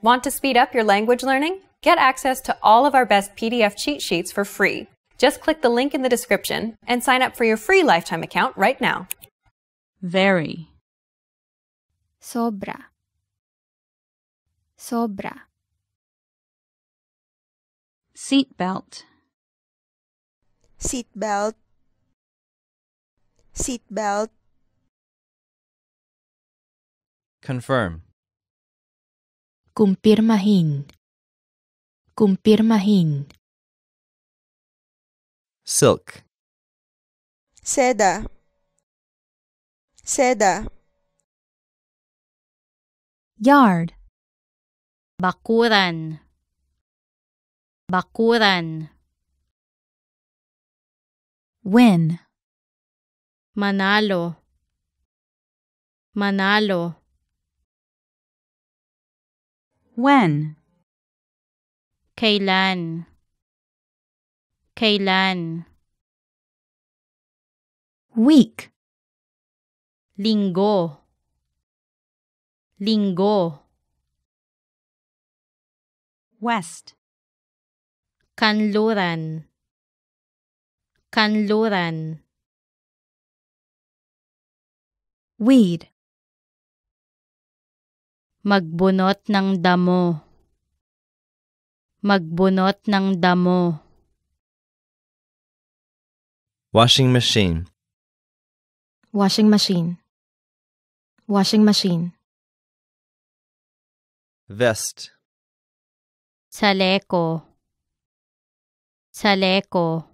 Want to speed up your language learning? Get access to all of our best PDF cheat sheets for free. Just click the link in the description and sign up for your free lifetime account right now. Very. Sobra. Sobra. Seatbelt. Seatbelt. Seatbelt. Confirm. Kumpirmahin. Kumpirmahin. Silk. Seda. Seda. Yard. Bakuran. Bakuran. Win. Manalo. Manalo. When? Kailan? Kailan? Week. Linggo. Linggo. West. Kanluran. Kanluran. Weed. Magbunot ng damo. Magbunot ng damo. Washing machine. Washing machine. Washing machine. Vest. Chaleco. Chaleco.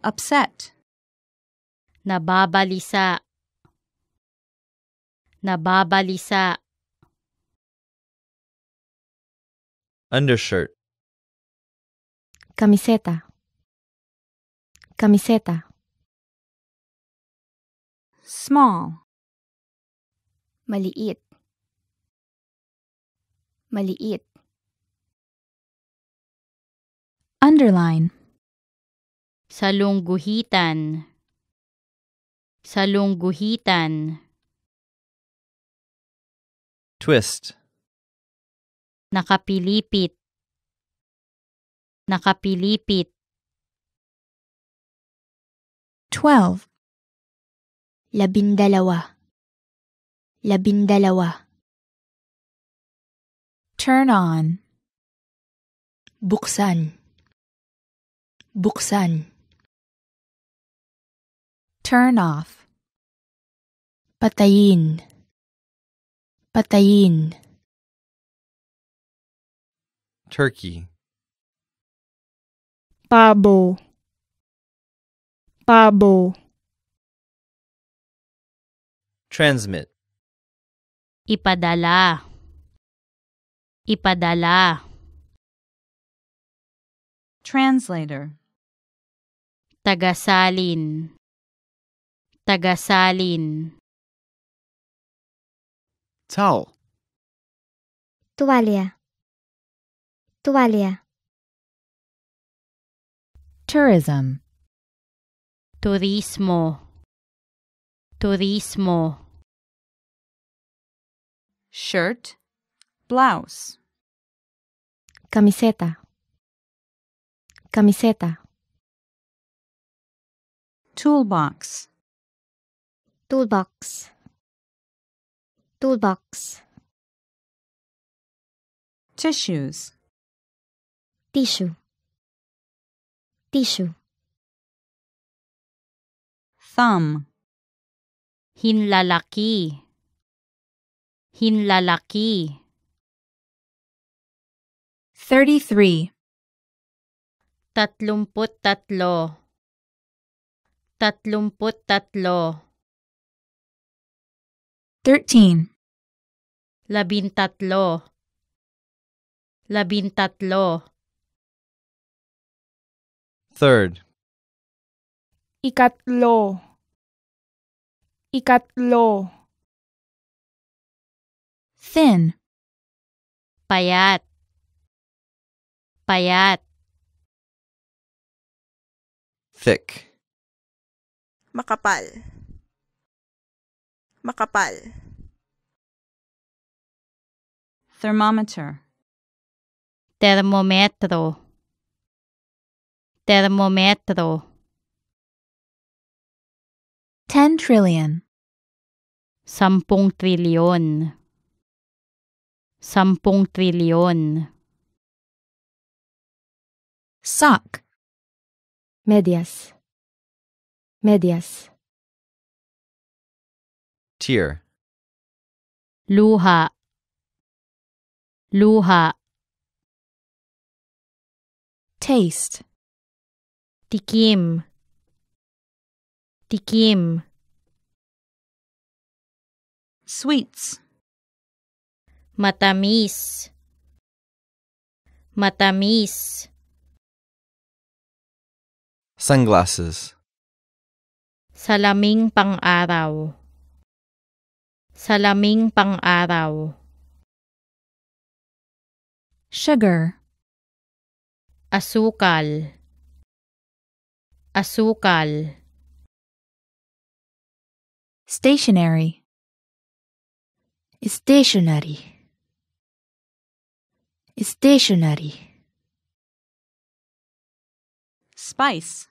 Upset. Nababalisa. Nababalisa. Undershirt. kamiseta kamiseta Small. Maliit. Maliit. Underline. Salungguhitan. Salungguhitan. Twist. Nakapilipit. Nakapilipit. 12. Labindalawa. Labindalawa. Turn on. Buksan. Buksan. Turn off. Patayin. Patayin. Turkey. Pabo. Pabo. Transmit. Ipadala. Ipadala. Translator. Tagasalin. Tagasalin towel toalha toalha tourism turismo turismo shirt blouse camiseta camiseta toolbox toolbox toolbox tissues tissue tissue thumb hinlalaki hinlalaki 33 tatlumput tatlo tatlumput tatlo Thirteen. Labintatlo. Labintatlo. Third. Ikatlo. Ikatlo. Thin. Payat. Payat. Thick. Makapal makapal thermometer termometro termometro 10 trillion sampung trilyon sampung trilyon sock medias medias tier luha luha taste tikim tikim sweets matamis matamis sunglasses salaming pang-araw Salaming pang-araw. Sugar. Asukal. Asukal. Stationary. Stationary. Stationary. Spice.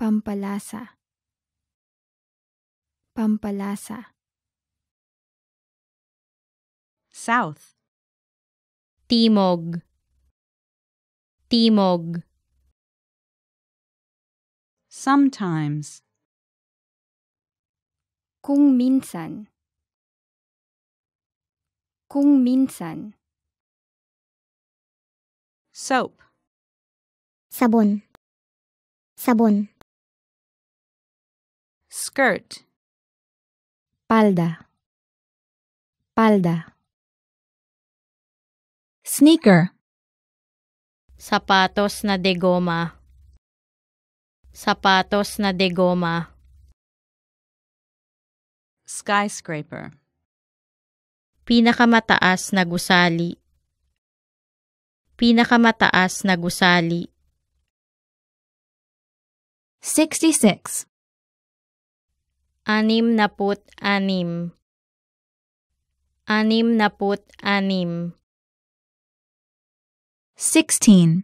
Pampalasa. Pampalasa. south. Timog. Timog. Sometimes. Kung minsan. Kung minsan. Soap. Sabon. Sabon. Skirt. Palda. Palda. Sneaker. Sapatos na de goma. Sapatos na de goma. Skyscraper. Pinakamataas na gusali. Pinakamataas na gusali. 66. Anim naput anim. Anim naput anim. Sixteen.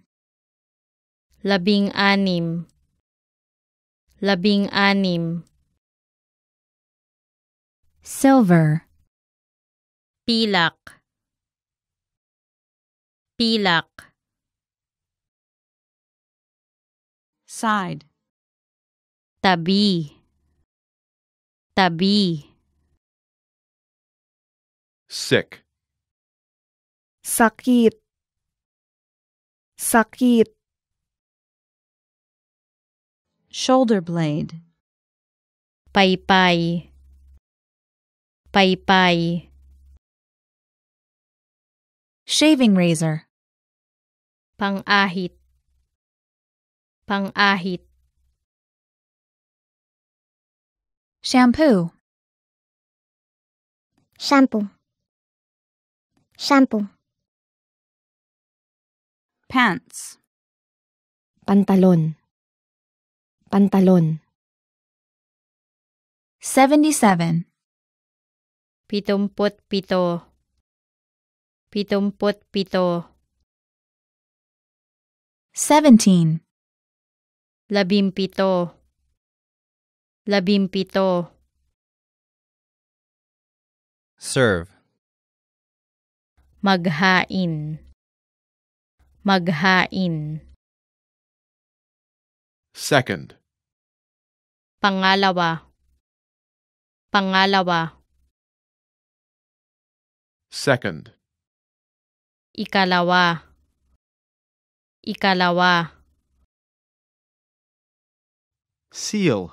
Labing anim. Labing anim. Silver. Pilak. Pilak. Side. Tabi. Tabi. Sick. Sakit sakit shoulder blade Pai-pai. Pai-pai. shaving razor pangahit pangahit shampoo shampoo shampoo Pants. Pantalon. Pantalon. 77. Pitumput pito. Pitumput pito. 17. Labim pito. Serve. Maghain. Maghain. Second. Pangalawa. Pangalawa. Second. Ikalawa. Ikalawa. Seal.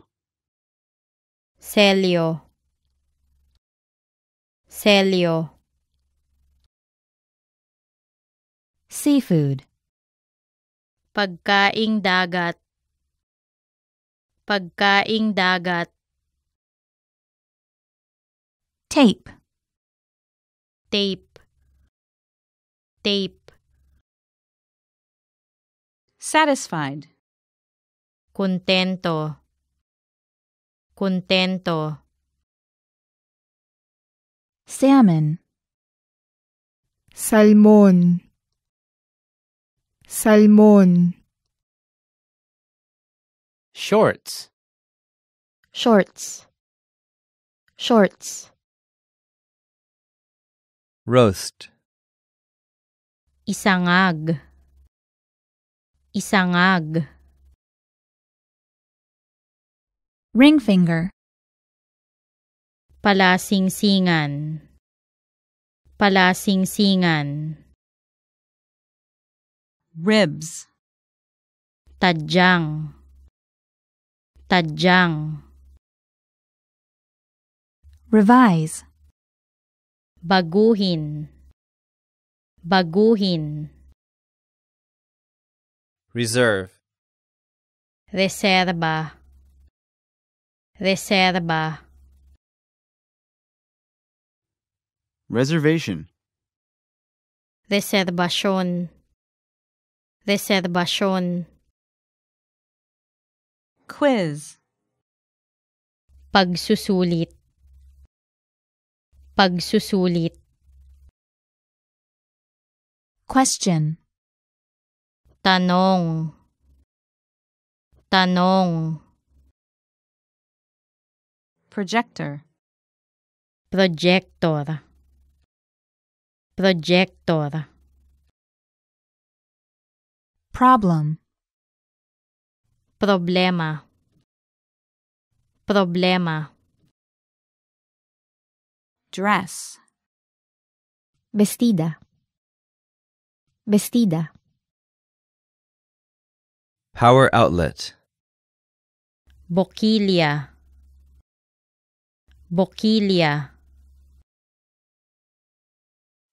Selyo. Selyo. Seafood Pagkaing dagat Pagkaing dagat Tape Tape Tape Satisfied Contento Contento Salmon Salmon Salmon. Shorts. Shorts. Shorts. Roast. Isangag. Isangag. Ring finger. Palasing singan ribs Tajang. Tajang. revise baguhin baguhin reserve reserva reserva reservation reservation Reservasyon Quiz Pagsusulit Pagsusulit Question Tanong Tanong Projector Projector Projector Problem. Problema. Problema. Dress. Vestida. Vestida. Power outlet. boquilla boquilla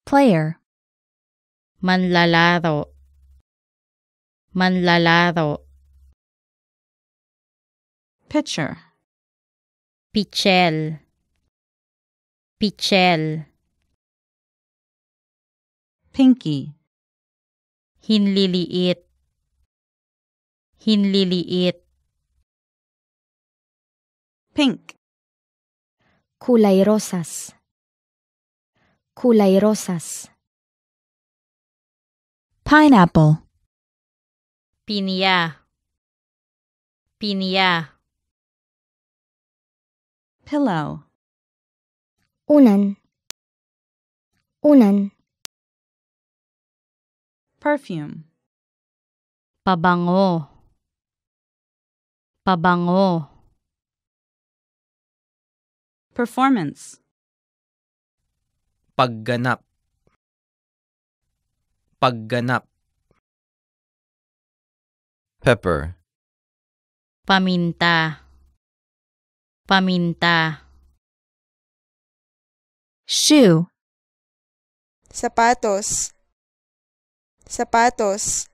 Player. Manlalaro. Manlalaro. Pitcher. Pichel. Pichel. Pinky. Hinliliit. Hinliliit. Pink. Kulay rosas. Kulay rosas. Pineapple. Pinya. Pinya. Pillow. Unan. Unan. Perfume. Pabango. Pabango. Performance. Pagganap. Pagganap. pepper paminta paminta shoe Zapatos. Zapatos.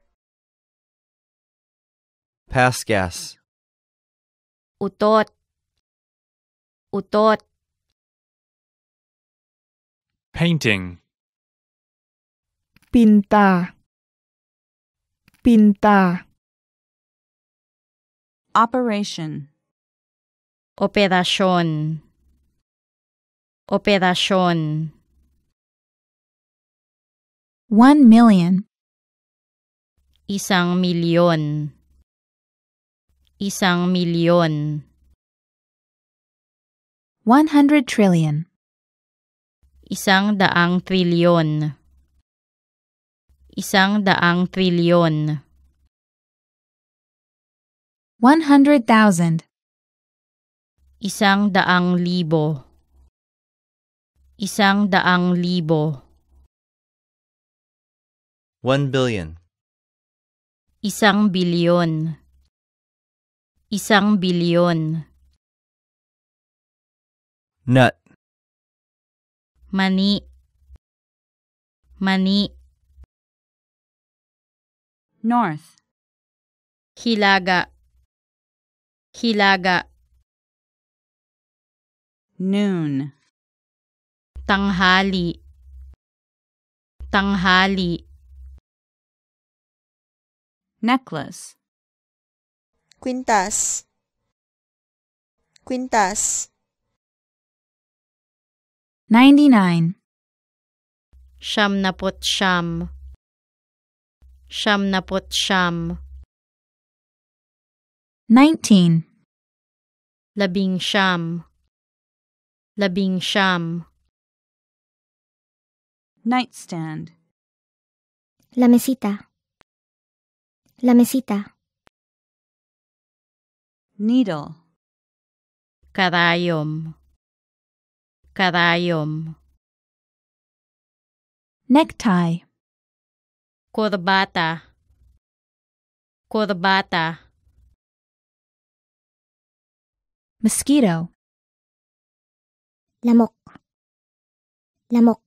pass gas utot utot painting pinta pinta Operation. operation operation One million. Isang milyon. Isang milyon. One hundred trillion. Isang daang trilyon. Isang daang trilyon. 100,000 Isang daang libo Isang daang libo 1 billion Isang bilion. Isang bilion. Nut Mani Mani North Hilaga hilaga noon tanghali tanghali necklace quintas quintas 99 Shamnapot Sham Shamnapot sham 19 labing siyam, labing siyam. Nightstand. La mesita. La mesita. Needle. Kadayom. Kadayom. Necktie. Corbata. Corbata. Mosquito. Lamok. Lamok.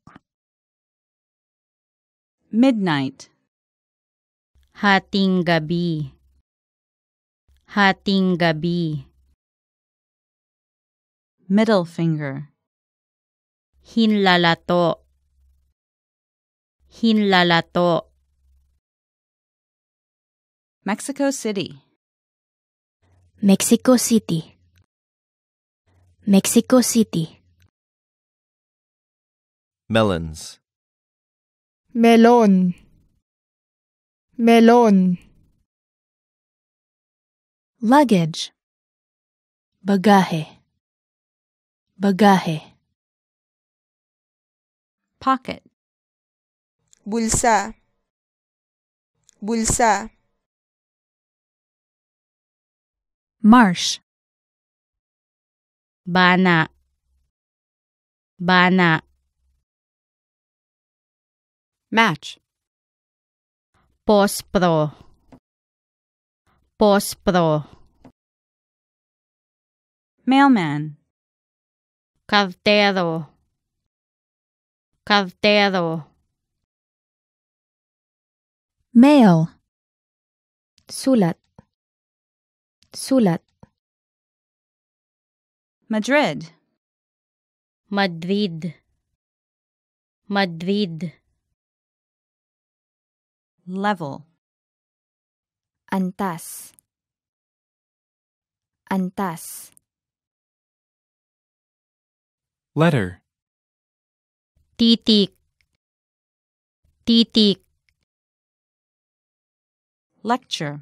Midnight. Hating gabi. Hating gabi. Middle finger. Hinlalato. Hinlalato. Mexico City. Mexico City. Mexico City. Melons. Melon. Melon. Luggage. Bagaje. Bagaje. Pocket. Bulsa. Bulsa. Marsh. Bana. Bana. Match. Pospro. Pospro. Mailman. Cartero. Cartero. Mail. Sulat. Sulat. Madrid. Madrid. Madrid. Level. Antas. Antas. Letter. Titik. Titik. Lecture.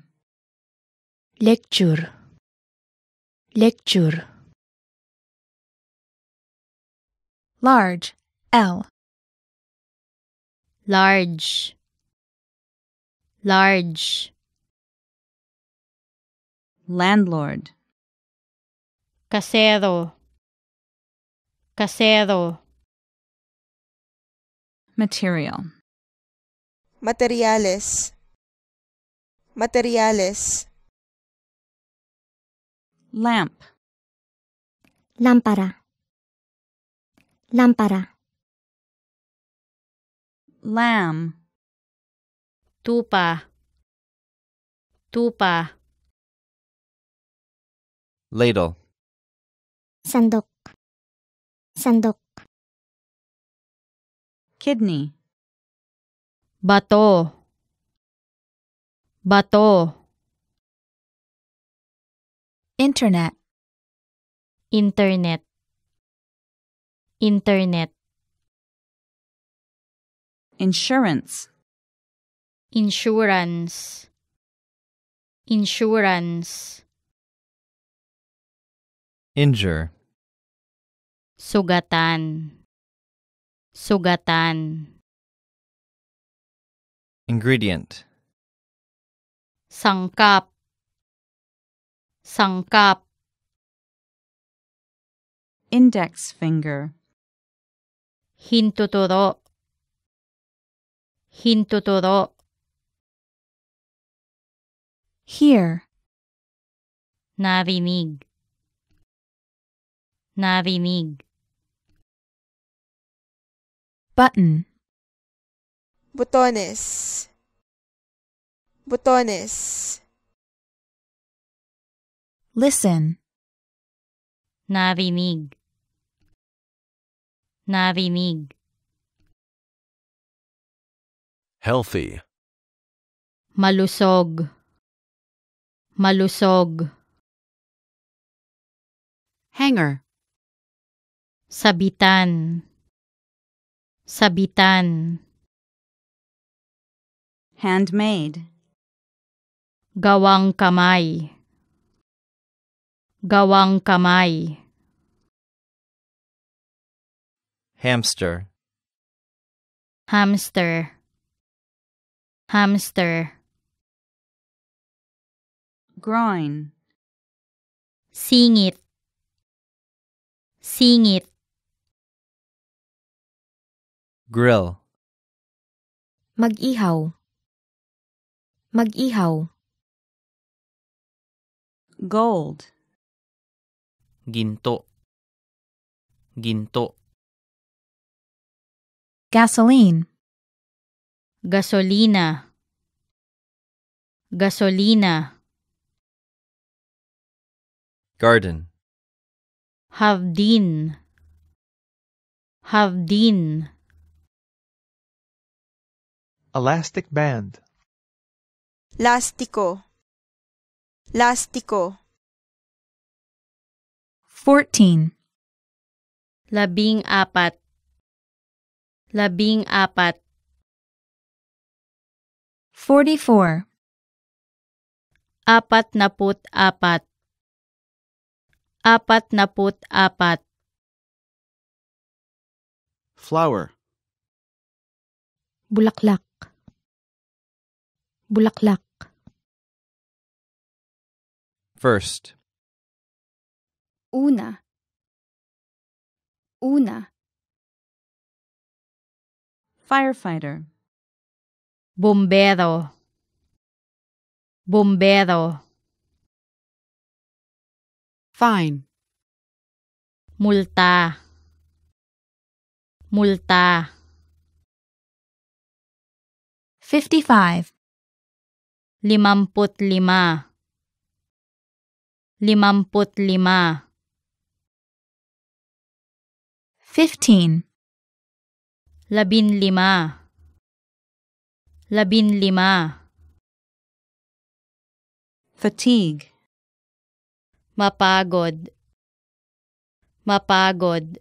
Lecture. Lecture. large L large large landlord casero casero material materiales materiales lamp lámpara Lámpara. Lamb. Tupa. Tupa. Ladle. Sandok. Sandok. Kidney. Bato. Bato. Internet. Internet. Internet Insurance Insurance Insurance Injure Sugatan Sugatan Ingredient Sangkap Sangkap Index finger Hinto todo. Hinto todo. Here. Navinig. Navinig. Button. Botones. Botones. Listen. Navinig. Narinig. Healthy. Malusog. Malusog. Hanger. Sabitan. Sabitan. Handmade. Gawang kamay. Gawang kamay. Hamster. Hamster. Hamster. Groin. Sing it. Grill. Mag-ihaw. Mag-ihaw. Gold. Ginto. Ginto. Gasoline. Gasolina. Gasolina. Garden. Havdin. Havdin. Elastic band. Lastico. Lastico. 14. Labing apat. Labing apat. 44. Apat na put apat. Apat na put apat. Flower. Bulaklak. Bulaklak. First. Una. Una. Firefighter. Bombero. Bombero. Fine. Multa. Multa. 55. Limamput lima. Limamput lima. 15. Labinlima Labinlima Fatigue Mapagod Mapagod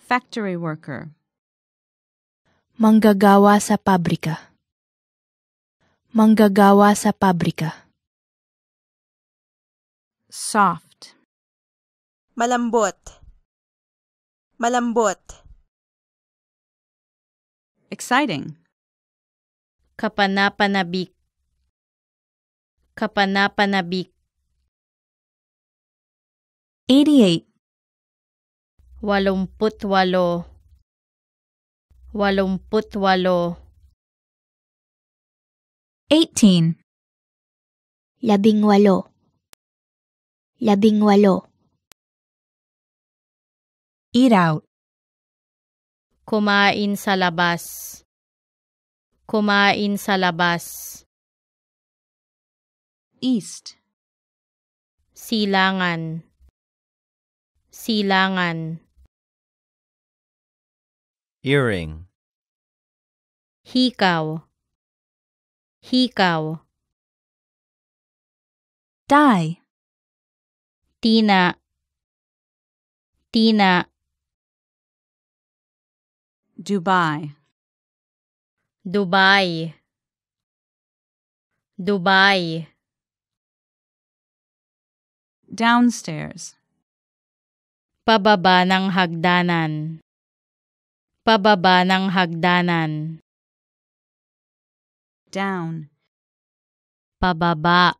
Factory worker Manggagawa sa pabrika Manggagawa sa pabrika Soft Malambot Malambot. Exciting. Kapanapanabik. Kapanapanabik. 88. Walumput walo. Walumput walo. 18. Labing walo. Labing walo. Eat out. Kumain sa labas. Kumain sa labas. East. Silangan. Silangan. Earring. Hikaw. Hikaw. Die. Tina. Tina. Dubai Dubai Dubai Downstairs Pababa ng hagdanan Pababa ng hagdanan Down Pababa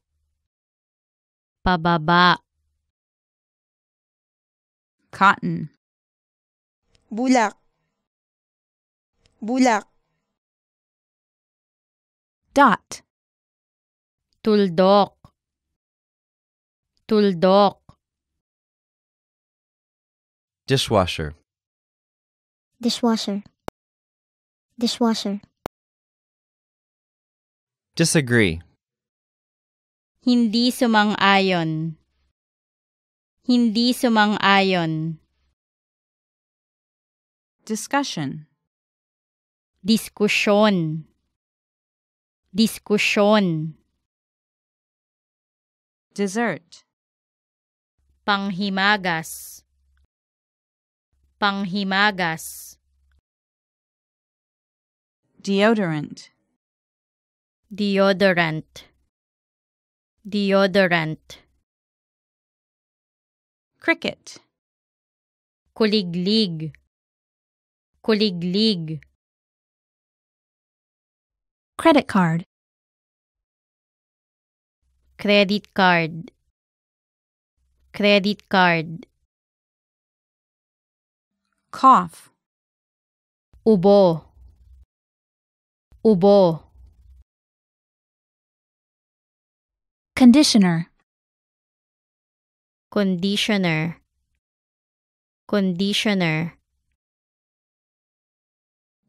Pababa Cotton Bulak Bulak. Dot. Tuldok. Tuldok. Dishwasher. Dishwasher. Dishwasher. Disagree. Hindi sumang-ayon. Hindi sumang-ayon. Discussion. Diskusyon. Diskusyon. Dessert. Panghimagas. Panghimagas. Deodorant. Deodorant. Deodorant. Cricket. Kuliglig. Kuliglig. Credit card. Credit card. Credit card. Cough. Ubo. Ubo. Conditioner. Conditioner. Conditioner.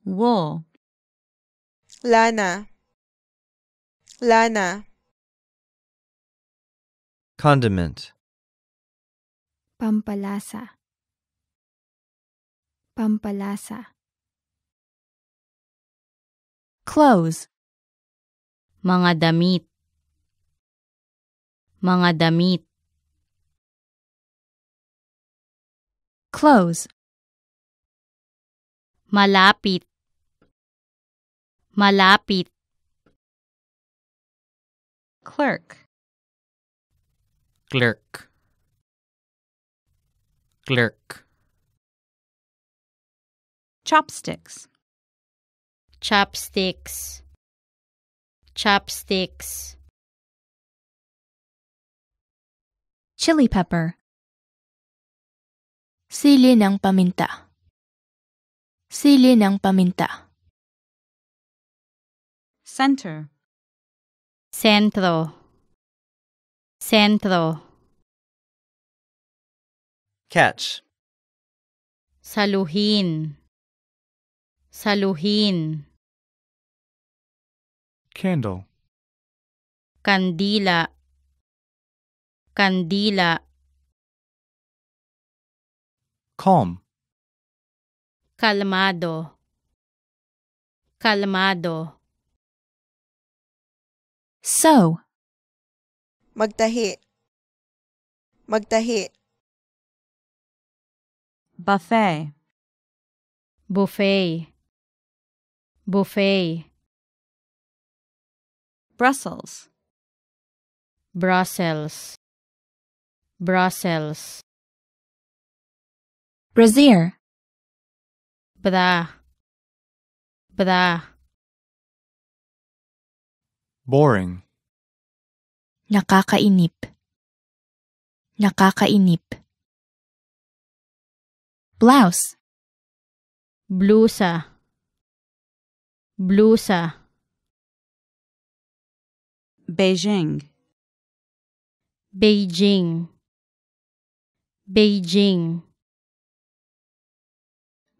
Wool lana lana condiment pampalasa pampalasa clothes mga damit mga damit clothes malapit malapit clerk clerk clerk chopsticks chopsticks chopsticks chili pepper sili ng paminta sili ng paminta Center. Centro. Centro. Catch. Saluhin. Saluhin. Candle. Candila. Candila. Calm. Calmado. Calmado. So. Magtahi. Magtahi. Buffet. Buffet. Buffet. Brussels. Brussels. Brussels. Brazier. Bada Bada Boring. Nakakainip. Nakakainip. Blouse. Blusa. Blusa. Beijing. Beijing. Beijing.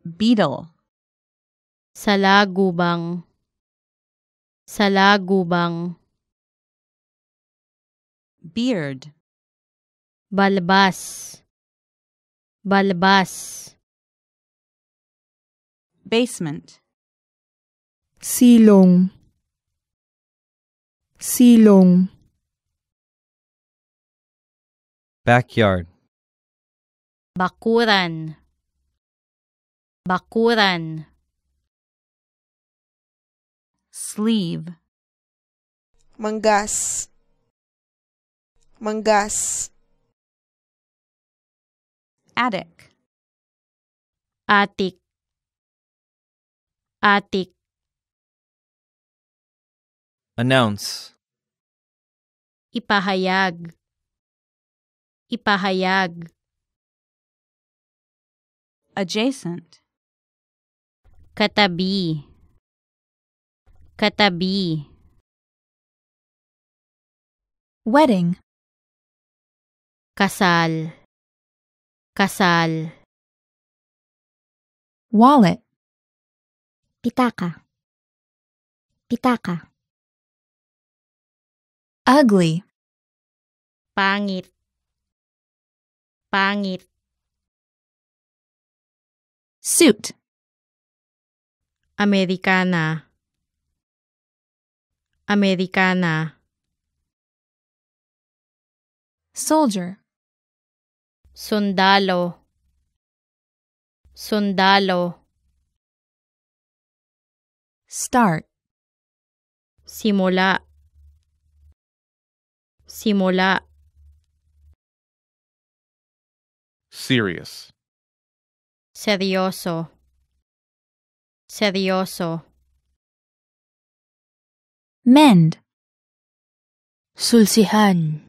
Beetle. Salagubang. Salagubang Beard Balbas Balbas Basement Silong Silong Backyard Bakuran Bakuran Sleeve. Manggas. Manggas. Attic. Attic. Attic. Announce. Ipahayag. Ipahayag. Adjacent. Katabi. Katabi. Wedding. Kasal. Kasal. Wallet. Pitaka. Pitaka. Ugly. Pangit. Pangit. Suit. Americana. Americana. Soldier. Sundalo. Sundalo. Start. Simula. Simula. Serious. Serioso. Serioso mend sulsihan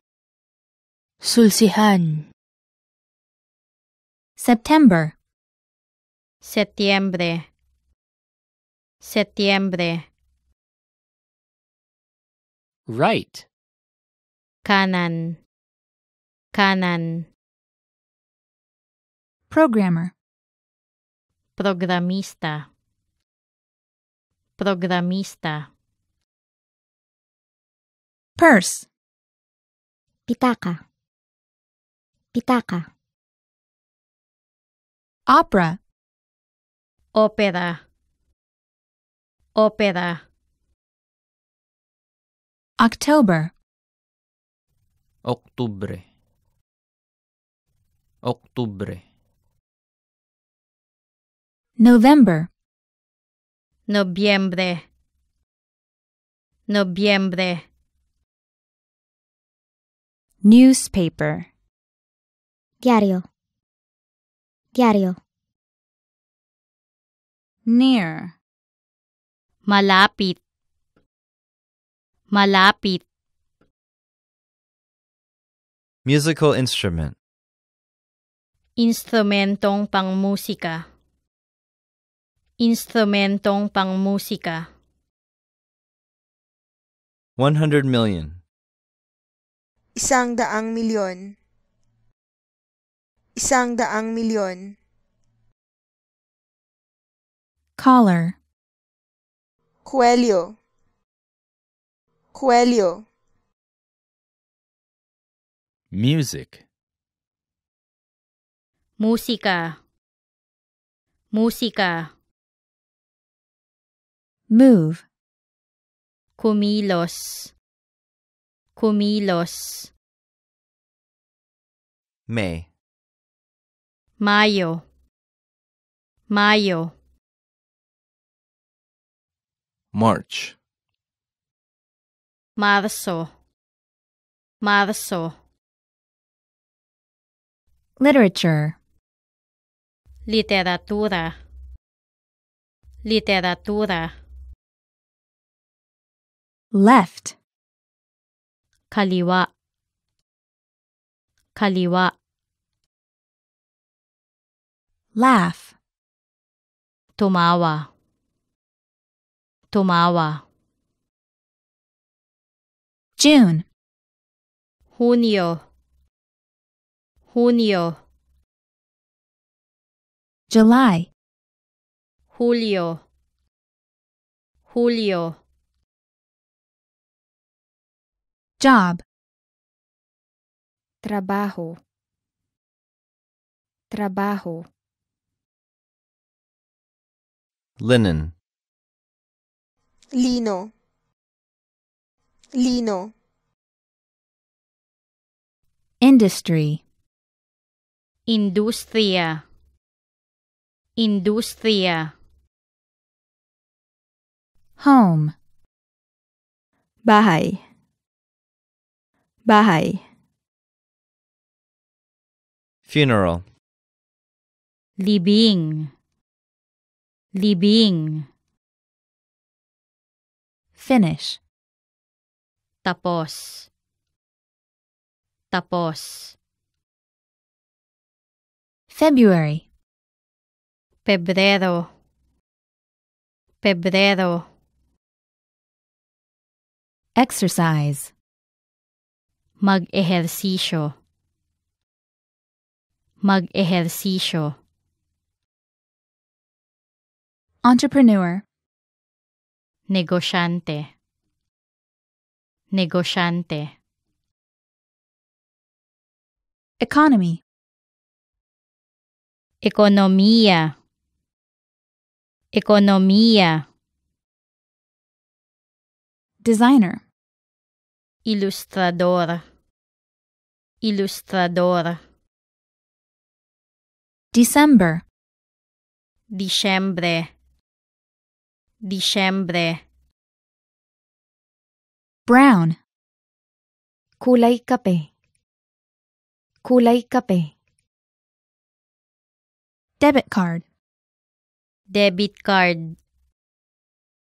sulsihan September septiembre septiembre right kanan kanan programmer programista programista Purse. Pitaka. Pitaka. Opera. Ópera. Ópera. October. Octubre. Octubre. November. Noviembre. Noviembre newspaper diario diario near malapit malapit musical instrument instrumentong pangmusika instrumentong pangmusika 100 million Isang daang milyon. Isang daang milyon. Collar. Coelho. Coelho. Music. Música. Música. Move. Kumilos. Kumilos. May. Mayo. Mayo. March. Marzo. Marzo. Literature. Literatura. Literatura. Left. Kaliwa, Kaliwa. laugh tomawa tomawa June junio junio July julio julio Job. Trabajo. Trabajo. Linen. Lino. Lino. Industry. Industria. Industria. Home. Bahay. Bahay. Funeral. Libing. Libing. Finish. Tapos. Tapos. February. Febrero. Febrero. Exercise. mag-ehersisyo mag-ehersisyo entrepreneur negosyante negosyante economy ekonomiya ekonomiya designer ilustrador ilustradora. December. Diciembre. Diciembre. Brown. Kulay kape. Kulay kape. Debit card. Debit card.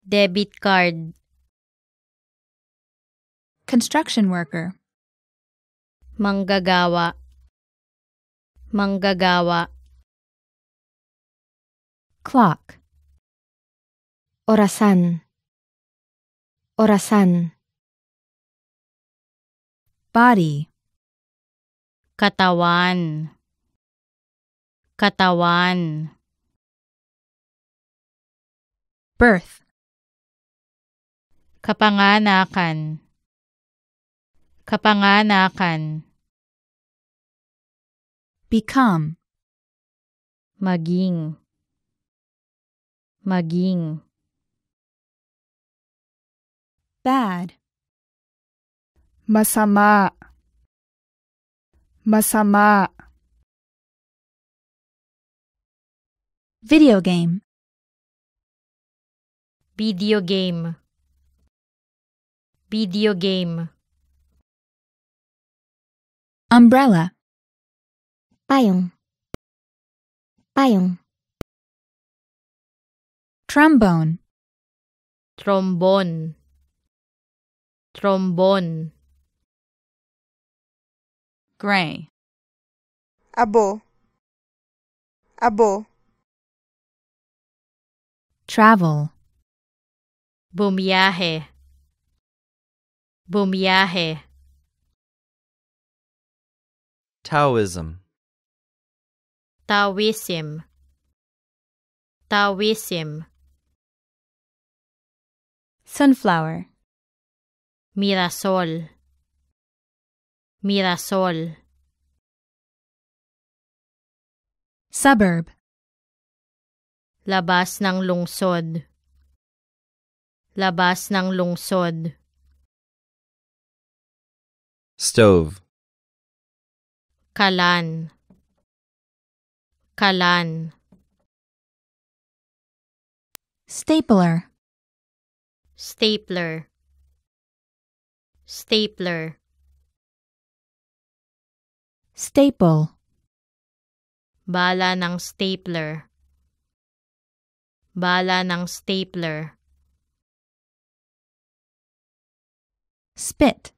Debit card. Construction worker. manggagawa manggagawa clock orasan orasan body katawan katawan birth kapanganakan kapanganakan Become. Maging. Maging. Bad. Masama. Masama. Video game. Video game. Video game. Umbrella. Payong. Payong. Trombone. trombone, trombone. Gray. Abo. Abo. Travel. Bumiyahe. Bumiyahe. Taoism. Tawisim. Tawisim. Sunflower Mirasol Mirasol Suburb Labas ng lungsod Labas ng lungsod Stove Kalan kalan stapler stapler stapler staple bala ng stapler bala ng stapler spit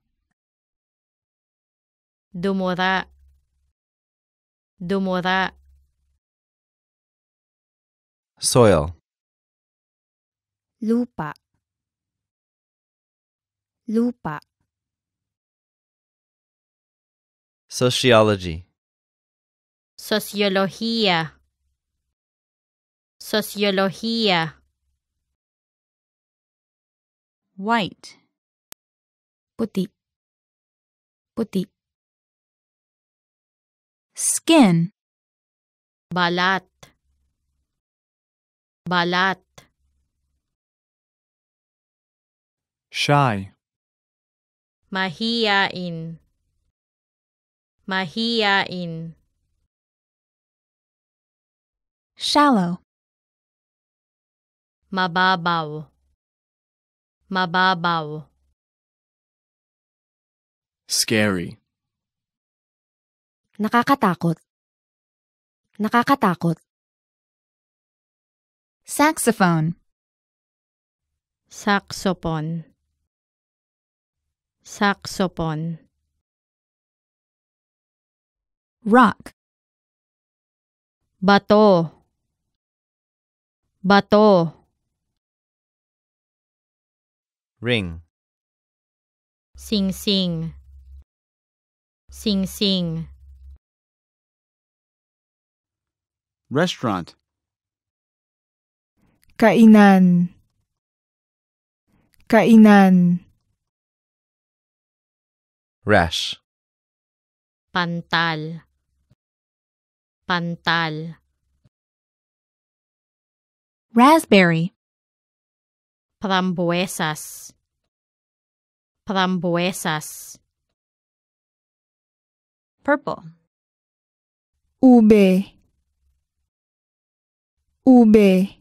dumura dumura Soil. Lupa. Lupa. Sociology. Sociología. Sociología. White. Putih. Putih. Skin. Balat balat shy mahiyain mahiyain shallow mababaw mababaw scary nakakatakot nakakatakot Saxophone. Saxophone. Saxophone. Rock. Bato. Bato. Ring. Sing sing. Sing sing. Restaurant. kainan kainan rash pantal pantal raspberry frambuesas frambuesas purple ube ube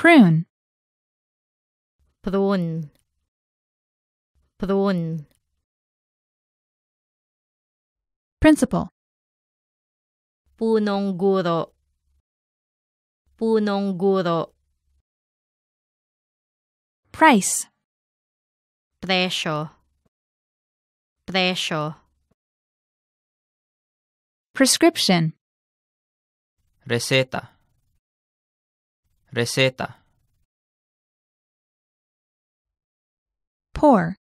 prune prune prune principal Punong guro. price precio precio prescription receta Receta. Poor.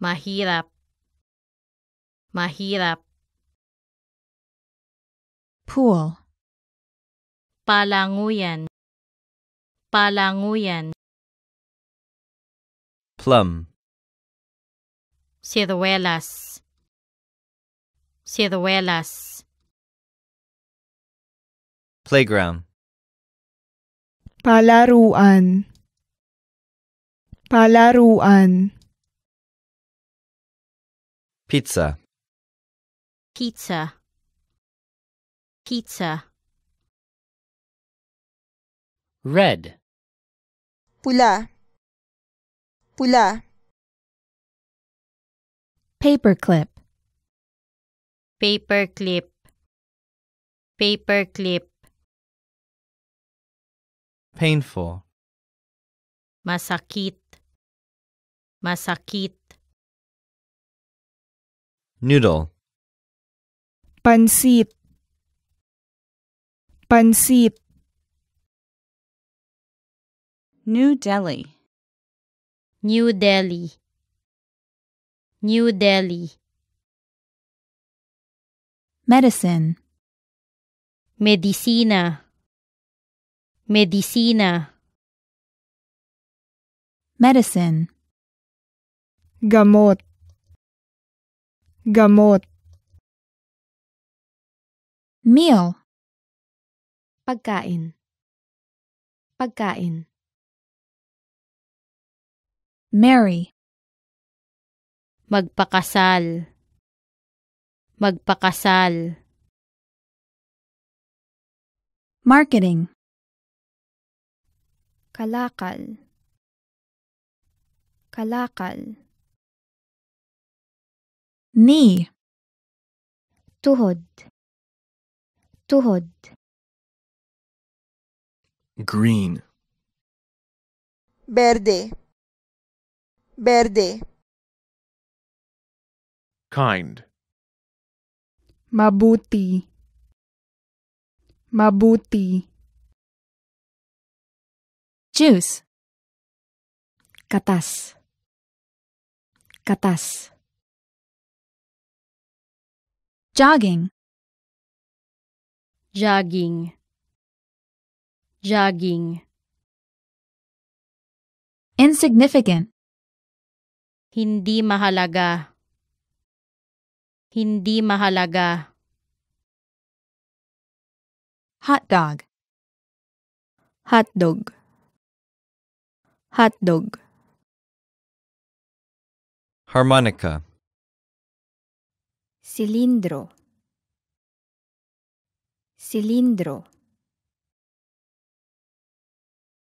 Mahirap. Mahirap. Pool. Palanguyan. Palanguyan. Plum. Ciruelas. Ciruelas. Playground palaruan palaruan pizza pizza pizza red pula pula paperclip paperclip paperclip painful masakit masakit noodle pansit pansit New Delhi New Delhi New Delhi Medicine Medicina Medicina. Medicine Gamot Gamot Meal Pagkain Pagkain Marry Magpakasal Magpakasal Marketing kalakal kalakal knee tuhod tuhod green verde verde kind mabuti mabuti Juice. Katas. Katas. Jogging. Jogging. Jogging. Insignificant. Hindi mahalaga. Hindi mahalaga. Hot dog. Hot dog. Hot dog. harmonica cilindro cilindro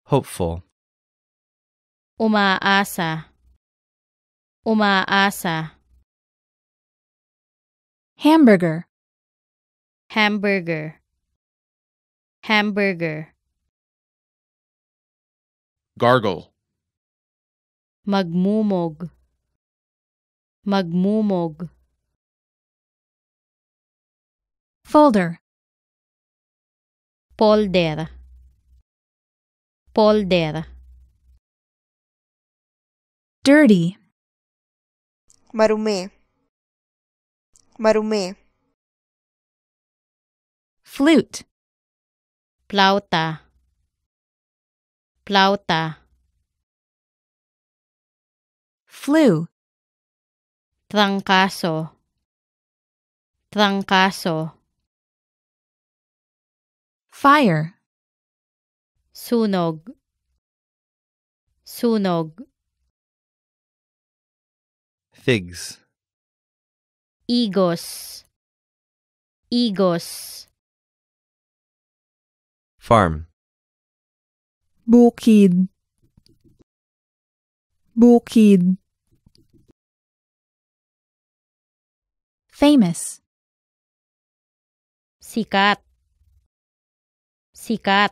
hopeful umaasa umaasa hamburger hamburger hamburger gargle magmumog magmumog folder polder polder dirty marumé marumé flute plauta plauta flu. Trangkaso. Trangkaso. Fire. Sunog. Sunog. Figs. Igos. Igos. Farm. Bukid. Bukid. Famous. Sikat. Sikat.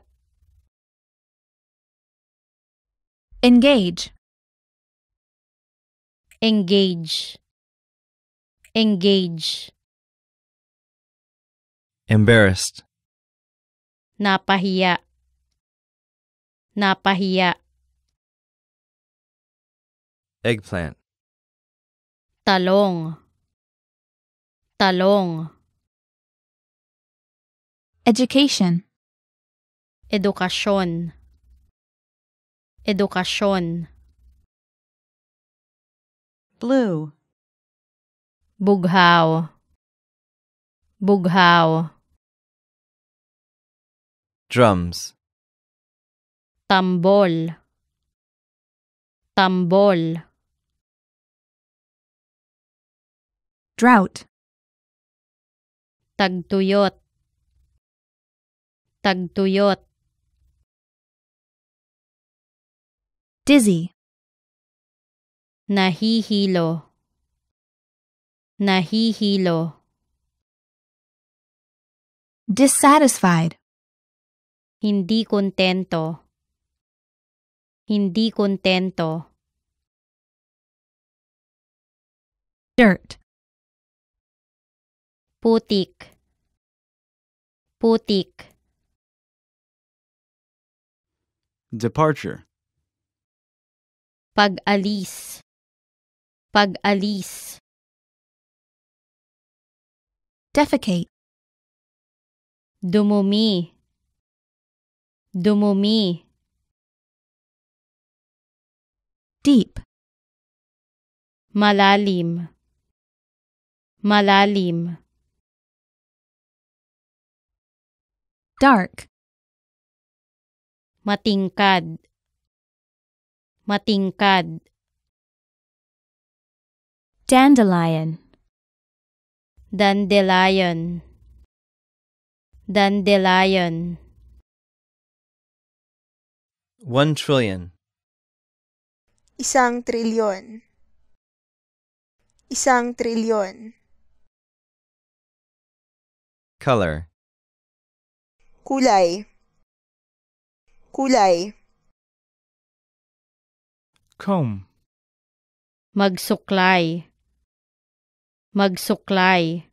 Engage. Engage. Engage. Embarrassed. Napahiya. Napahiya. Eggplant. Talong. Talong. Education. Edukasyon. Edukasyon. Blue. Bughaw. Bughaw. Drums. Tambol. Tambol. Drought tagtuyot tagtuyot dizzy nahihilo nahihilo dissatisfied hindi kontento hindi kontento dirt putik Putik. Departure. Pag-alis. Pag-alis. Defecate. Dumumi. Dumumi. Deep. Malalim. Malalim. dark. Matingkad. Matingkad. Dandelion. Dandelion. Dandelion. One trillion. Isang trilyon. Isang trilyon. Color. kulay kulay comb magsuklay magsuklay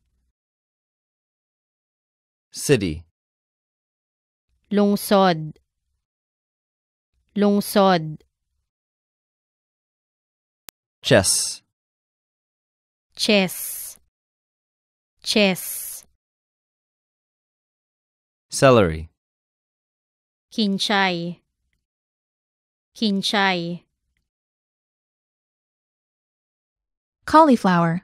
city lungsod lungsod chess chess chess Celery. Kinchai. Kinchai. Cauliflower.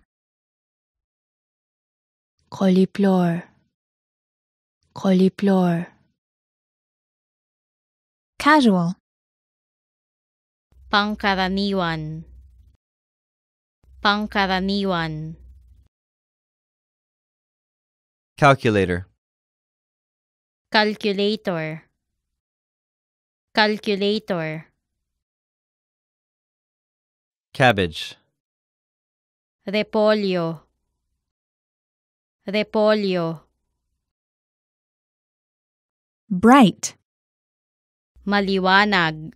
Cauliflower. Cauliflower. Casual. Pangkaraniwan. Pangkaraniwan. Calculator calculator calculator cabbage Repolio. Repolio. bright maliwanag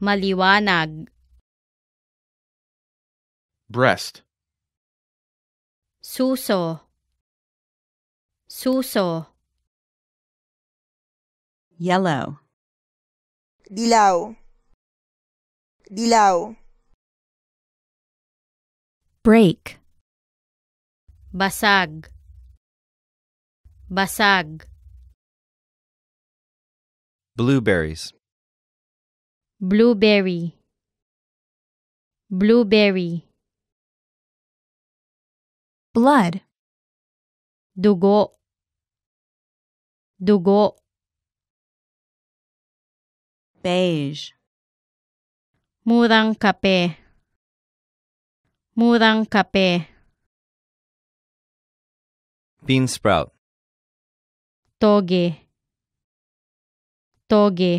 maliwanag breast suso suso Yellow. Dilaw. Dilaw. Break. Basag. Basag. Blueberries. Blueberry. Blueberry. Blood. Dugo. Dugo beige. Murang kape. Murang kape. Bean sprout. Toge. Toge.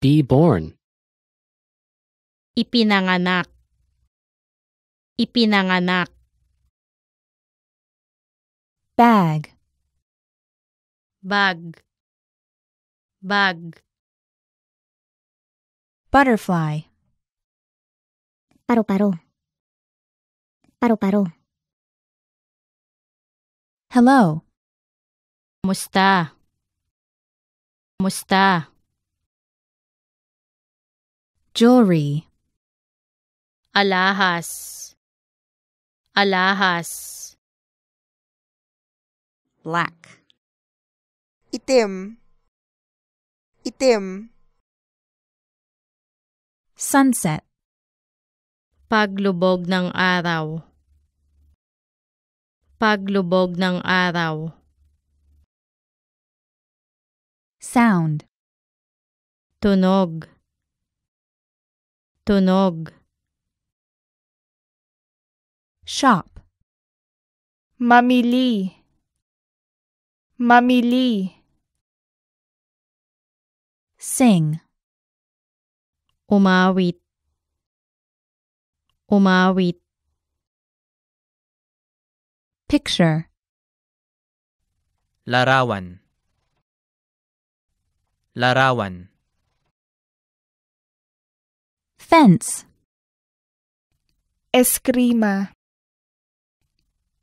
Be born. Ipinanganak. Ipinanganak. Bag. Bag. Bug. butterfly Paro paro. Paro paro. hello musta musta jewelry alahas alahas black itim itim sunset paglubog ng araw paglubog ng araw sound tunog tunog shop mamili mamili Sing. Umawit. Umawit. Picture. Larawan. Larawan. Fence. Eskrima.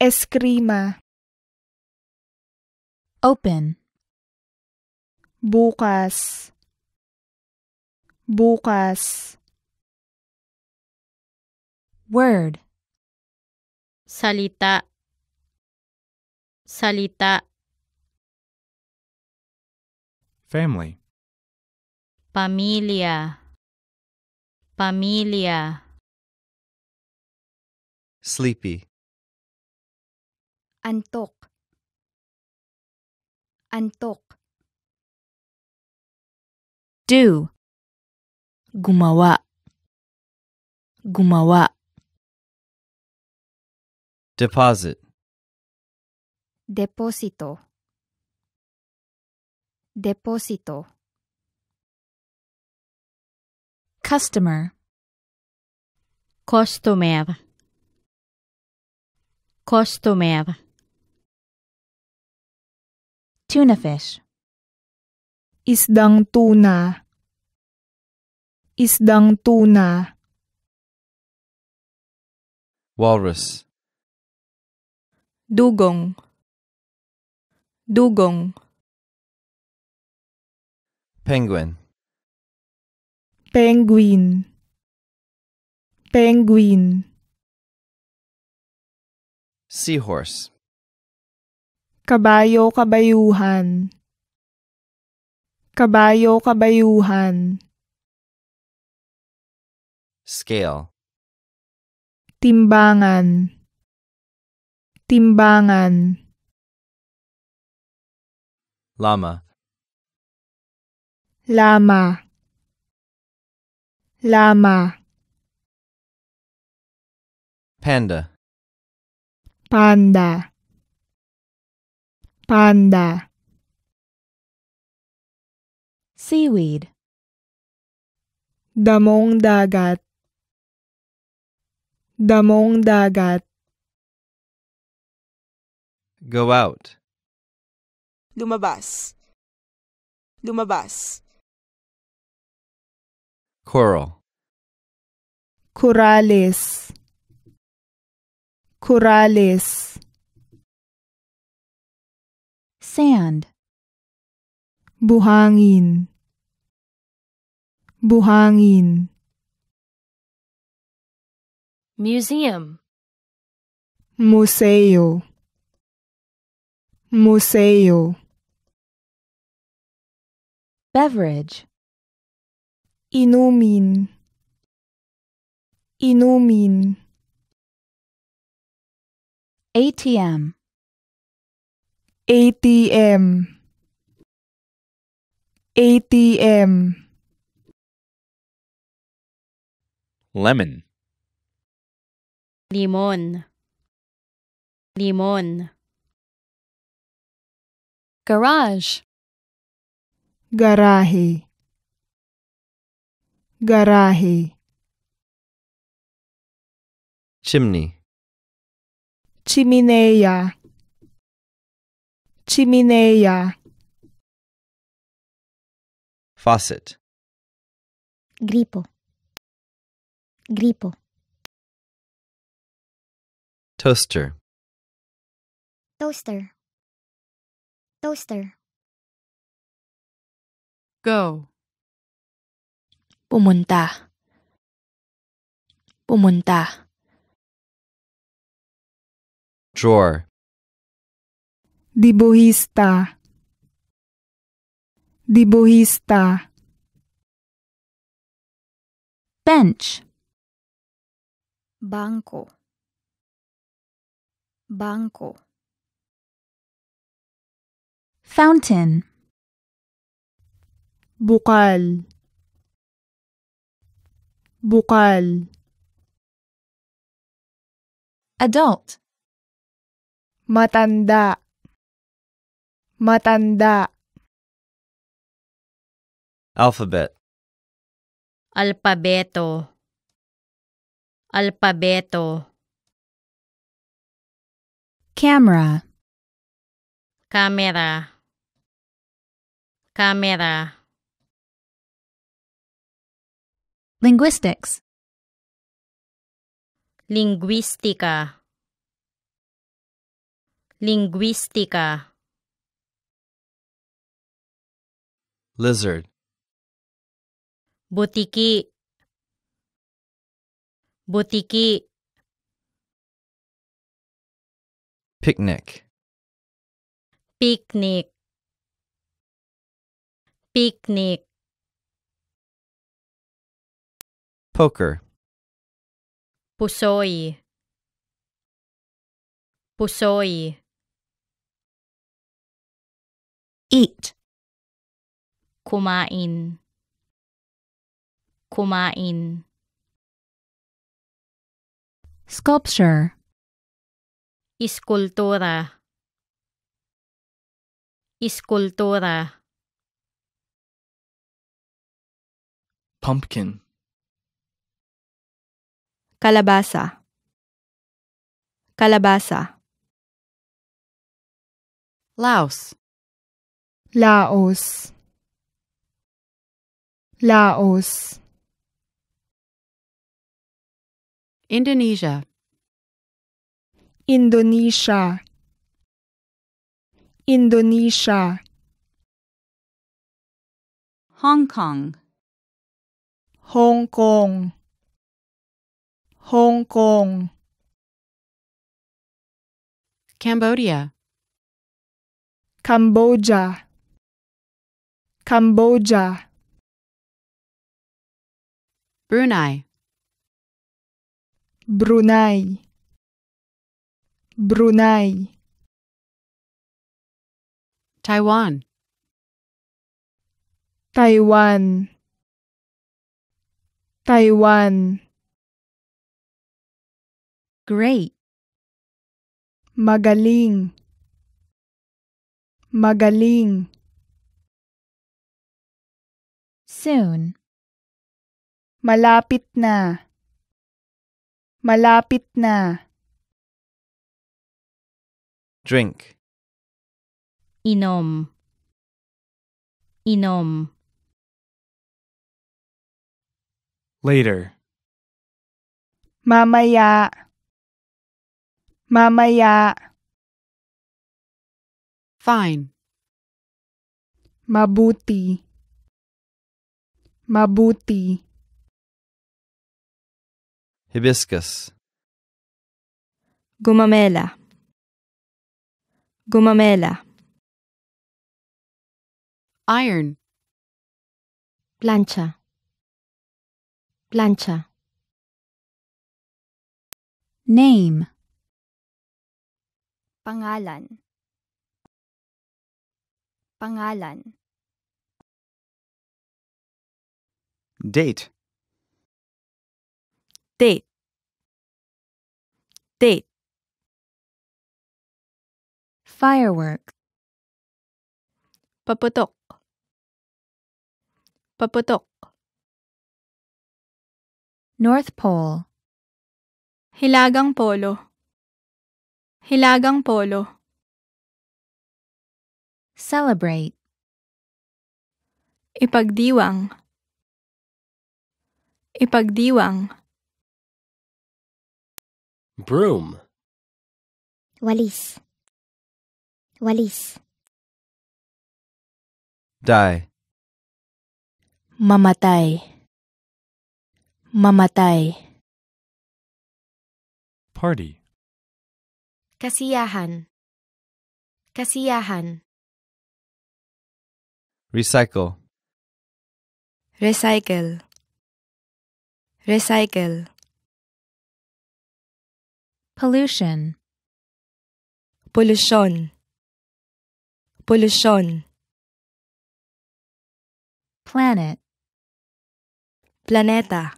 Eskrima. Open. Bukas. Bukas. Word. Salita. Salita. Family. Pamilya. Pamilya. Sleepy. Antok. Antok. Do gumawa gumawa deposit deposito deposito customer customer customer tuna fish isdang tuna Isdang tuna. Walrus. Dugong. Dugong. Penguin. Penguin. Penguin. Seahorse. Kabayo-kabayuhan. Kabayo-kabayuhan. scale timbangan timbangan Lama. Lama. Lama. panda panda panda seaweed damong dagat Damong dagat. Go out. Lumabas. Lumabas. Coral. Corales. Corales. Sand. Buhangin. Buhangin. Museum Museo Museo Beverage Inumin Inumin ATM ATM ATM Lemon limon limon garage Garahi. Garahi. chimney chiminea chiminea faucet gripo gripo Toaster Toaster Toaster Go Pumunta Pumunta Drawer Dibuhista Dibuhista Bench Banco Banco. Fountain. بقال بقال adult matanda matanda alphabet alpabeto alpabeto Camera. Camera. Camera. Linguistics. Linguística. Linguística. Lizard. Butiki. Butiki. picnic picnic picnic poker Puso'y. Puso'y. eat kumain kumain sculpture Escultura. Escultora. Pumpkin. Kalabasa. Kalabasa. Laos. Laos. Laos. Indonesia. Indonesia Indonesia Hong Kong Hong Kong Hong Kong Cambodia Cambodia Cambodia Brunei Brunei Brunei Taiwan Taiwan Taiwan Great Magaling Magaling Soon Malapit na Malapit na Drink. Inom. Inom. Later. Mamaya. Mamaya. Fine. Mabuti. Mabuti. Hibiscus. Gumamela. Gumamela. Iron. Plancha. Plancha. Name. Pangalan. Pangalan. Date. Date. Date. Firework. Paputok. Paputok. North Pole. Hilagang polo. Hilagang polo. Celebrate. Ipagdiwang. Ipagdiwang. Broom. Walis. Walis. Die. Mamatay. Mamatay. Party. Kasiyahan. Kasiyahan. Recycle. Recycle. Recycle. Pollution. Pollution. Pollution Planet Planeta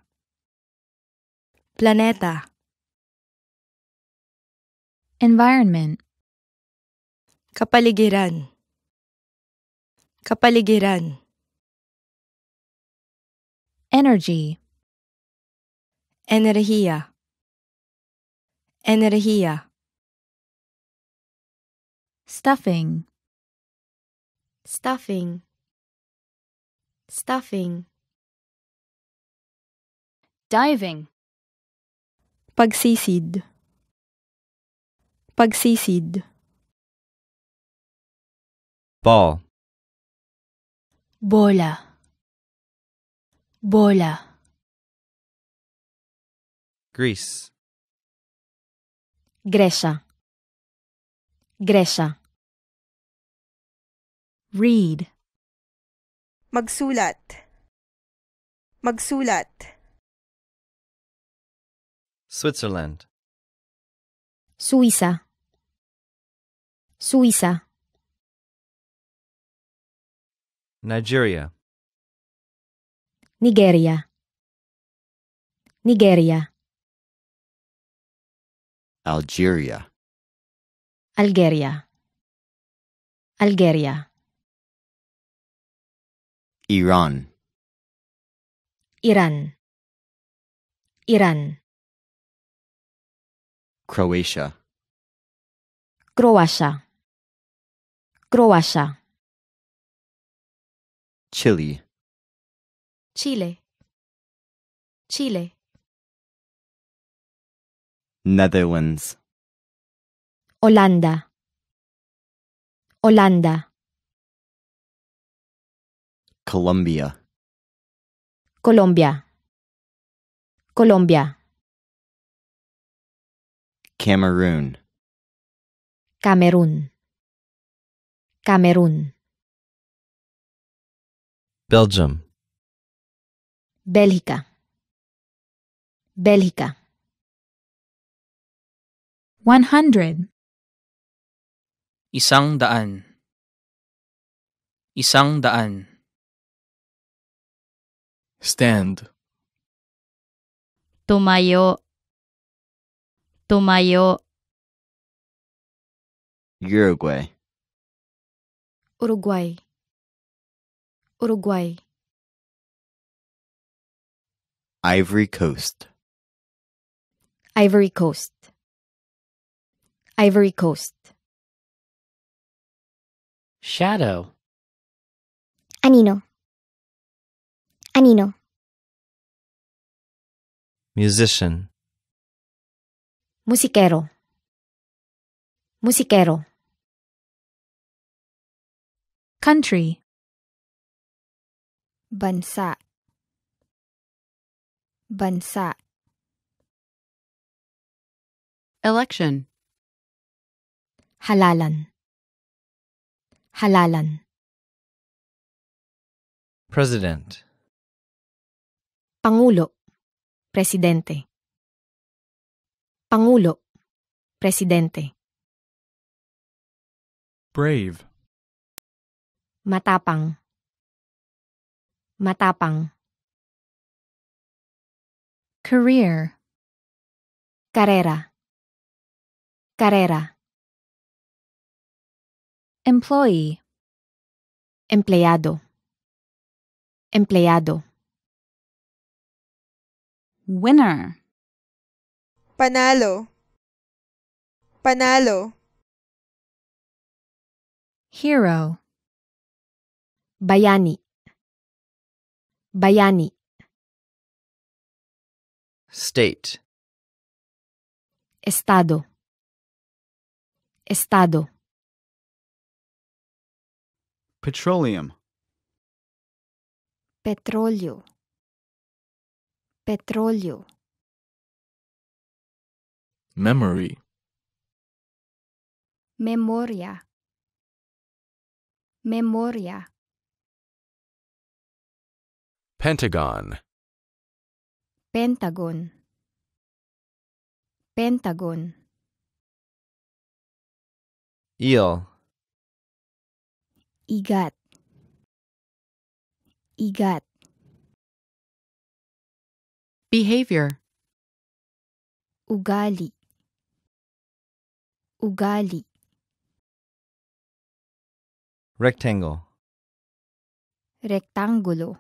Planeta Environment Kapaligiran Kapaligiran Energy Energia. Energia. Stuffing stuffing stuffing diving pagsisid pagsisid ball bola bola grease gresha gresha Read. Magsulat. Magsulat. Switzerland. Suiza. Suiza. Nigeria. Nigeria. Nigeria. Algeria. Algeria. Algeria. Iran. Iran. Iran. Croatia. Croatia. Croatia. Chile. Chile. Chile. Netherlands. Holanda. Holanda. Colombia. Colombia. Colombia. Cameroon. Cameroon. Cameroon. Belgium. Bélgica. Bélgica. 100. Isang daan. Isang daan. Stand. Tumayo. Tumayo. Uruguay. Uruguay. Uruguay. Ivory Coast. Ivory Coast. Ivory Coast. Shadow. Anino. Anino. Musician. Musiquero. Musiquero. Country. Bansa. Bansa. Election. Halalan. Halalan. President. Pangulo, Presidente. Pangulo, Presidente. Brave. Matapang. Matapang. Career. Carrera. Carrera. Employee. Empleyado. Empleyado. Winner. Panalo. Panalo. Hero. Bayani. Bayani. State. Estado. Estado. Petroleum. Petróleo petróleo memory memoria memoria pentagon pentagon pentagon eel igat igat Behavior Ugali Ugali Rectangle Rectángulo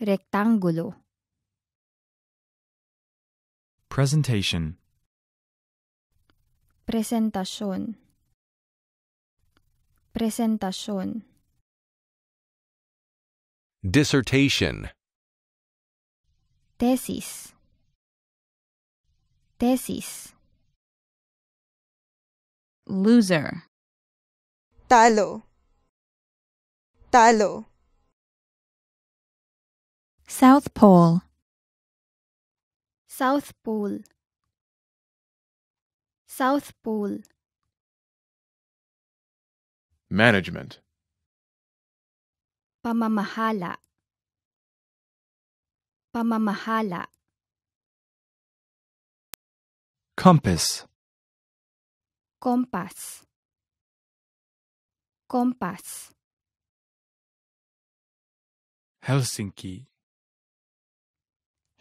Rectángulo Presentation Presentación Presentación Dissertation Tesis. Tesis. Loser. Talo. Talo. South Pole. South Pole. South Pole. Management. Pamamahala pamamahala compass Compass. Compass. Helsinki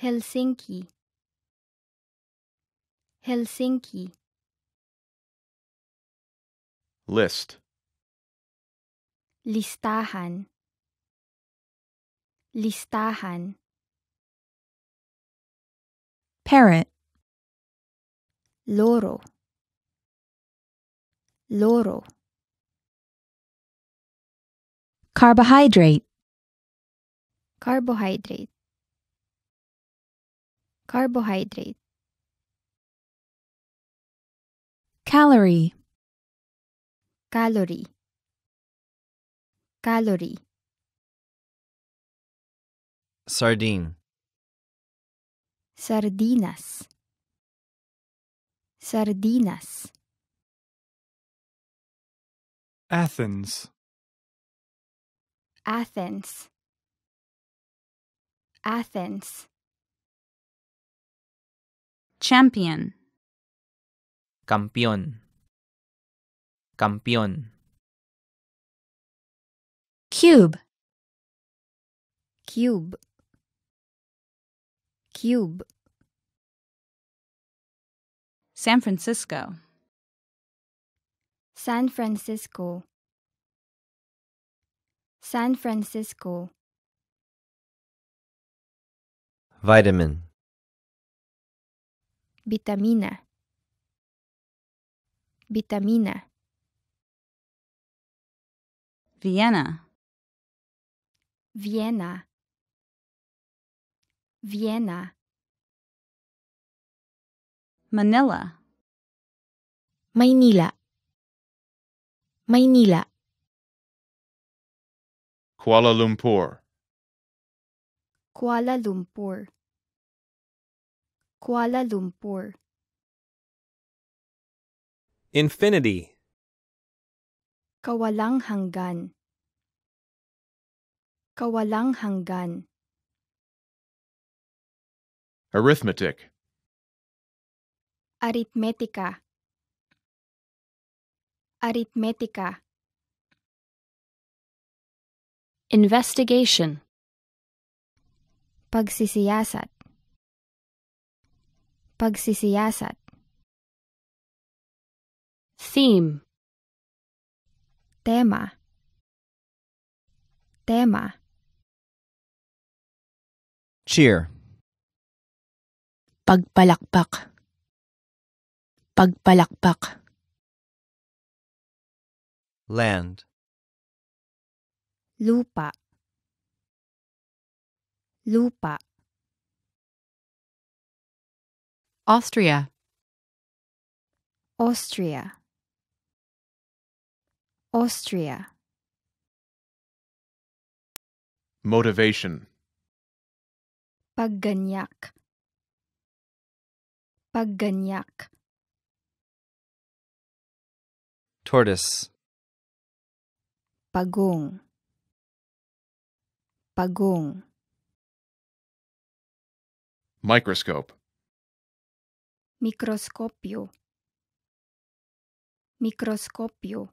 Helsinki Helsinki List Listahan Listahan parrot loro loro carbohydrate carbohydrate carbohydrate calorie calorie calorie sardine sardinas sardinas Athens Athens Athens champion campeón campeón cube cube Cube. San Francisco. San Francisco. San Francisco. Vitamin. Vitamina. Vitamina. Vienna. Vienna. Vienna. Manila. Manila, Manila, Kuala Lumpur. Kuala Lumpur. Kuala Lumpur. Infinity. Kawalang hanggan. Kawalang hanggan. Arithmetic. Aritmética. Aritmética. Investigation. Pagsisiyasat. Pagsisiyasat. Theme. Tema. Tema. Cheer. Pagpalakpak Pagpalakpak Land Lupa Lupa Austria Austria Austria Motivation Pagganyak Pagganyak. Tortoise. Pagong. Pagong. Microscope. Microscopio. Microscopio.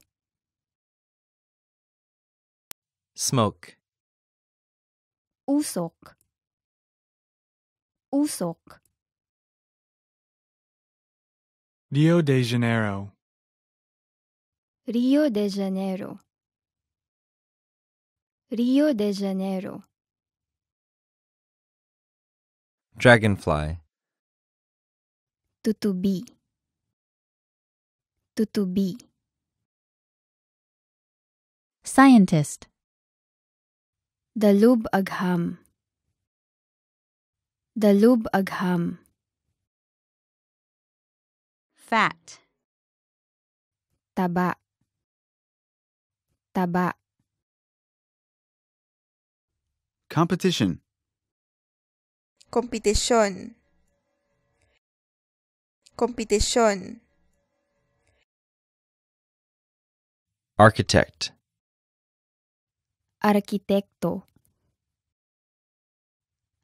Smoke. Usok. Usok. Rio de Janeiro. Rio de Janeiro. Rio de Janeiro. Dragonfly. Tutubi. Tutubi. Scientist. Dalub Agham. Dalub Agham fat taba taba competition competition competition architect arquitecto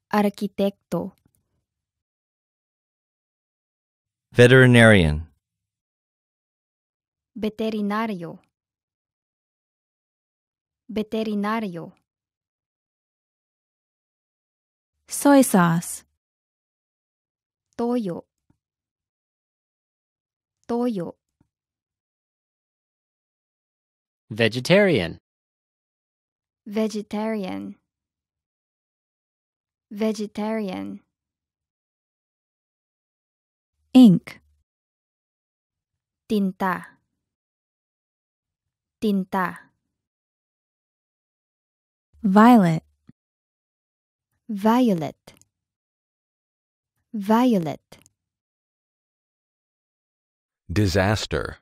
arquitecto Veterinarian. Veterinario. Veterinario. Soy sauce. Toyo. Toyo. Vegetarian. Vegetarian. Vegetarian. Ink. Tinta. Tinta. Violet. Violet. Violet. Disaster.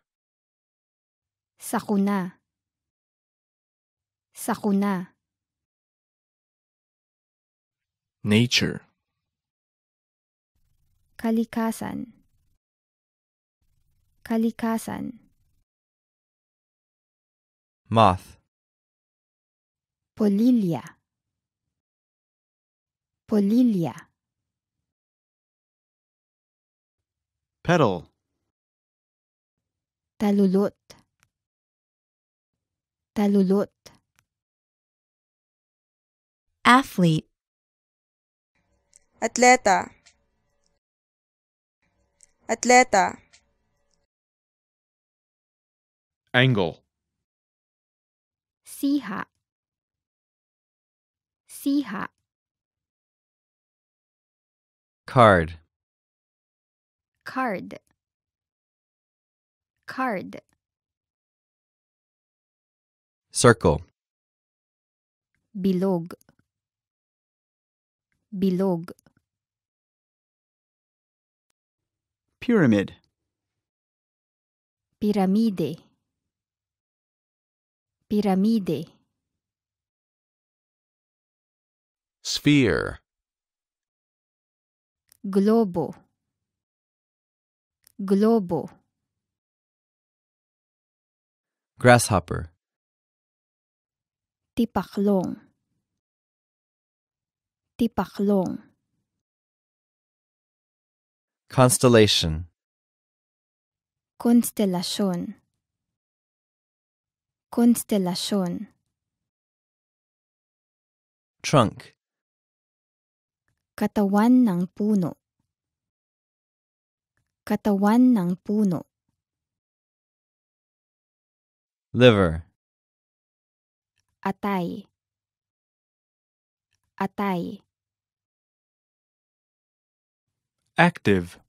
Sakuna. Sakuna. Nature. Kalikasan. Kalikasan Moth Polilia Polilia Petal Talulot Talulot Athlete Atleta Atleta angle siha hat. card card card circle bilog bilog pyramid piramide Pyramid. Sphere Globo Globo Grasshopper Tipaklong Tipaklong Constellation Constellation Constellation. Trunk Katawan ng puno Katawan ng puno Liver Atay Atay Active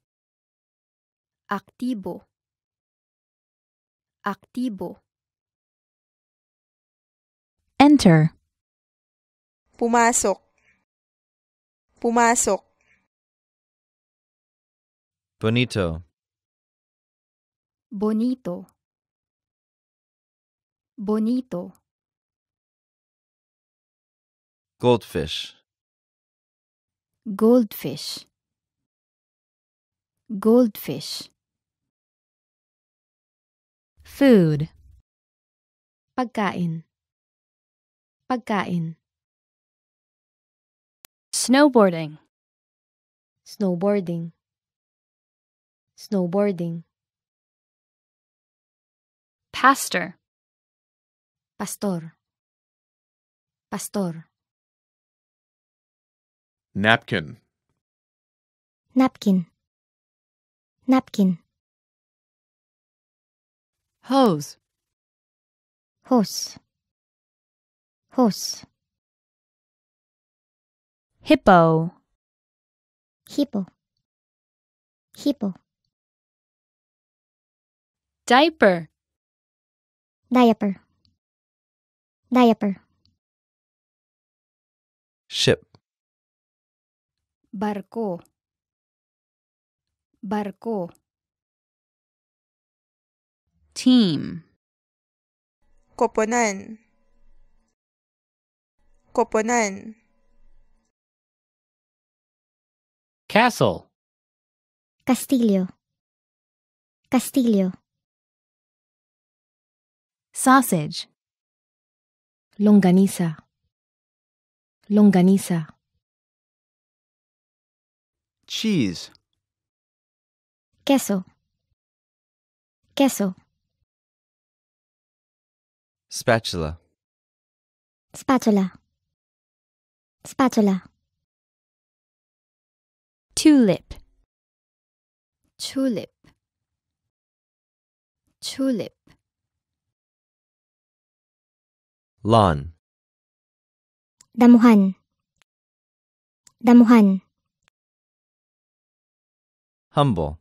Aktibo Aktibo Enter. Pumasok. Pumasok. Bonito. Bonito. Bonito. Goldfish. Goldfish. Goldfish. Food. Pagkain. Pagkain Snowboarding Snowboarding Snowboarding Pastor Pastor Pastor Napkin Napkin Napkin Hose Hose Horse. Hippo. Hippo. Hippo. Diaper. Diaper. Diaper. Ship. Barco. Barco. Team. Koponan koponan castle castillo castillo sausage longaniza longaniza cheese queso queso spatula spatula spatula tulip tulip tulip lawn damuhan damuhan humble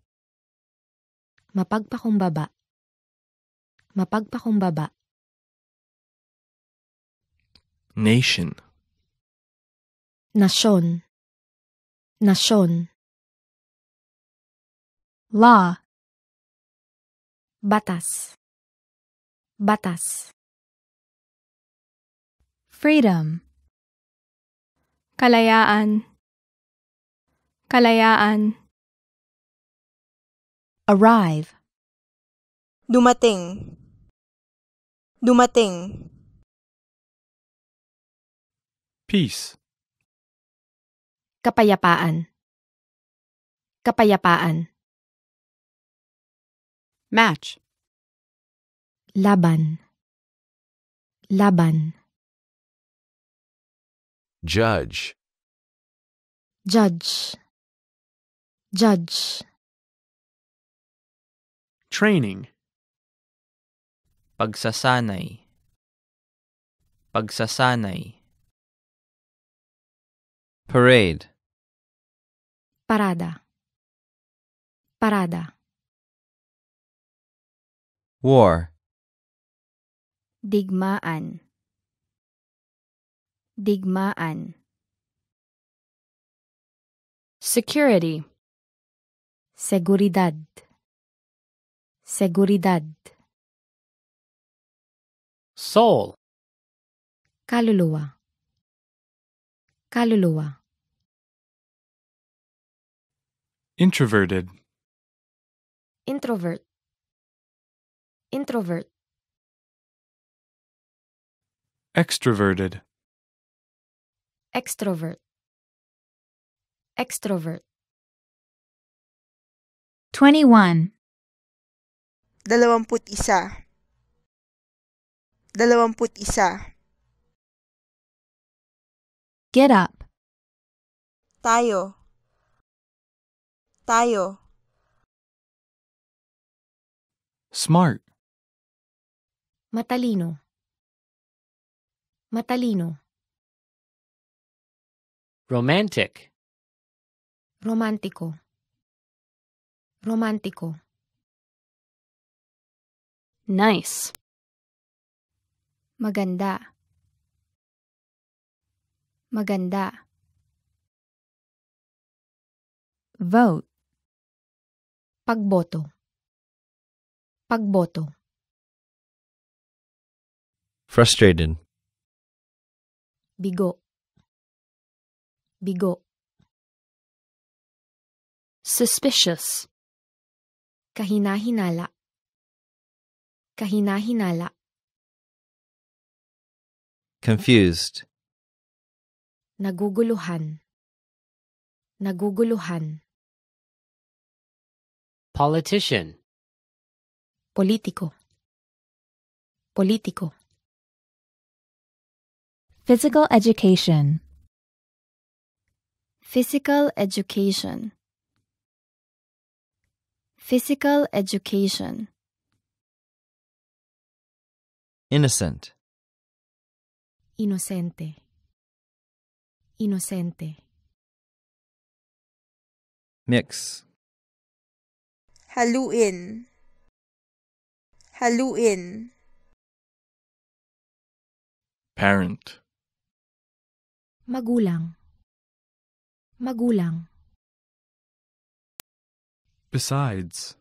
mapagpakumbaba mapagpakumbaba nation Nashon. Nashon. Law Batas Batas Freedom Kalayaan Kalayaan Arrive Dumating Dumating Peace Kapayapaan. Kapayapaan. Match. Laban. Laban. Judge. Judge. Judge. Training. Pagsasanay. Pagsasanay. Parade. Parada. Parada. War. Digmaan. Digmaan. Security. Seguridad. Seguridad. Soul. Kaluluwa. Kaluluwa. Introverted. Introvert. Introvert. Extroverted. Extrovert. Extrovert. 21. Dalawamput isa. Dalawamput isa. Get up. Tayo. Tayo. Smart. Matalino. Matalino. Romantic. Romantico. Romantico. Nice. Maganda. Maganda. Vote. Pagboto. Pagboto. Frustrated. Bigo. Bigo. Suspicious. Kahinahinala. Kahinahinala. Confused. Naguguluhan. Naguguluhan. Politician Político Político Physical education Physical education Physical education Innocent Inocente Inocente Mix haluin haluin parent magulang magulang besides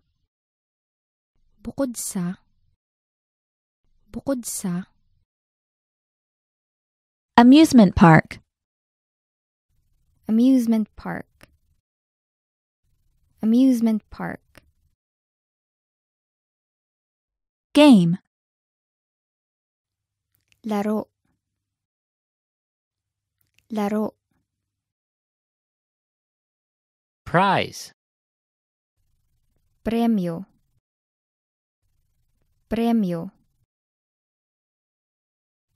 bukod sa bukod sa amusement park amusement park amusement park Game Laro Laro Prize Premio Premio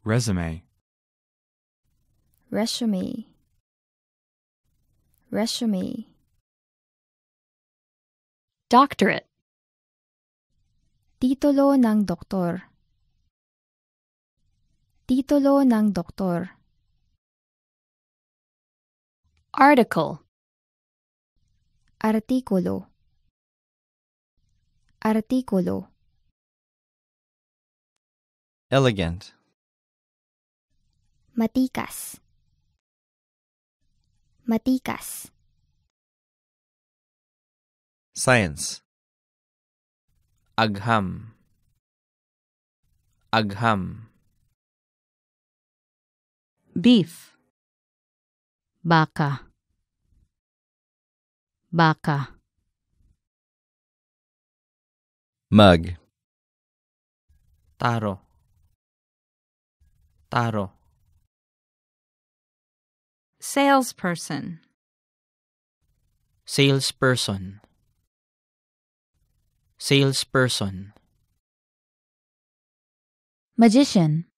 Resume Resume Resume Doctorate Titulo ng doktor. Titulo ng doktor. Article. Artikulo. Artikulo. Elegant. Matikas. Matikas. Science. Agham. Agham. Beef. Baka. Baka. Mug. Taro. Taro. Salesperson. Salesperson. Salesperson Magician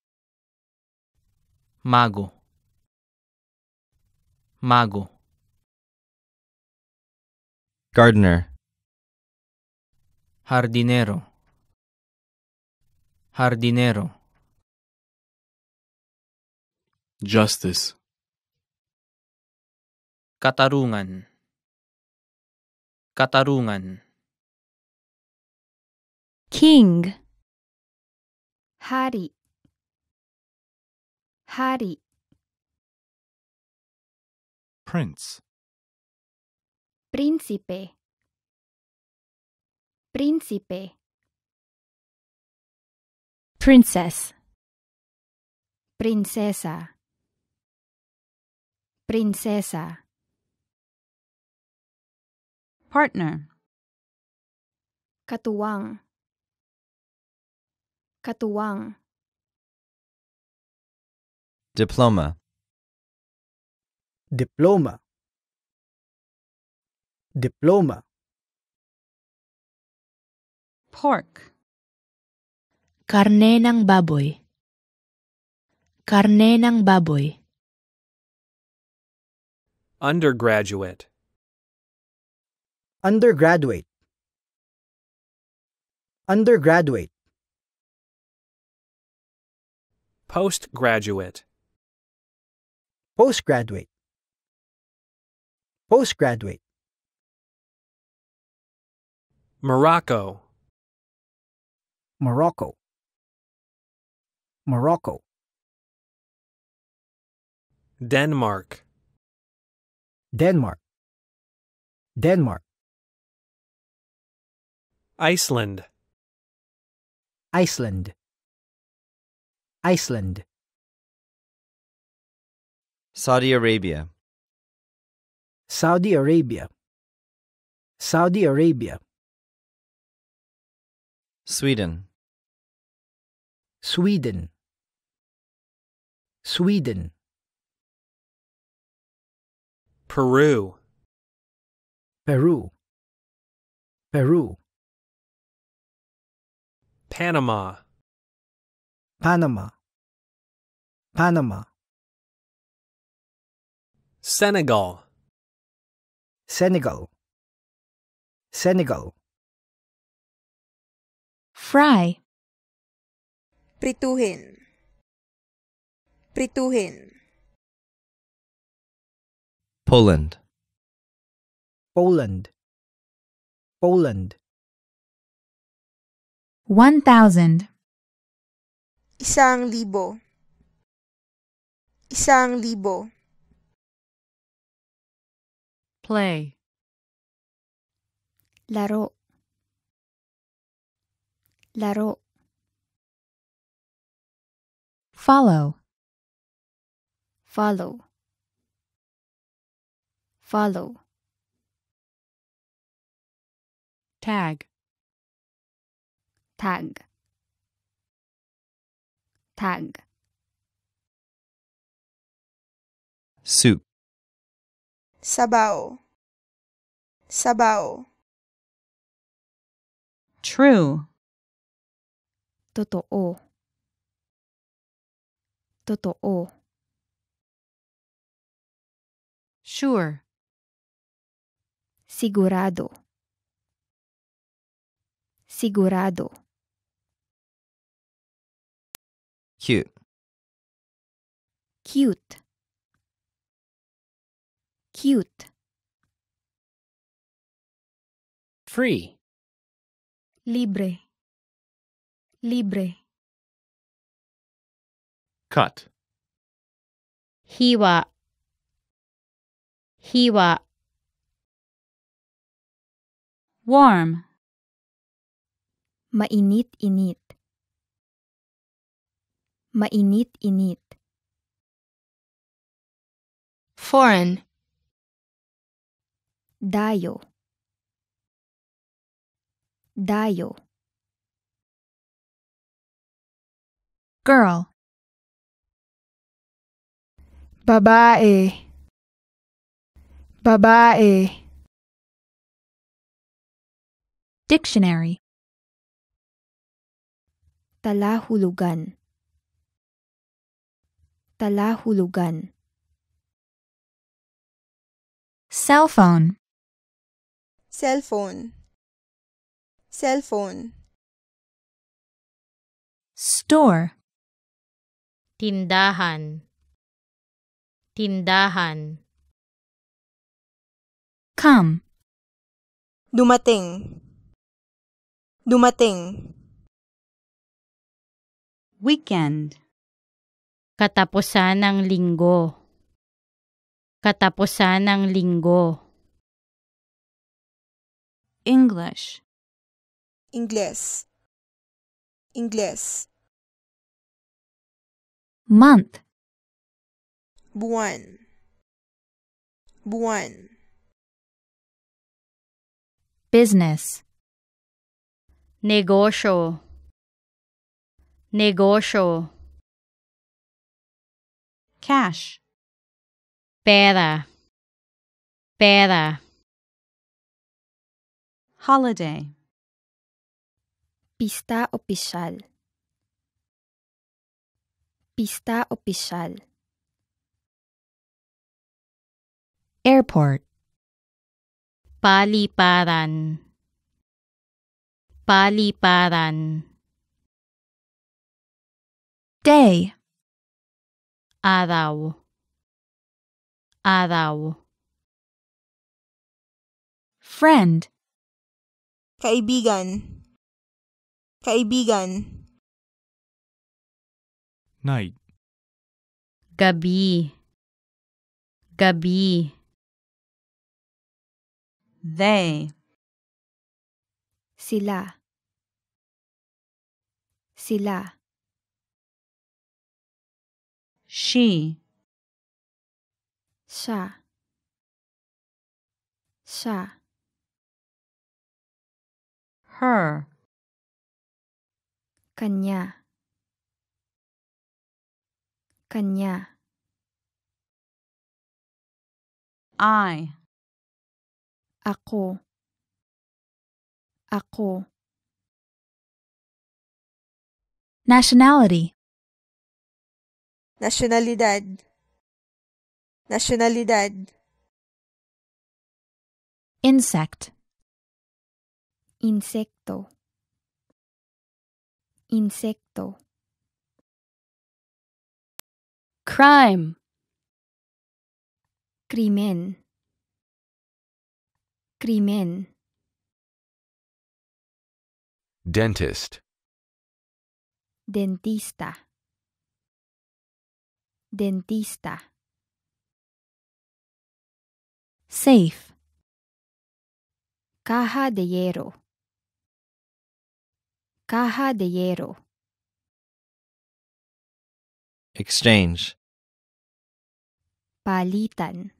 Mago Mago Gardener Hardinero Hardinero Justice Katarungan Katarungan king 針針 prince principe principe princess princesa princesa partner Katuang. Katuwang Diploma Diploma Diploma Pork Karne ng baboy Karne ng baboy Undergraduate Undergraduate Undergraduate Postgraduate. Postgraduate. Postgraduate. Morocco. Morocco. Morocco. Denmark. Denmark. Denmark. Iceland. Iceland. Iceland. Saudi Arabia. Saudi Arabia. Saudi Arabia. Sweden. Sweden. Sweden. Peru. Peru. Peru. Panama. Panama. Panama. Senegal. Senegal. Senegal. Fry. Prituhin. Prituhin. Poland. Poland. Poland. 1000 Isang libo. Isang libo. Play. Laro. Laro. Follow. Follow. Follow. Tag. Tag. Tag. soup. Sabao. Sabao. True. Totoo. Totoo. Sure. Sigurado. Sigurado. Cute. Cute cute free libre libre cut 火は火は warm mainit-init mainit-init foreign だよだよ girl babae babae dictionary talahulugan talahulugan cell phone cellphone cellphone store tindahan tindahan come dumating dumating weekend katapusan ng linggo katapusan ng linggo English. Inglês. Inglês. Month. Buon. Buon. Business. Negócio. Negócio. Cash. Pera. Pera. Holiday. Pista opisyal. Pista opisyal. Airport. Palipadan. Palipadan. Day. Araw. Araw. Friend. kaibigan, kaibigan, night, gabi, gabi, they, sila, sila, she, siya, siya. her Kanya Kanya I Ako Ako Nationality Nationalidad Nationalidad Insect Insecto. Insecto. Crime. Crimen. Crimen. Dentist. Dentista. Dentista. Safe. Caja de hierro. Caja de hierro. Exchange. Palitan.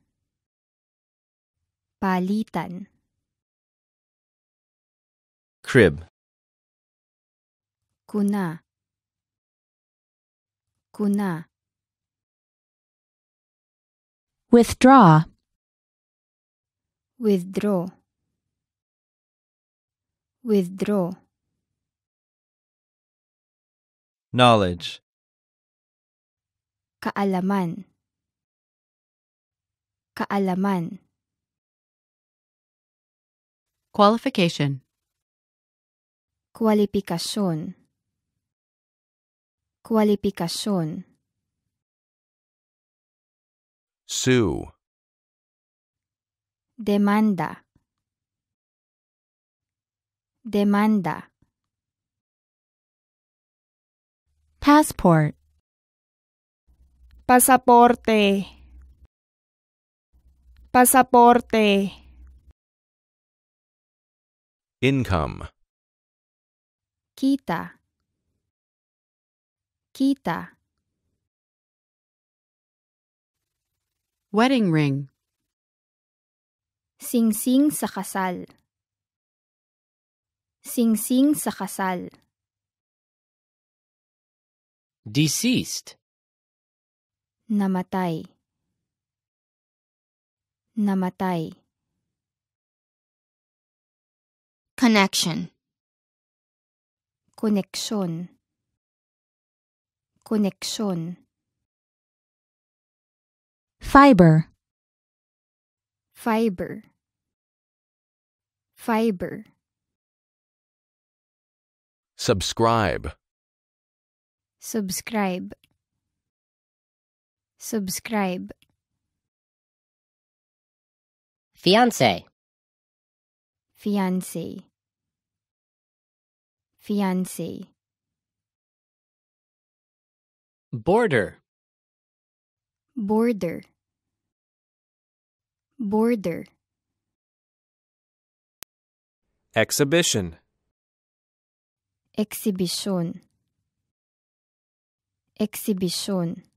Palitan. Crib. Kuna. Kuna. Withdraw. Withdraw. Withdraw. knowledge kaalaman kaalaman qualification kwalifikasyon kwalifikasyon sue demanda demanda passport pasaporte pasaporte income kita kita wedding ring Sing -sing sa kasal Sing -sing sa kasal Deceased. Namatay. Namatay. Connection. Connection. Connection. Fiber. Fiber. Fiber. Subscribe subscribe subscribe fiance fiance fiance border border border exhibition exhibition Exhibition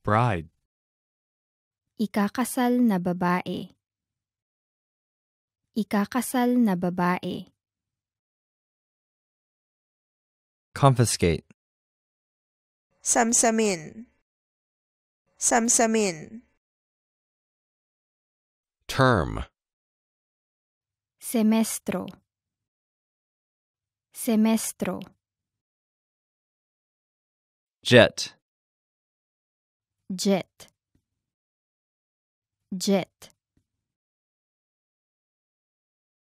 Bride Ikakasal na babae Ikakasal na babae Confiscate Samsamin Samsamin Term Semestro Semestro jet jet jet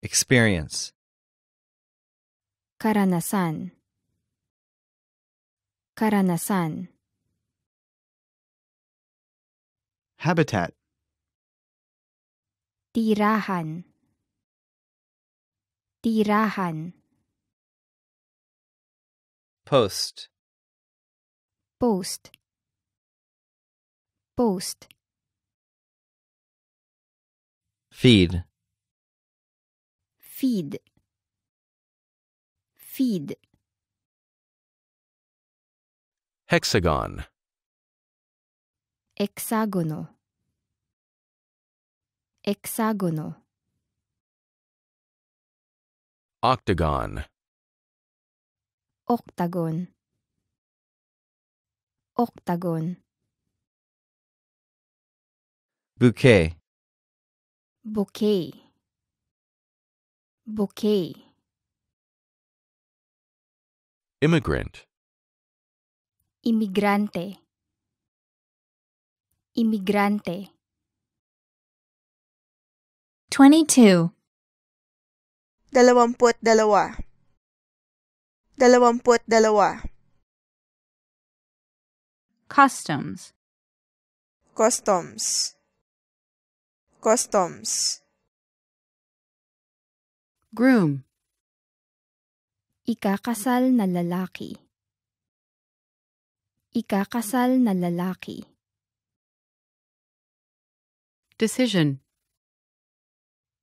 experience karanasan karanasan habitat tirahan tirahan post post post feed feed feed hexagon hexagonal hexagonal octagon octagon octagon bouquet bouquet bouquet immigrant immigrante immigrante 22 dalawamput dalawa dalawamput dalawa customs customs customs groom ikakasal na lalaki ikakasal na lalaki decision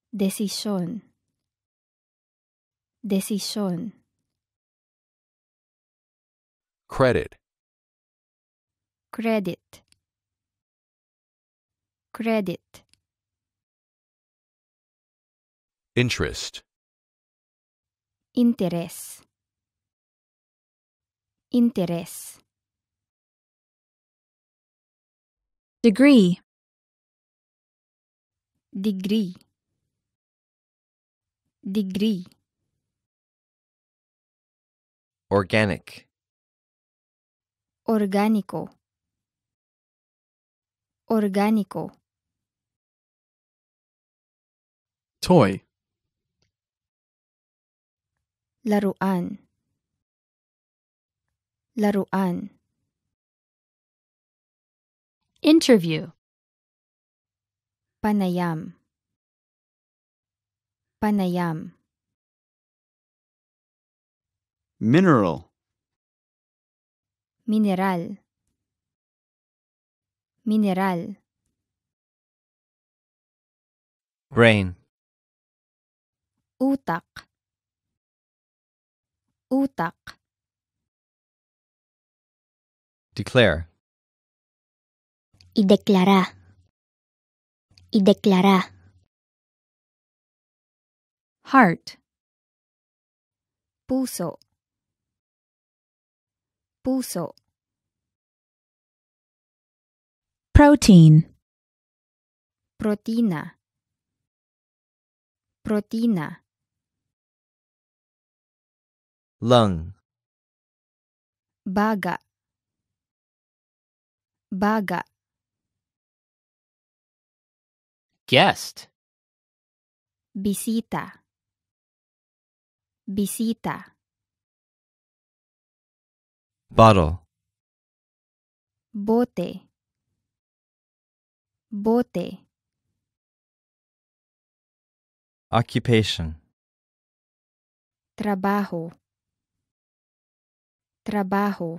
Decision. Decision. credit credit credit interest interés interés degree degree degree organic orgánico Orgánico. Toy. Laruan. Laruan. Interview. Panayam. Panayam. Mineral. Mineral mineral brain utak utak declare ideklara ideklara heart puso puso Protein. Proteína. Proteína. Lung. Baga. Baga. Guest. Visita. Visita. Bottle. Bote bote occupation trabajo trabajo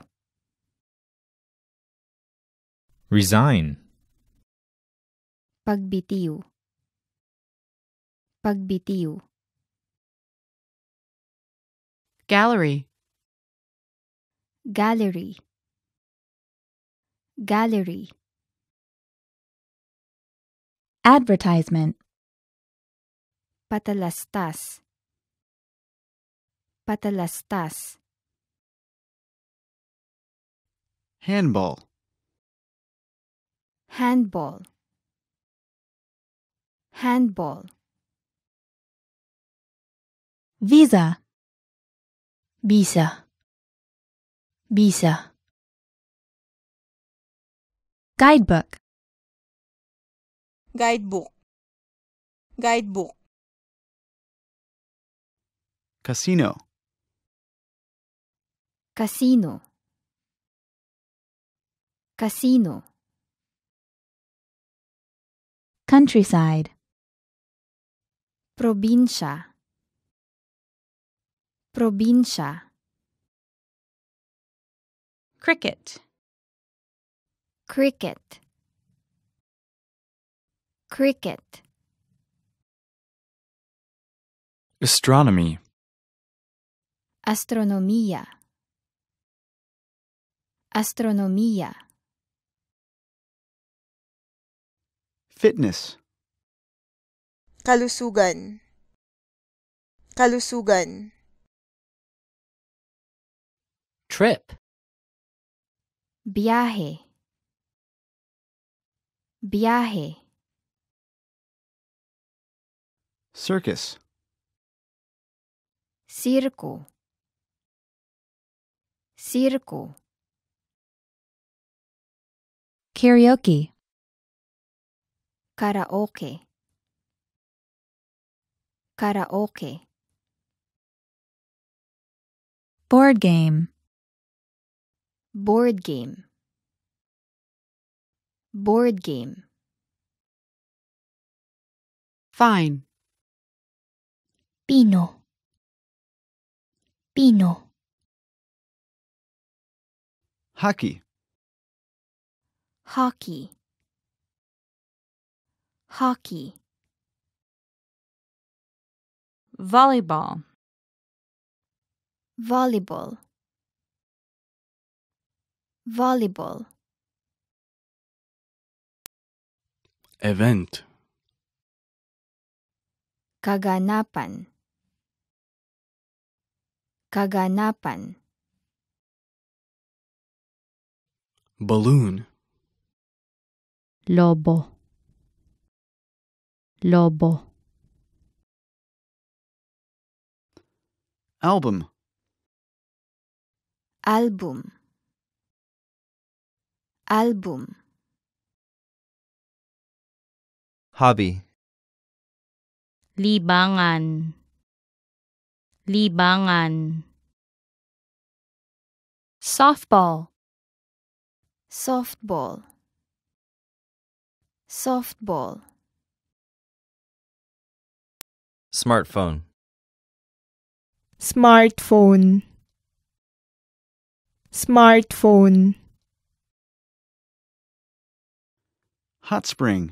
resign pagbitiw pagbitiw gallery gallery gallery Advertisement Patalastas Patalastas Handball Handball Handball Visa Visa Visa Guidebook guidebook guidebook casino casino casino countryside Provincia. Provincia. cricket cricket cricket astronomy astronomía astronomía fitness kalusugan kalusugan trip viaje viaje Circus. Circo. Circo. Karaoke. Karaoke. Karaoke. Board game. Board game. Board game. Fine pino pino hockey hockey hockey volleyball volleyball volleyball event kaganapan Kaganapan Balloon Lobo Lobo Album Album Album Hobby Libangan libangan softball softball softball smartphone smartphone smartphone hot spring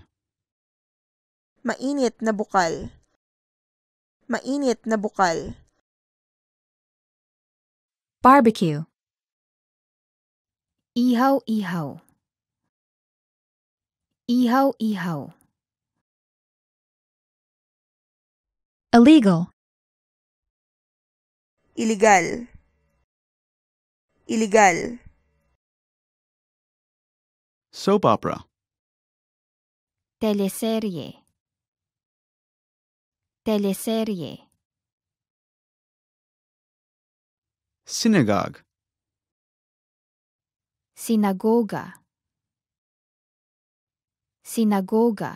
mainit na bukal mainit na bukal Barbecue. Ihaw ihaw. Ihaw ihaw. Illegal. Illegal. Illegal. Soap opera. Teleserie. Teleserie. synagogue synagoga synagoga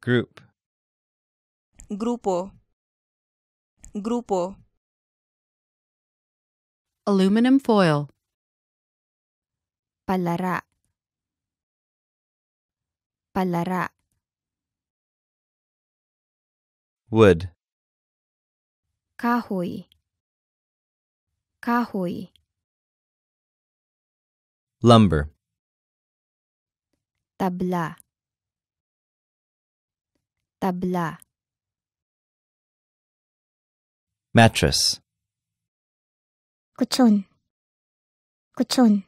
group grupo grupo aluminum foil palara palara wood Kahoy. Kahoy. Lumber. Tabla. Tabla. Mattress. Kuchon. Kuchon.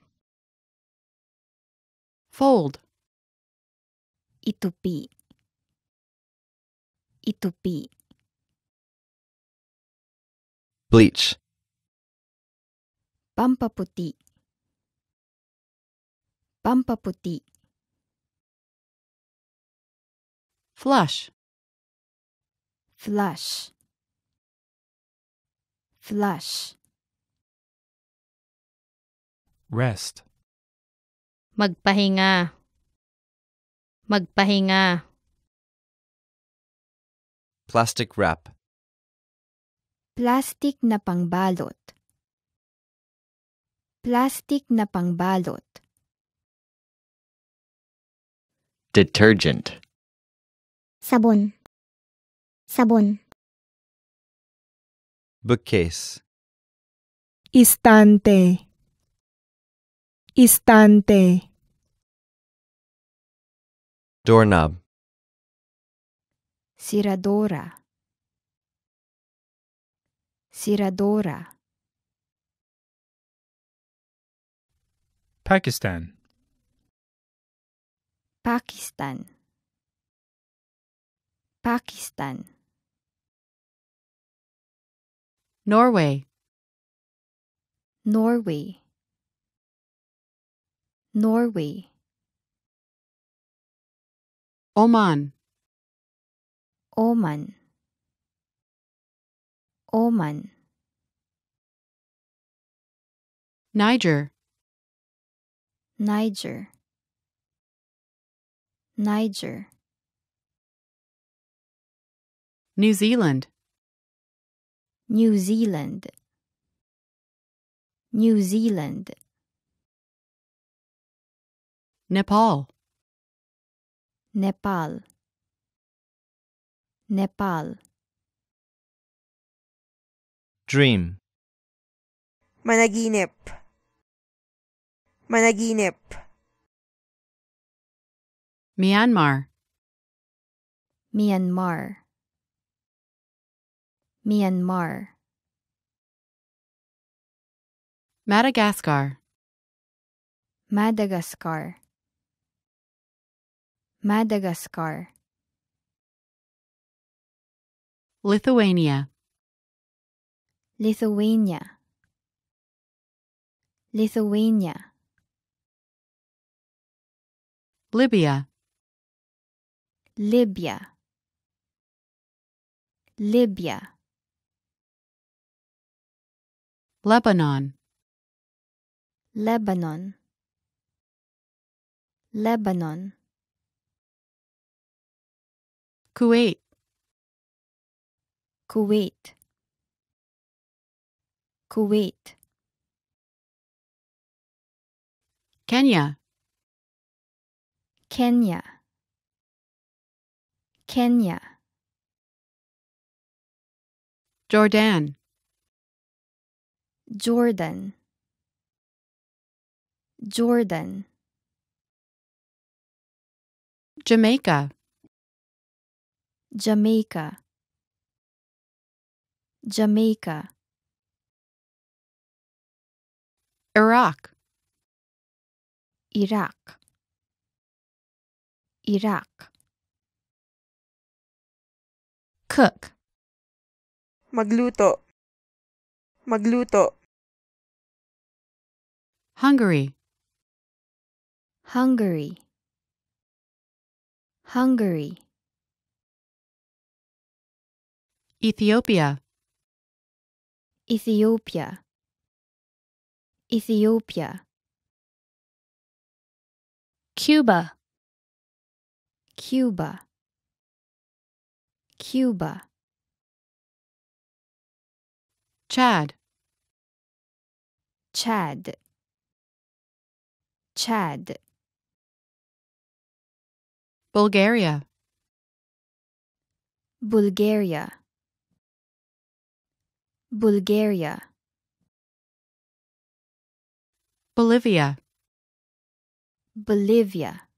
Fold. Itupi. Itupi bleach Bampa puti. Bampa puti. flush flush flush rest magpahinga magpahinga plastic wrap Plastic na pangbalot. Plastic na pangbalot. Detergent. Sabon. Sabon. Bookcase. Istante. Istante. Doorknob. Siradora. Siradora. Pakistan. Pakistan. Pakistan. Norway. Norway. Norway. Oman. Oman. Oman Niger Niger Niger New Zealand New Zealand New Zealand Nepal Nepal Nepal Dream Managinip Managinip Myanmar Myanmar Myanmar Madagascar Madagascar Madagascar Lithuania Lithuania Lithuania Libya Libya Libya Lebanon Lebanon Lebanon Kuwait Kuwait Kuwait Kenya Kenya Kenya Jordan Jordan Jordan Jamaica Jamaica Jamaica Iraq Iraq Iraq Cook Magluto Magluto Hungary Hungary Hungary Ethiopia Ethiopia Ethiopia Cuba Cuba Cuba Chad Chad Chad Bulgaria Bulgaria Bulgaria Bolivia. Bolivia.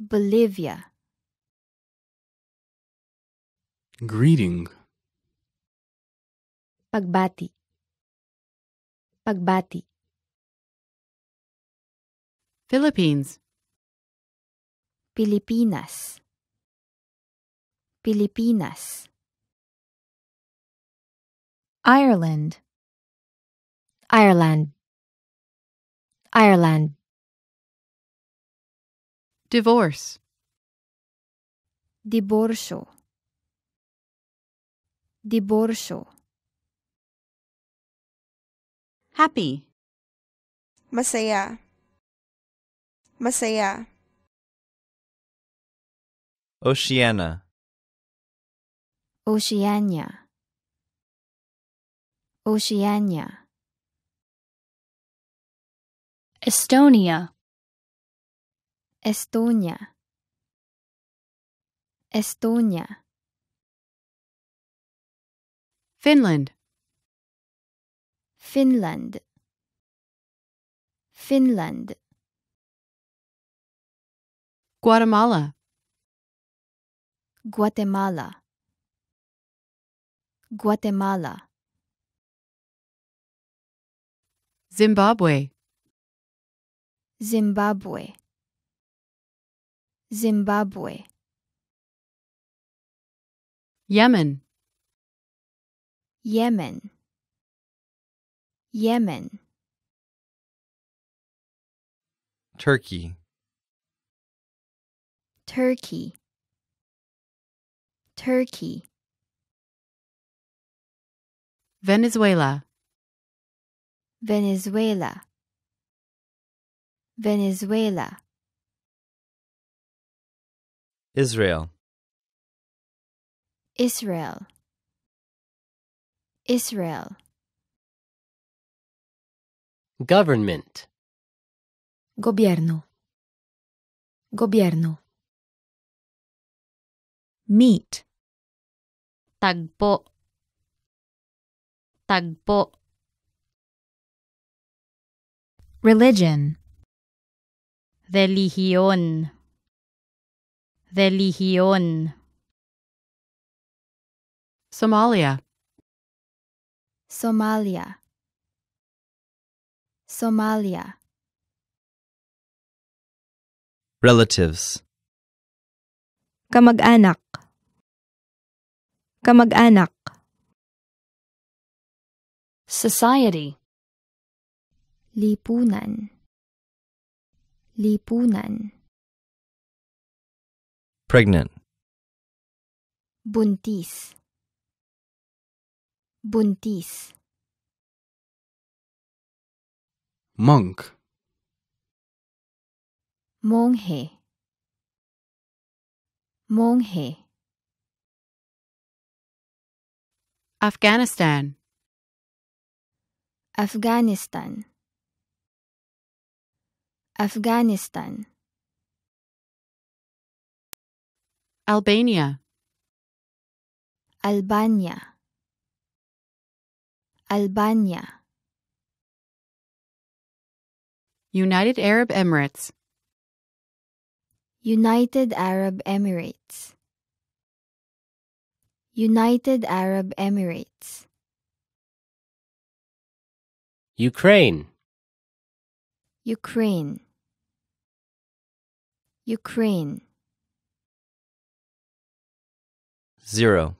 Bolivia. Greeting. Pagbati. Pagbati. Philippines. Pilipinas. Pilipinas. Ireland. Ireland. Ireland. Divorce. Divorcio. Divorcio. Happy. Masaya. Masaya. Oceania. Oceania. Oceania. Estonia Estonia Estonia Finland Finland Finland Guatemala Guatemala Guatemala Zimbabwe Zimbabwe Zimbabwe Yemen Yemen Yemen Turkey Turkey Turkey Venezuela Venezuela Venezuela Israel Israel Israel Government Gobierno Gobierno Meet Tagpo Tagpo Religion religión, religión. Somalia, Somalia, Somalia. relatives, kamag-anak, kamag-anak, Society. lipunan, Lipunan. Pregnant. Buntis. Buntis. Monk. Monghe. Monghe. Afghanistan. Afghanistan. Afghanistan, Albania, Albania, Albania, United Arab Emirates, United Arab Emirates, United Arab Emirates, Ukraine. Ukraine. Ukraine Zero.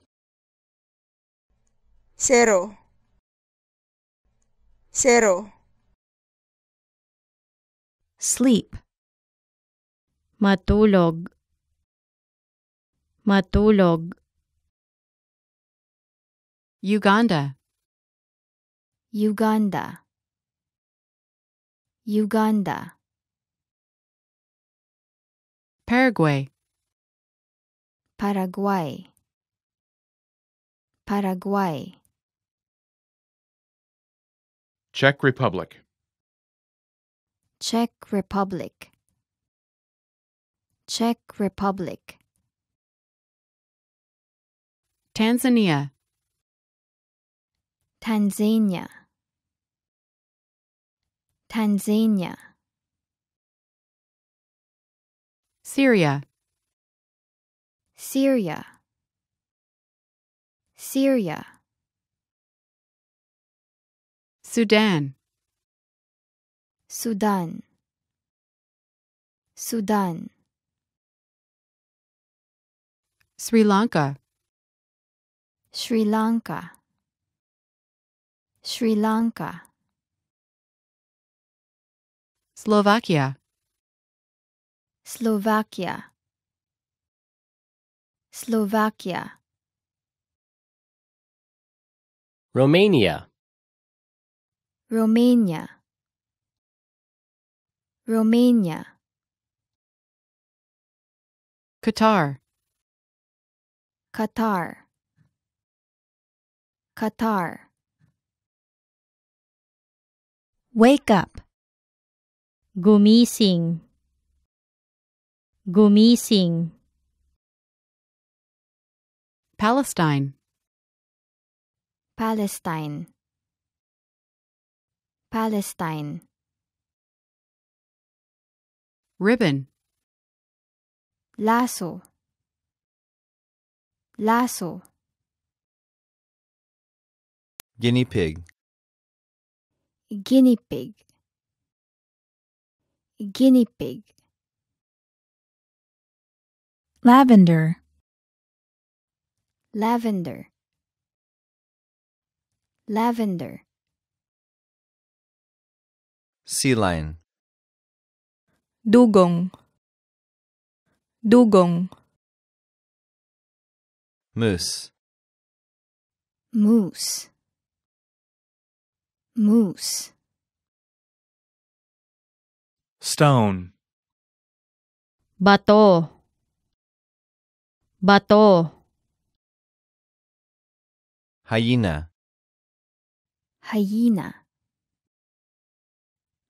Zero. Zero. Sleep. Matulog. Matulog. Uganda. Uganda. Uganda. Paraguay. Paraguay. Paraguay. Czech Republic. Czech Republic. Czech Republic. Tanzania. Tanzania. Tanzania. Syria. Syria. Syria. Sudan. Sudan. Sudan. Sri Lanka. Sri Lanka. Sri Lanka. Slovakia. Slovakia Slovakia Romania Romania Romania Qatar Qatar Qatar Wake up Gumising Gumising Palestine Palestine Palestine Ribbon Lasso Lasso Guinea pig Guinea pig Guinea pig Lavender. Lavender. Lavender. Sea lion. Dugong. Dugong. Moose. Moose. Moose. Stone. Bato. Bato. Hyena. Hyena.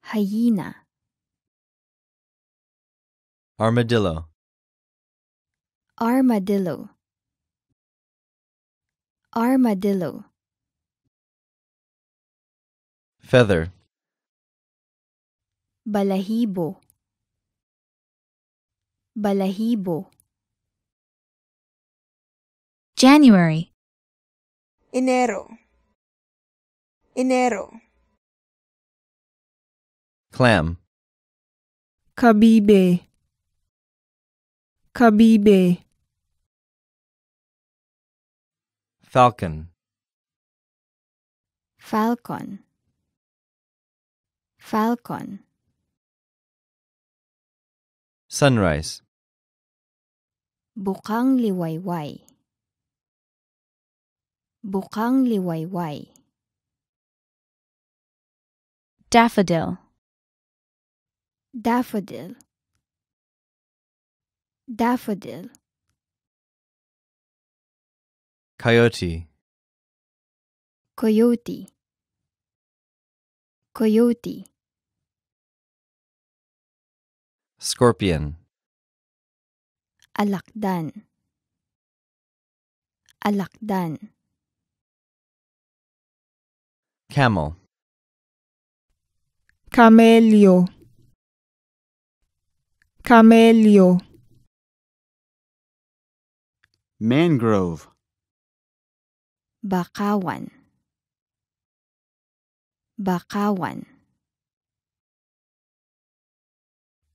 Hyena. Armadillo. Armadillo. Armadillo. Feather. Balahibo. Balahibo. January. Enero. Enero. Clam. Kabibe. Kabibe. Falcon. Falcon. Falcon. Sunrise. Bukang liwayway. Bukang liwayway. Daffodil. Daffodil. Daffodil. Coyote. Coyote. Coyote. Scorpion. Alakdan. Alakdan. Camel. Camelio. Camelio. Mangrove. Bakawan. Bakawan.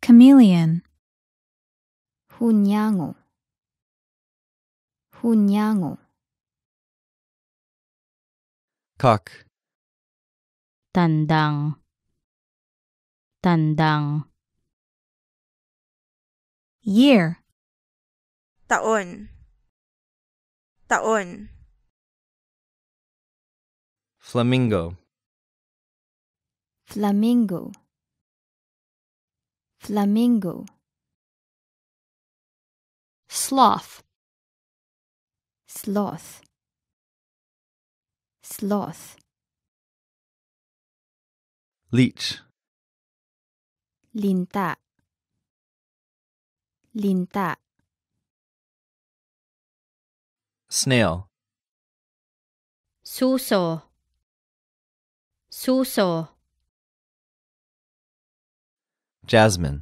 Chameleon. Hunyango. Hunyango. Cock tandang tandang year taon taon flamingo flamingo flamingo sloth sloth sloth leech Linta. Linta. snail Suso. Suso. jasmine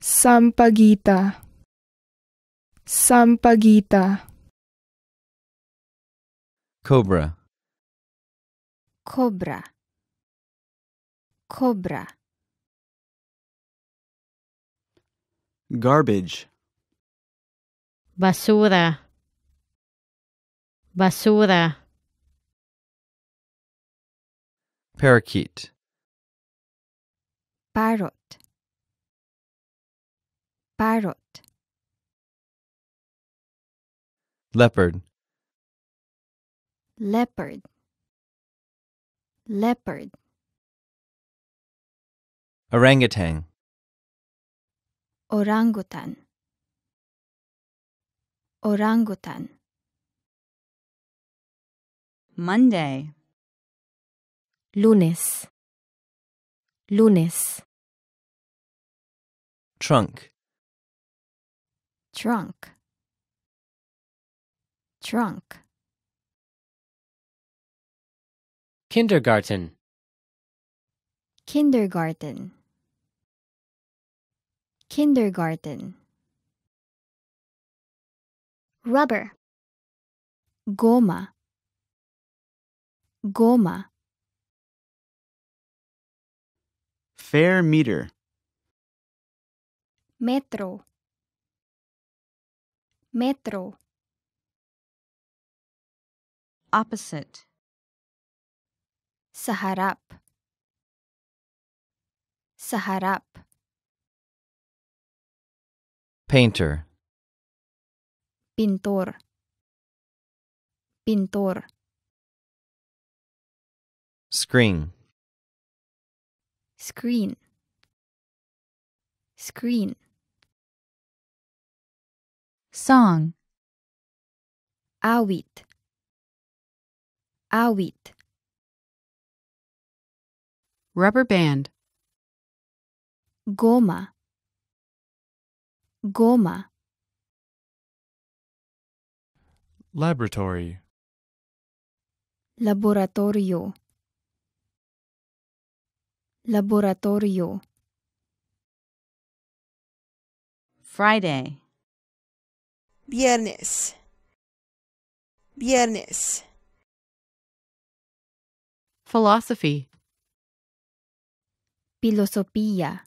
sampagita sampagita cobra cobra Cobra. Garbage. Basura. Basura. Parakeet. Parrot. Parrot. Leopard. Leopard. Leopard. Orangutan. Orangutan. Orangutan. Monday. Lunes. Lunes. Trunk. Trunk. Trunk. Kindergarten. Kindergarten kindergarten rubber goma goma fair meter metro metro opposite saharap saharap Painter. Pintor. Pintor. Screen. Screen. Screen. Song. Awit. Awit. Rubber band. Goma. Goma. Laboratory. Laboratorio. Laboratorio. Friday. Viernes. Viernes. Philosophy. Filosofía.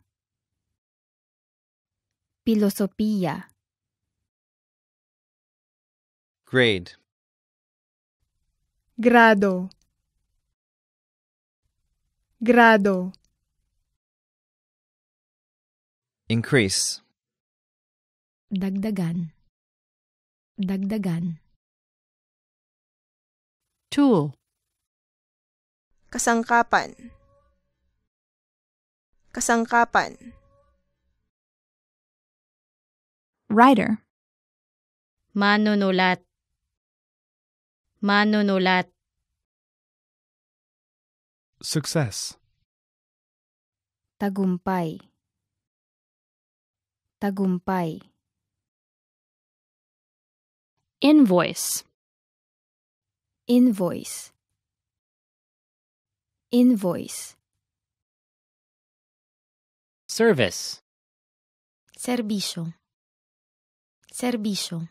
Filosofía. Grade. Grado. Grado. Increase. Dagdagan. Dagdagan. Tool. Kasangkapan. Kasangkapan. Writer. Manunulat. Manunulat. Success. Tagumpay. Tagumpay. Invoice. Invoice. Invoice. Service. Servicio. Servicio.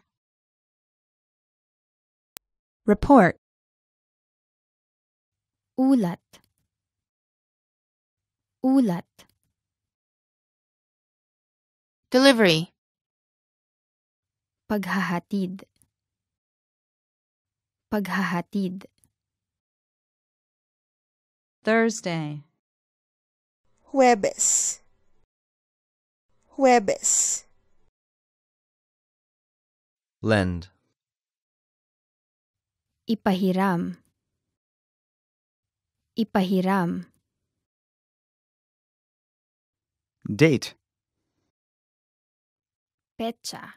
Report. Ulat. Ulat. Delivery. Paghahatid. Paghahatid. Thursday. Jueves. Jueves. Lend. Ipahiram. Ipahiram. Date. Pecha.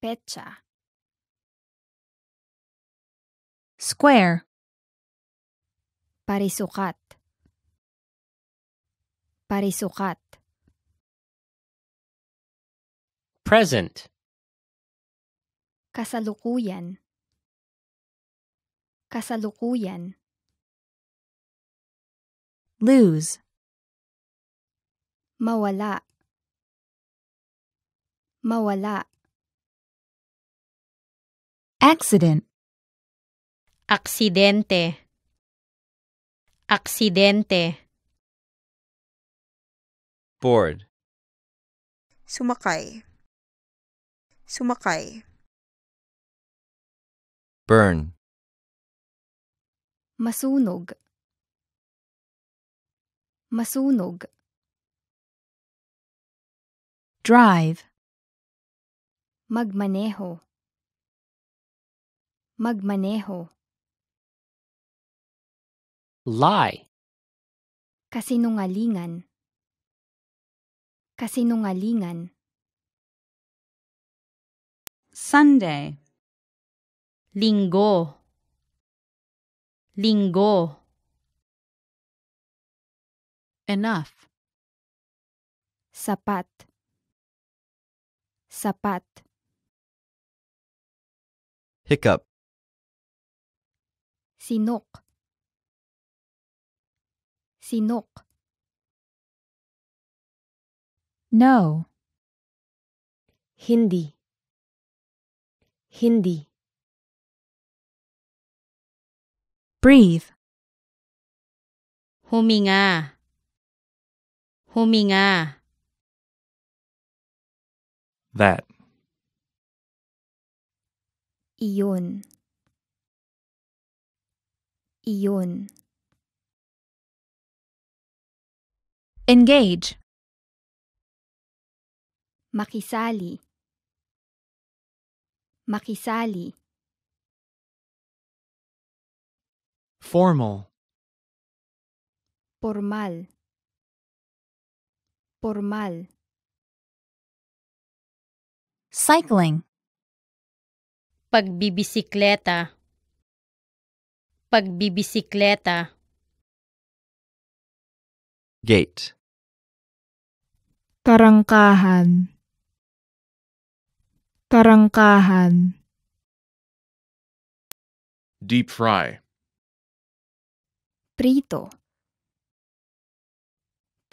Pecha. Square. Parisukat. Parisukat. Present. Kasalukuyan. Kasalukuyan. Lose. Mawala. Mawala. Accident. Accidente. Accidente. Board. Sumakay. Sumakay. Burn. Masunog. Masunog. Drive. Magmaneho. Magmaneho. Lie. Kasinungalingan. Kasinungalingan. Sunday. Linggo. Linggo. Enough. Sapat. Sapat. Hiccup. Sinok. Sinok. No. Hindi. Hindi. Breathe. Huminga. Huminga. That. Iyon. Iyon. Engage. Makisali. Makisali. Formal. Formal. Formal. Cycling. Pagbibisikleta. Pagbibisikleta. Gate. Tarangkahan. Karangkahan. Deep fry. Prito.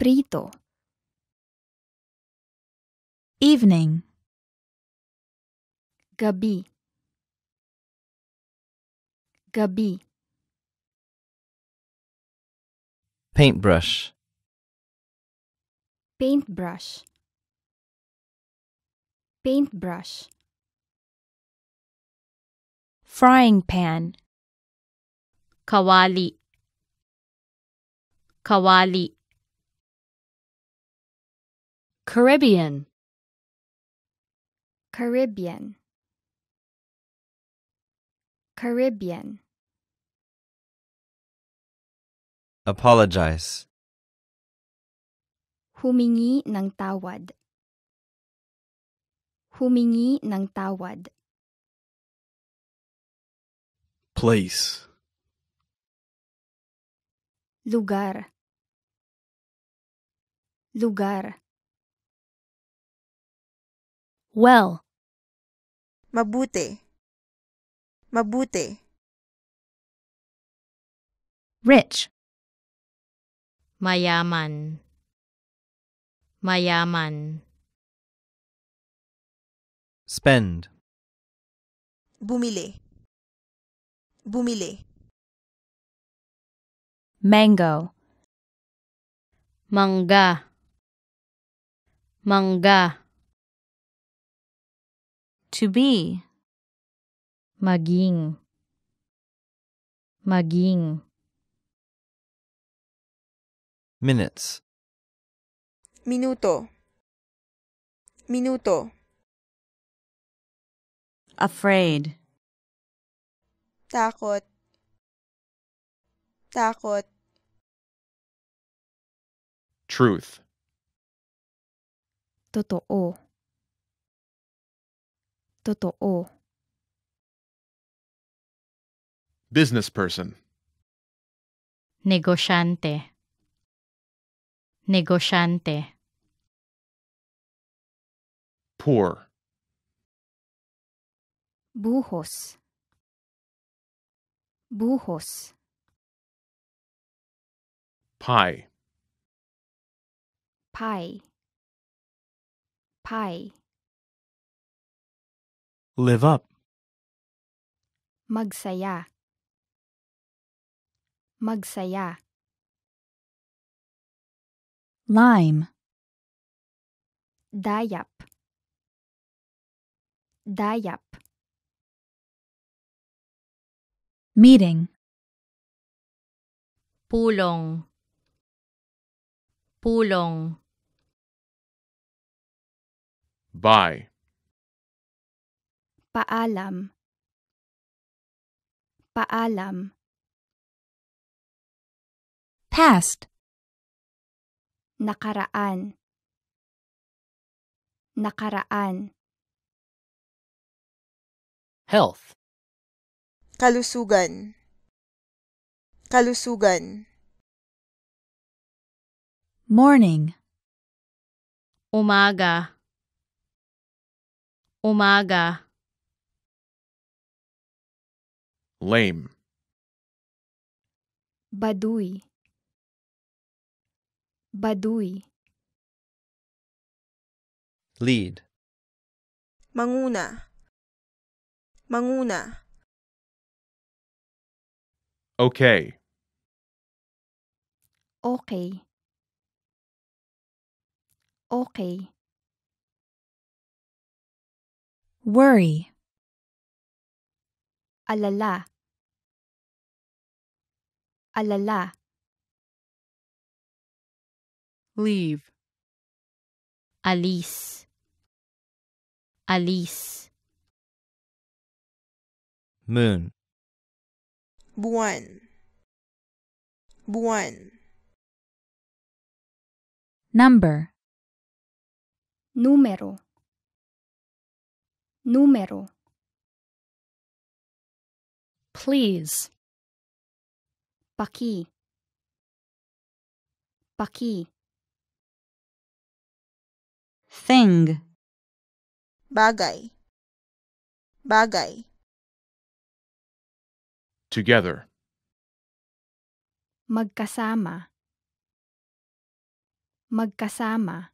Prito. Evening. Gabi. Gabi. Paintbrush. Paintbrush paintbrush frying pan kawali kawali caribbean caribbean caribbean apologize humingi ng tawad Humingi ng tawad. Place. Lugar. Lugar. Well. Mabuti. Mabuti. Rich. Mayaman. Mayaman. Spend. Bumile. Bumile. Mango. Manga. Manga. To be. Maging. Maging. Minutes. Minuto. Minuto. Afraid. Takot. Takot. Truth. Totoo. Totoo. Business person. Negosyante. Negosyante. Poor. Buhos. Buhos. Pie. Pie. Pie. Live up. Magsaya. Magsaya. Lime. Dayap. Dayap. Meeting. Pulong. Pulong. Bye. Paalam. Paalam. Past. Nakaraan. Nakaraan. Health kalusugan kalusugan morning umaga umaga lame baduy baduy lead manguna manguna Okay. Okay. Okay. Worry. Alala. Alala. Leave. Alice. Alice. Moon buồn buồn number número número please paqui paqui thing bagay bagay Together. Magkasama. Magkasama.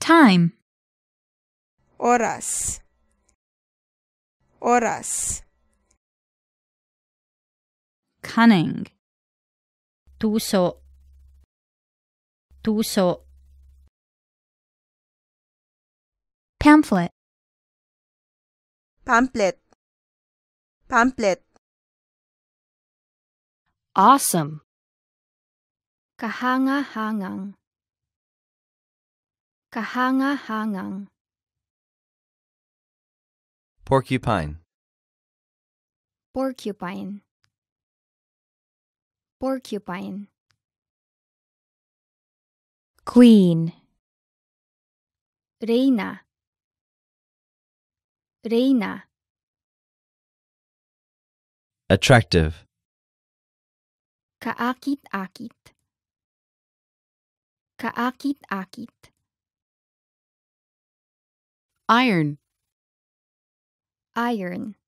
Time. Oras. Oras. Cunning. Tuso. Tuso. Pamphlet. Pamphlet. Pamphlet. Awesome. Kahanga-hangang. Kahanga-hangang. Porcupine. Porcupine. Porcupine. Queen. Reina. Reina. Attractive. Kaakit-akit. Kaakit-akit. Iron. Iron.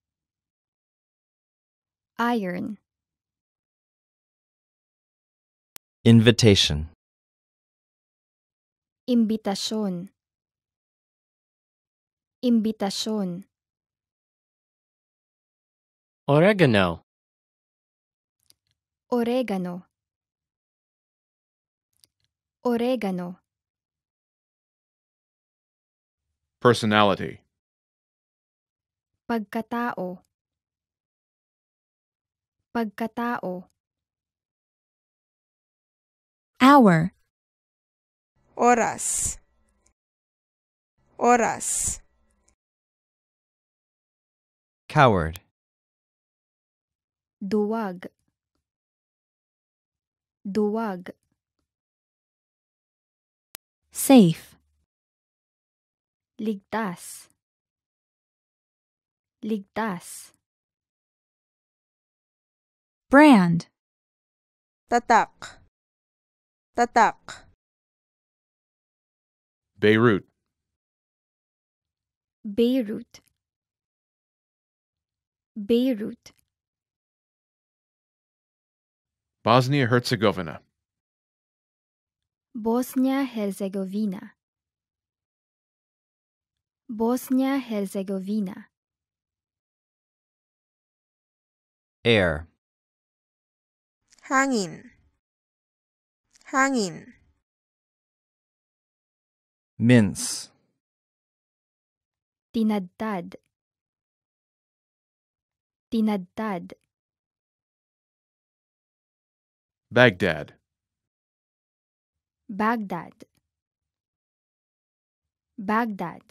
Iron. Invitation. Imbitasyon. Imbitasyon. Oregano. Oregano. Oregano. Personality. Pagkatao. Pagkatao. Hour. Oras. Oras. Coward. Duwag Duwag Safe Ligtas Ligtas Brand Tatak Tatak Beirut Beirut Beirut Bosnia Herzegovina. Bosnia Herzegovina. Bosnia Herzegovina. air hangin hangin mince tinadtad tinadtad Baghdad. Baghdad. Baghdad.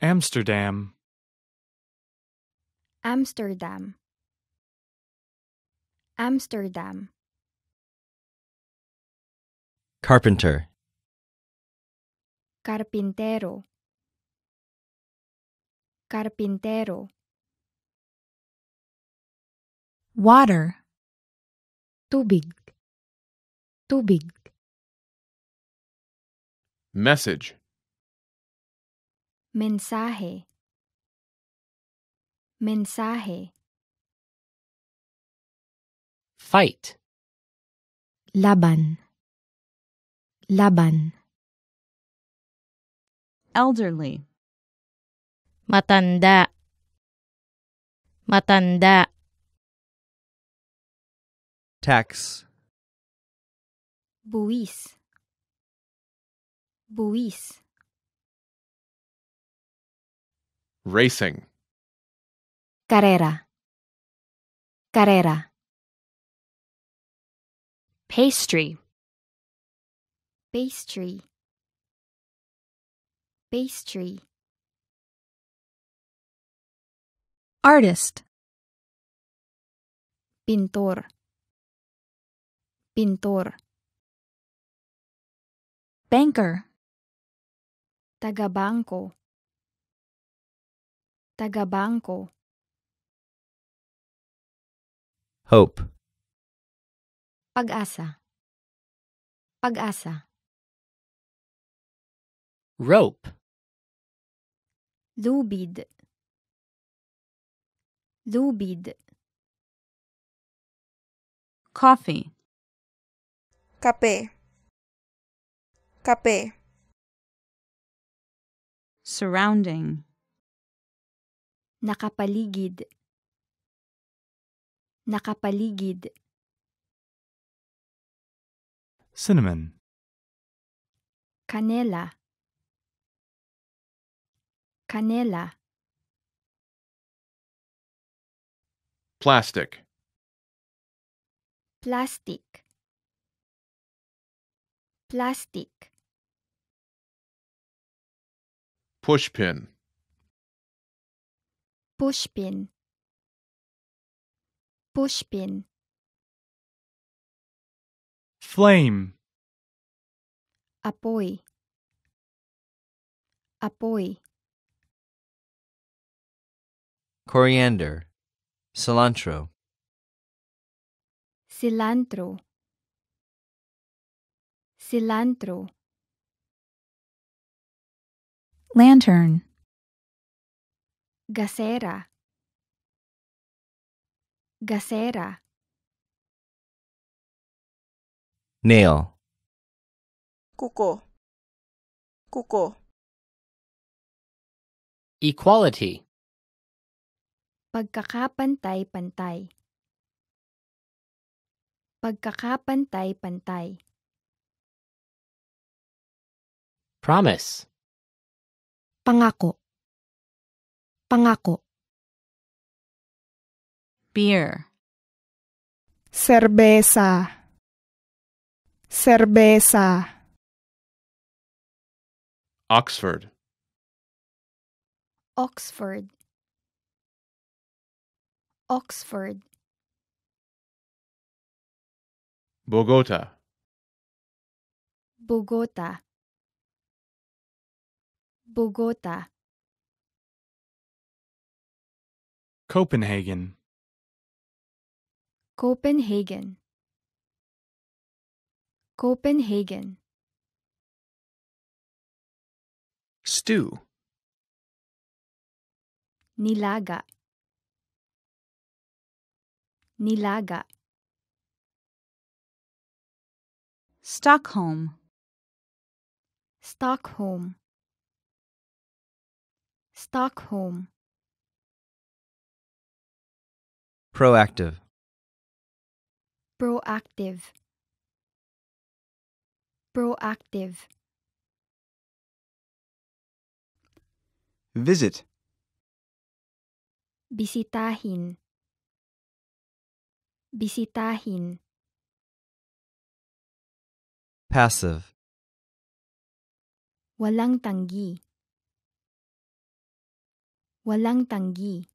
Amsterdam. Amsterdam. Amsterdam. Carpenter. Carpintero. Carpintero. Water Tubig Tubig Message Mensahe. Mensahe. Fight Laban Laban Elderly Matanda Matanda tax buis buis racing carrera carrera pastry pastry pastry artist pintor Pintor Banker tagabanco tagabanco Hope Pag-asa Pag-asa Rope Lubid Lubid Coffee Capé. Capé. Surrounding. Nakapaligid. Nakapaligid. Cinnamon. Canela. Canela. Plastic. Plastic plastic pushpin pushpin pushpin flame apoy apoy coriander cilantro cilantro cilantro lantern gasera gasera nail kuko kuko equality pagkakapantay-pantay pagkakapantay-pantay Promise. Pangako. Pangako. Beer. Cerveza. Cerveza. Oxford. Oxford. Oxford. Bogota. Bogota. Bogota Copenhagen Copenhagen Copenhagen Stew Nilaga Nilaga Stockholm Stockholm Stockholm. Proactive. Proactive. Proactive. Visit. Bisitahin. Bisitahin. Passive. Walang tanggi. Walang tanggi.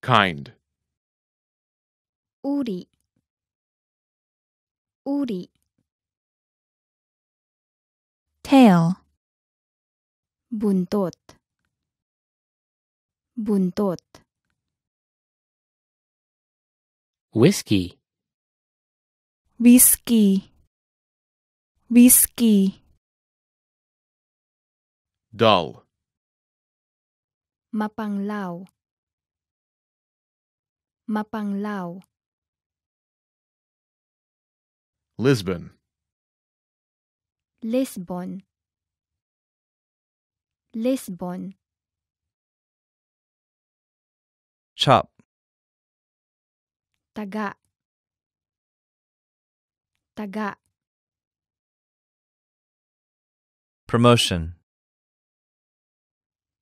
Kind. Uri. Uri. Tail. Buntot. Buntot. Whiskey. Whiskey. Whiskey dull mapanglaw mapanglaw Lisbon Lisbon Lisbon chop taga taga promotion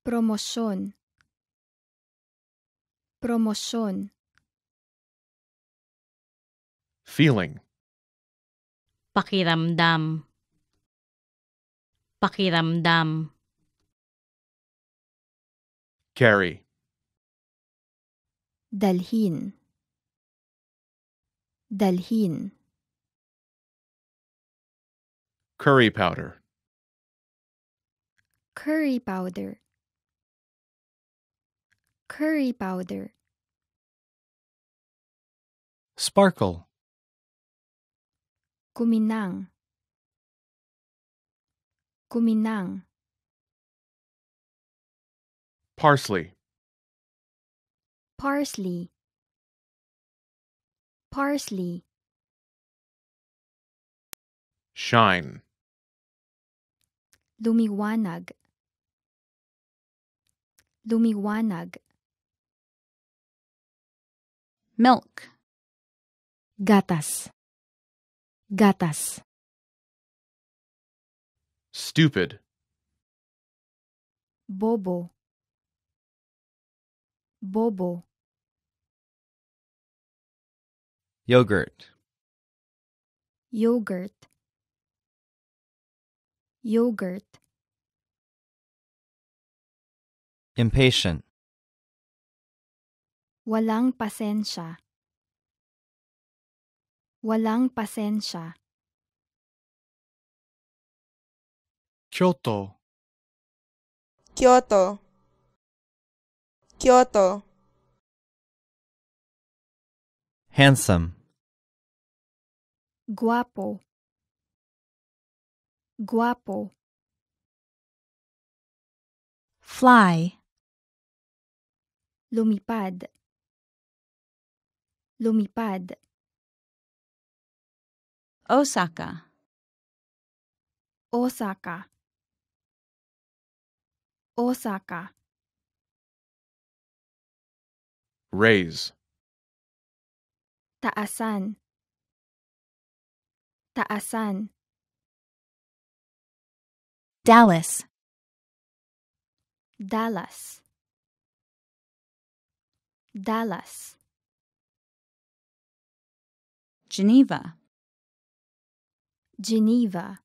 Promosyon Promosyon Feeling Pakiramdam Pakiramdam Carry Dalhin Dalhin Curry powder Curry powder curry powder, sparkle, kuminang, kuminang, parsley, parsley, parsley, shine, lumiwanag, lumiwanag milk gatas gatas stupid bobo bobo yogurt yogurt yogurt impatient Walang pasensya. Walang pasensya. Kyoto. Kyoto. Kyoto. Handsome. Guapo. Guapo. Fly. Lumipad. Lumipad. Osaka. Osaka. Osaka. Raise. Taasan. Taasan. Dallas. Dallas. Dallas. Geneva. Geneva.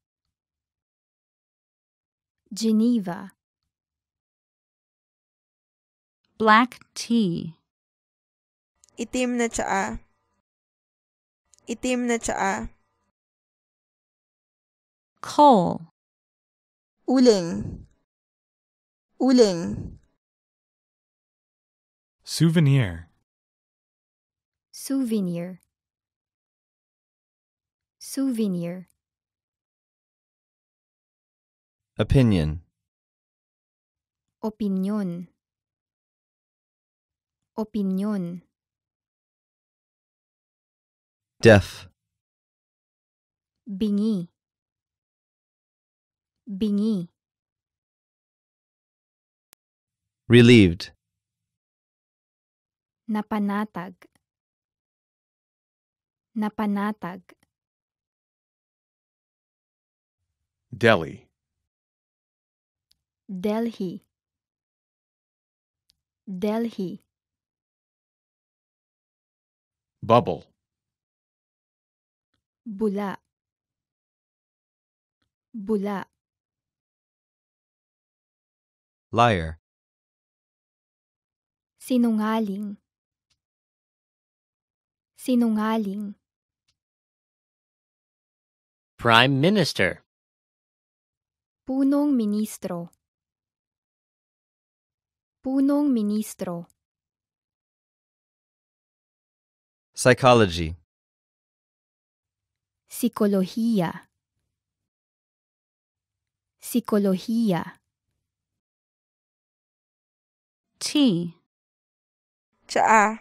Geneva. Black tea. Itim na cha. Itim na cha. Coal. Uling. Uling. Souvenir. Souvenir. Souvenir. Opinion. Opinion. Opinion. Deaf. Bini. Bini. Relieved. Napanatag. Napanatag. Delhi. Delhi. Delhi. Bubble. Bula. Bula. Liar. Sinungaling. Sinungaling. Prime Minister. Punong ministro. Punong ministro. Psychology. Psicología. Psicología. T. Cha.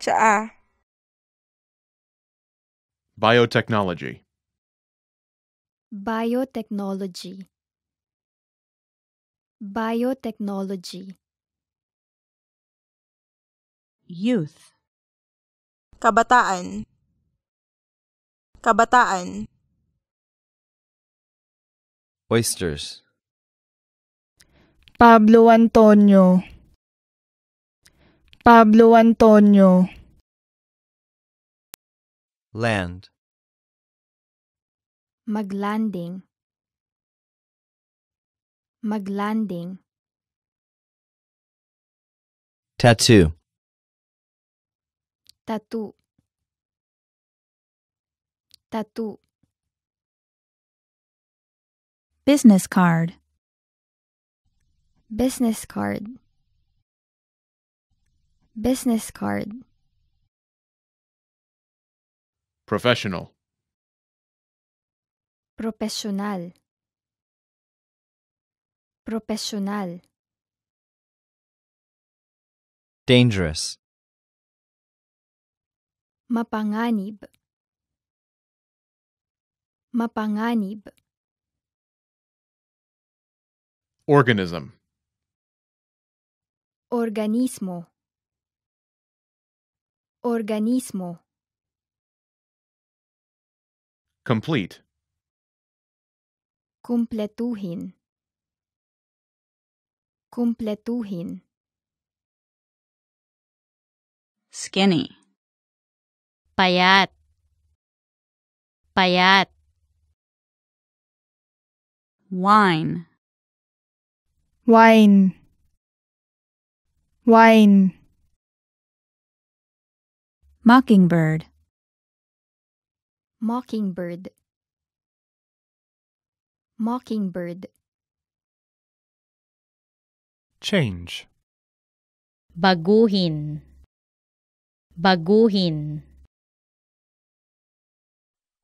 Cha. Biotechnology biotechnology biotechnology youth kabataan kabataan oysters Pablo Antonio Pablo Antonio land maglanding maglanding tattoo tattoo tattoo business card business card business card professional Professional. Professional. Dangerous. Mapanganib. Mapanganib. Organism. Organismo. Organismo. Complete. Kumpletuhin. Kumpletuhin. Skinny. Payat. Payat. Wine. Wine. Wine. Mockingbird. Mockingbird. Mockingbird. Change. Baguhin. Baguhin.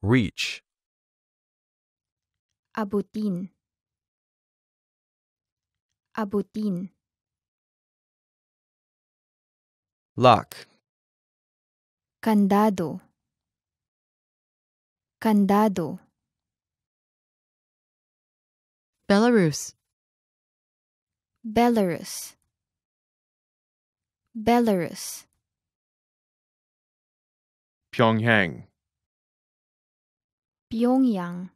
Reach. Abutin. Abutin. Lock. Candado. Candado. Belarus. Belarus. Belarus. Pyongyang. Pyongyang.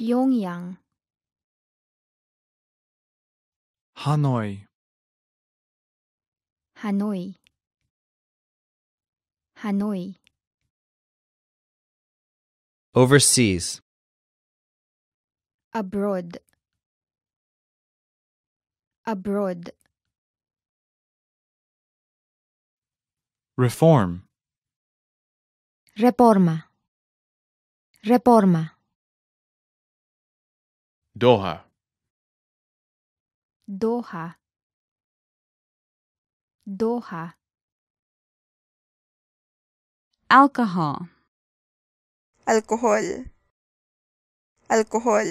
Pyongyang. Hanoi. Hanoi. Hanoi. Overseas abroad abroad reform reforma reforma Doha Doha Doha alcohol alcohol alcohol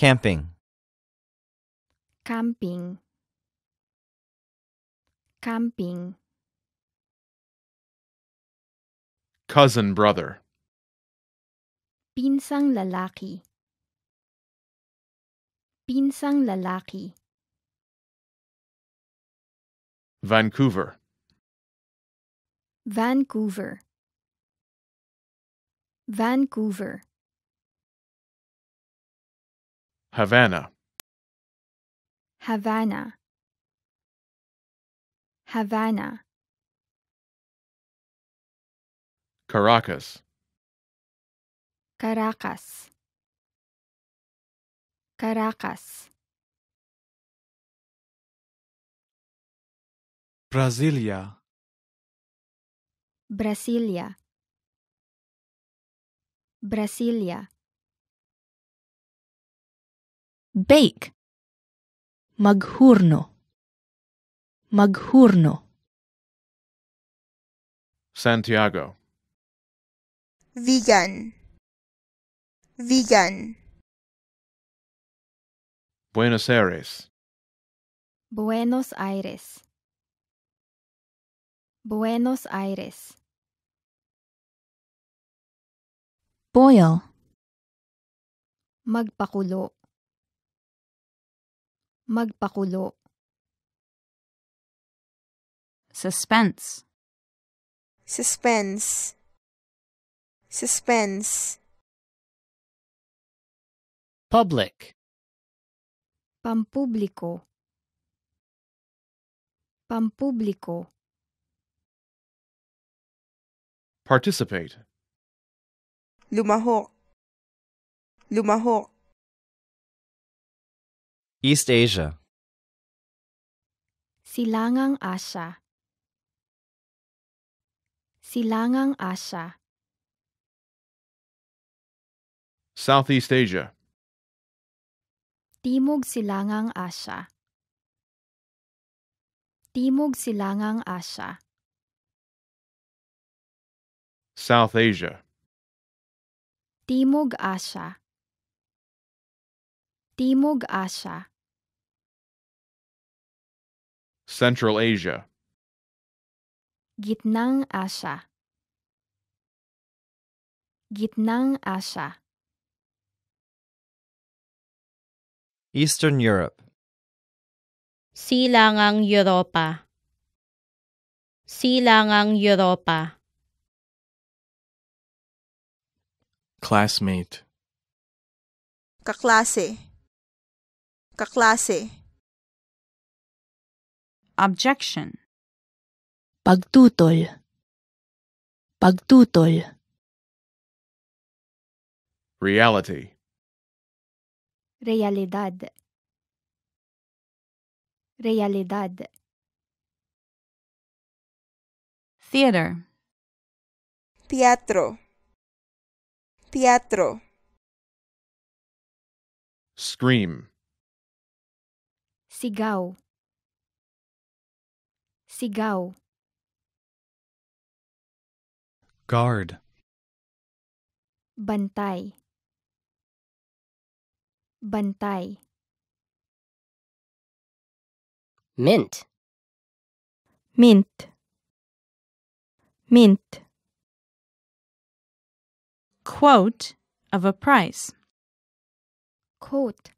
camping camping camping cousin brother pinsang lalaki pinsang lalaki Vancouver Vancouver Vancouver Havana. Havana. Havana. Caracas. Caracas. Caracas. Brasilia. Brasilia. Brasilia bake maghurno maghurno Santiago vegan vegan Buenos Aires Buenos Aires Buenos Aires Boil Magpakulo Magpakulo. Suspense. Suspense. Suspense. Public. Pampubliko. Pampubliko. Participate. Lumahok. Lumahok. East Asia. Silangang Asya. Silangang Asya. Southeast Asia. Timog Silangang Asya. Timog Silangang Asya. South Asia. Timog Asya. Timog Asya. Central Asia. Gitnang Asya. Gitnang Asya. Eastern Europe. Silangang Europa. Silangang Europa. Classmate. Kaklase. Kaklase. Objection. Pagtutol. Pagtutol. Reality. Realidad. Realidad. Theater. Teatro. Teatro. Scream. Sigaw. Sigaw Guard Bantay Bantay Mint Mint Mint Quote of a price Quote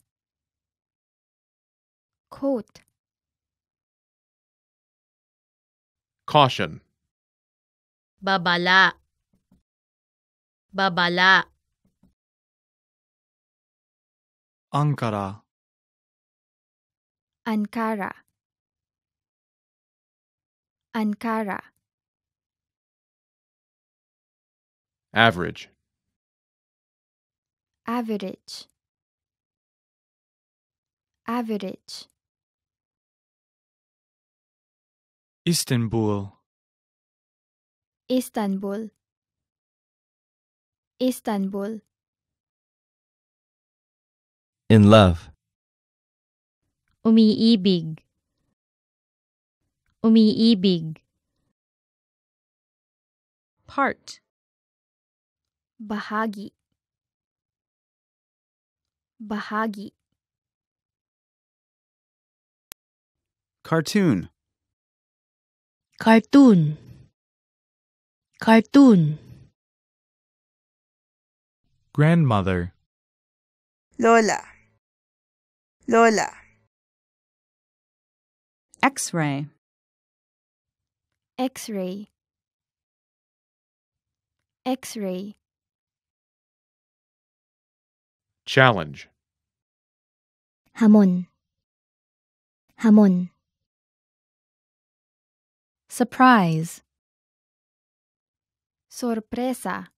Quote Caution. Babala. Babala. Ankara. Ankara. Ankara. Average. Average. Average. Istanbul Istanbul Istanbul In love Umiibig Umiibig Part Bahagi Bahagi Cartoon cartoon cartoon grandmother lola lola x-ray x-ray x-ray challenge hamon hamon Surprise. Sorpresa.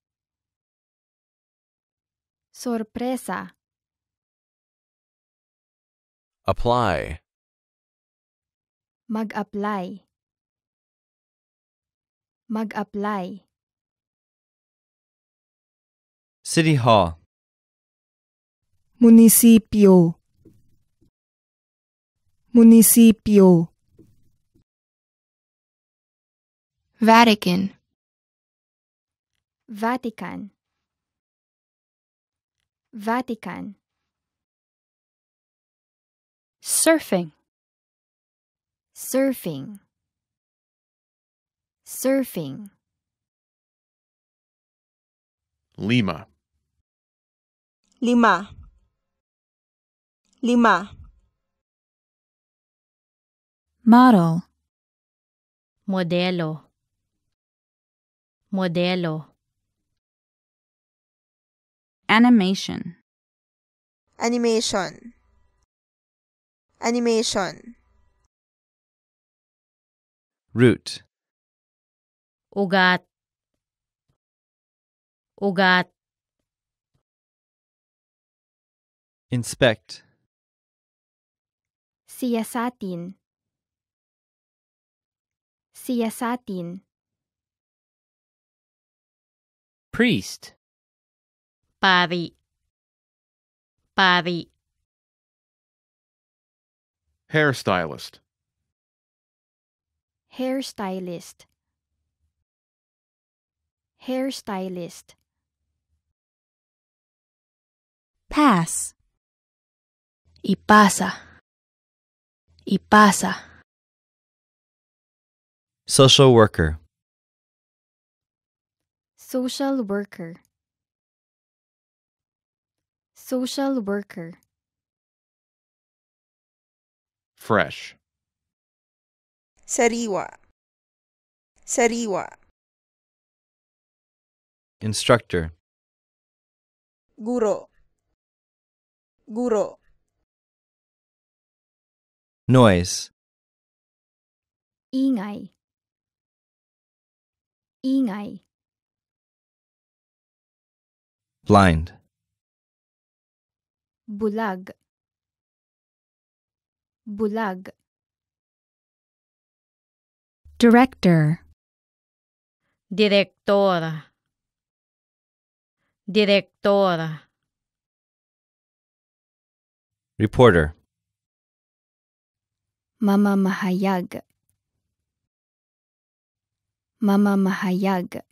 Sorpresa. Apply. Mag-apply. Mag-apply. City Hall. Municipio. Municipio. Vatican Vatican Vatican Surfing Surfing Surfing Lima Lima Lima Model Modelo Modelo. Animation. Animation. Animation. Root. Ugat. Ugat. Inspect. Siyasatin. Siyasatin. priest body body hairstylist hairstylist hairstylist pass y pasa y pasa social worker Social worker. Social worker. Fresh. Sariwa. Sariwa. Instructor. Guro. Guro. Noise. Ingai. Ingai blind bulag bulag director directora directora reporter mamamahayag mamamahayag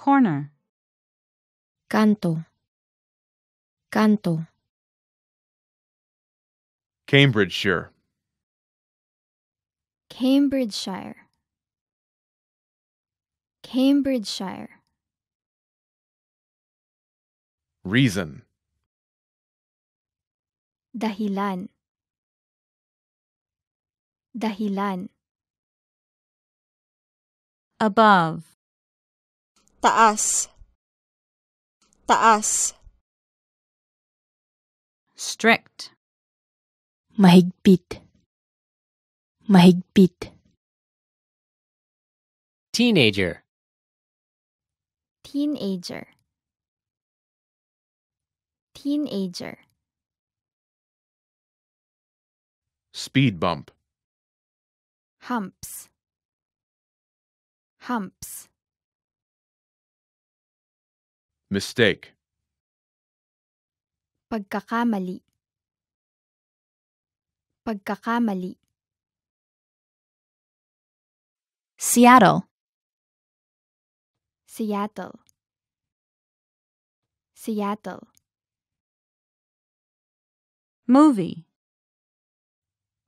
corner. Canto. Canto. Cambridgeshire. Cambridgeshire. Cambridgeshire. Reason. Dahilan. Dahilan. Above taas taas strict mahigpit mahigpit teenager teenager teenager speed bump humps humps Mistake. Pagkakamali. Pagkakamali. Seattle. Seattle. Seattle. Movie.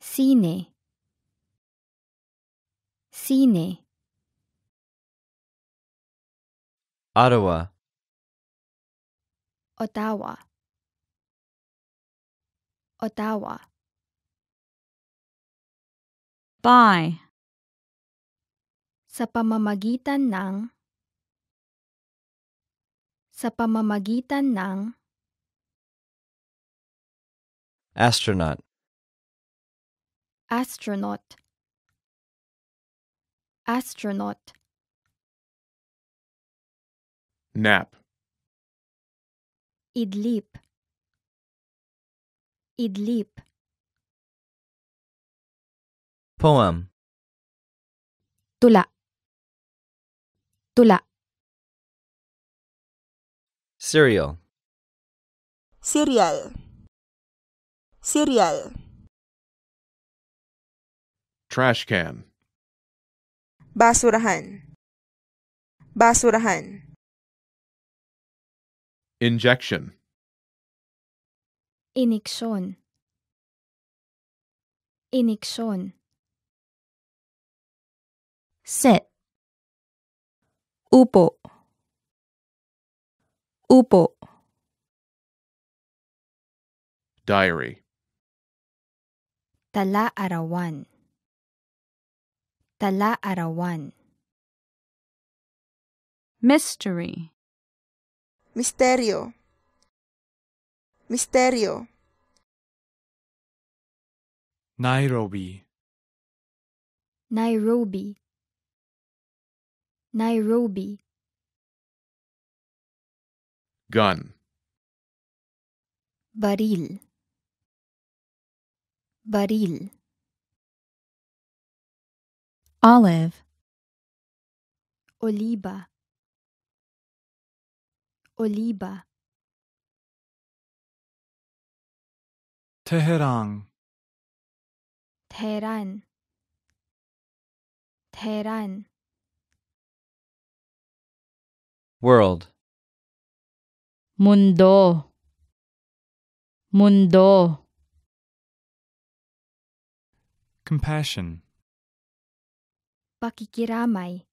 Cine. Cine. Ottawa. Odawa. Odawa. by sa pamamagitan ng sa pamamagitan ng astronaut astronaut astronaut nap Idlib Idlib Poem Tula Tula Cereal Cereal Cereal Trash can Basurahan Basurahan Injection. Injection. Injection. Sit. Upo. Upo. Diary. Tala arawan. Tala arawan. Mystery misterio, misterio. Nairobi, Nairobi, Nairobi, gun, baril, baril, olive, oliba, Oliba. Tehran. Tehran. Tehran. World. Mundo. Mundo. Compassion. Pakikiramay.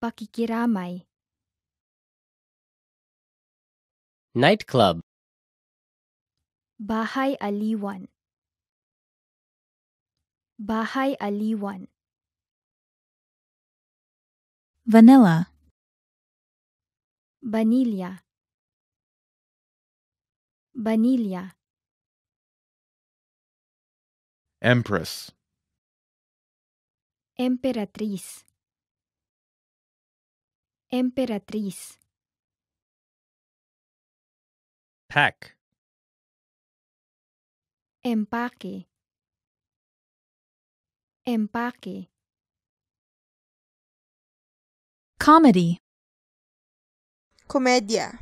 Pakikiramay. Nightclub Bahai Aliwan Bahai Aliwan Vanilla Vanilla Vanilla Empress Emperatriz Emperatriz Pack. Empaque. Empaque. Comedy. Comedia.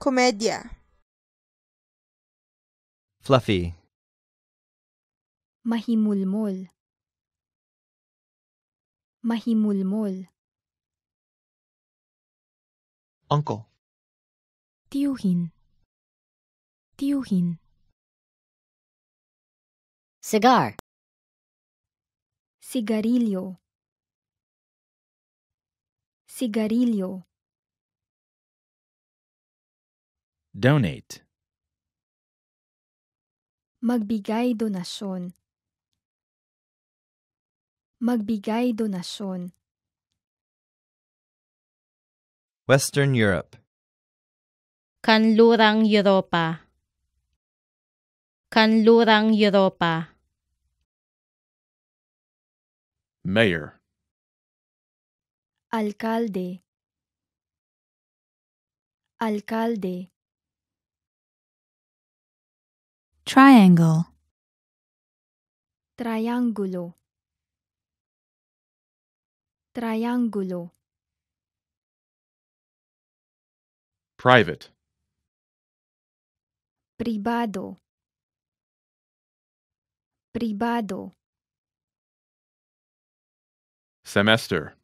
Comedia. Fluffy. Mahimulmul. Mahimulmul. Uncle. Tiyuhin. Tiyuhin. Cigar. Cigarillo. Cigarillo. Donate. Magbigay donasyon. Magbigay donasyon. Western Europe. Kanlurang Europa Kanlurang Europa Mayor Alcalde Alcalde Triangle Triángulo Triángulo Private Privado. Privado. Semester.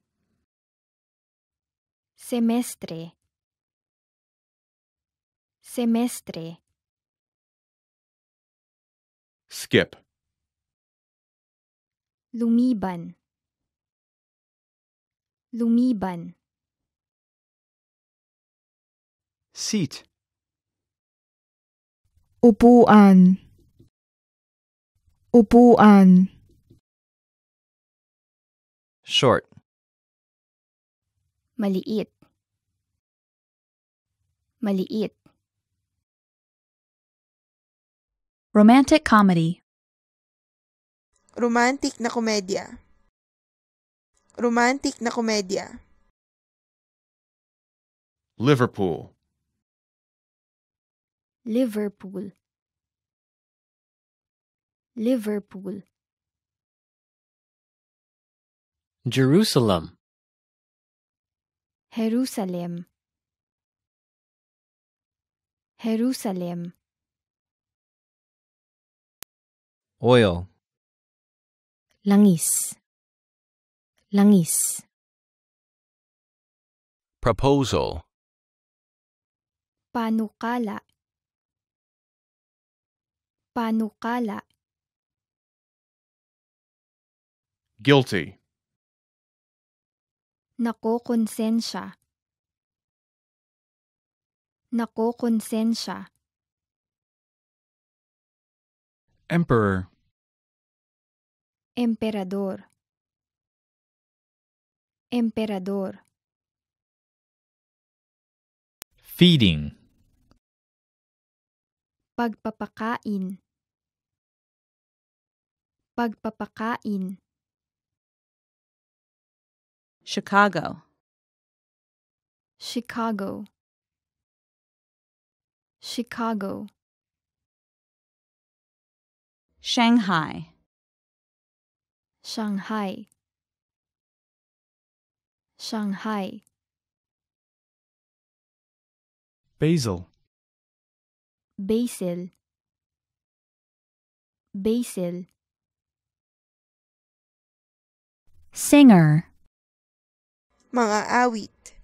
Semestre. Semestre. Skip. Lumiban. Lumiban. Seat upuan upuan short maliit maliit romantic comedy romantic na komedya romantic na komedya Liverpool Liverpool Liverpool Jerusalem Jerusalem Jerusalem Oil Langis Langis Proposal Panukala Panukala Guilty Nakokonsensya Nakokonsensya Emperor Emperador Emperador Feeding Pagpapakain Pagpapakain. Chicago. Chicago. Chicago. Shanghai. Shanghai. Shanghai. Basil. Basil. Basil. Singer Mga awit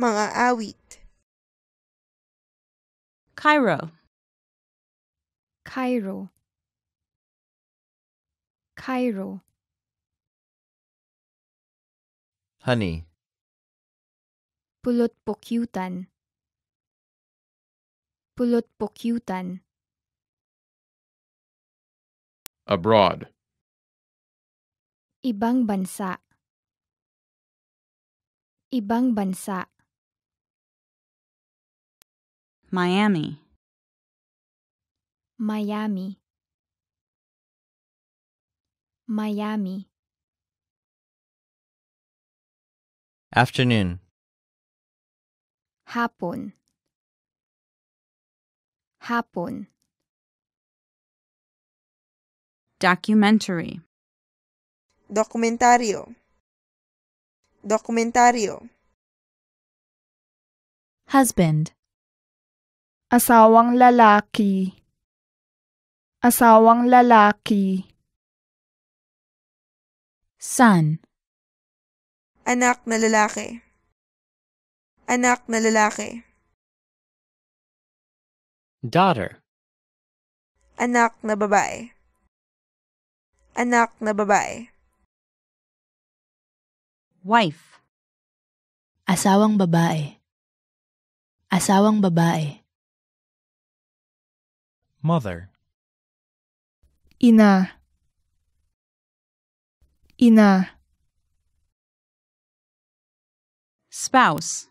Mga awit Cairo Cairo Cairo Honey Pulot pokyutan Pulot pokyutan Abroad Ibang bansa Ibang bansa Miami Miami Miami Afternoon Hapon Hapon Documentary Dokumentaryo. Dokumentaryo. Husband. Asawang lalaki. Asawang lalaki. Son. Anak na lalaki. Anak na lalaki. Daughter. Anak na babae. Anak na babae. Wife. Asawang babae. Asawang babae. Mother. Ina. Ina. Spouse.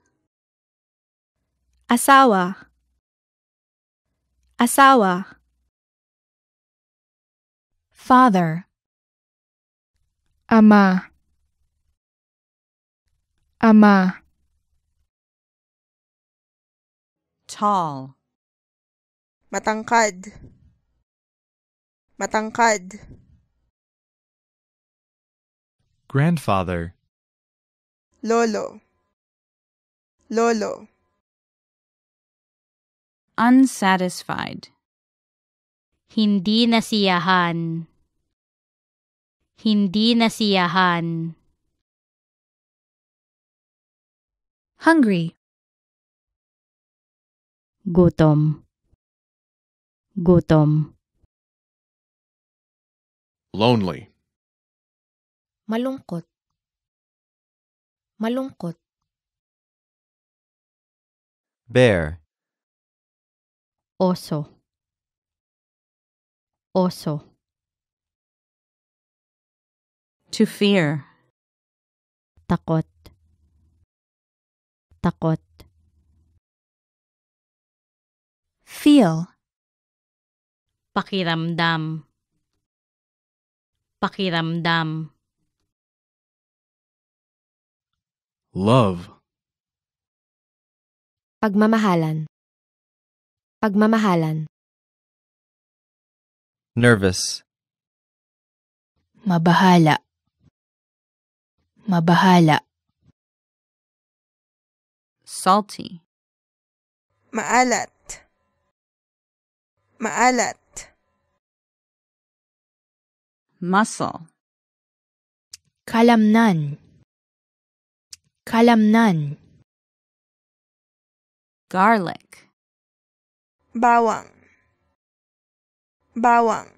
Asawa. Asawa. Father. Ama. Ama. Tall. Matangkad. Matangkad. Grandfather. Lolo. Lolo. Unsatisfied. Hindi nasiyahan. Hindi nasiyahan. hungry gutom gutom lonely malungkot malungkot bear oso oso to fear takot takot. Feel Pakiramdam Pakiramdam Love Pagmamahalan Pagmamahalan Nervous Mabahala Mabahala salty maalat maalat muscle kalamnan kalamnan garlic bawang bawang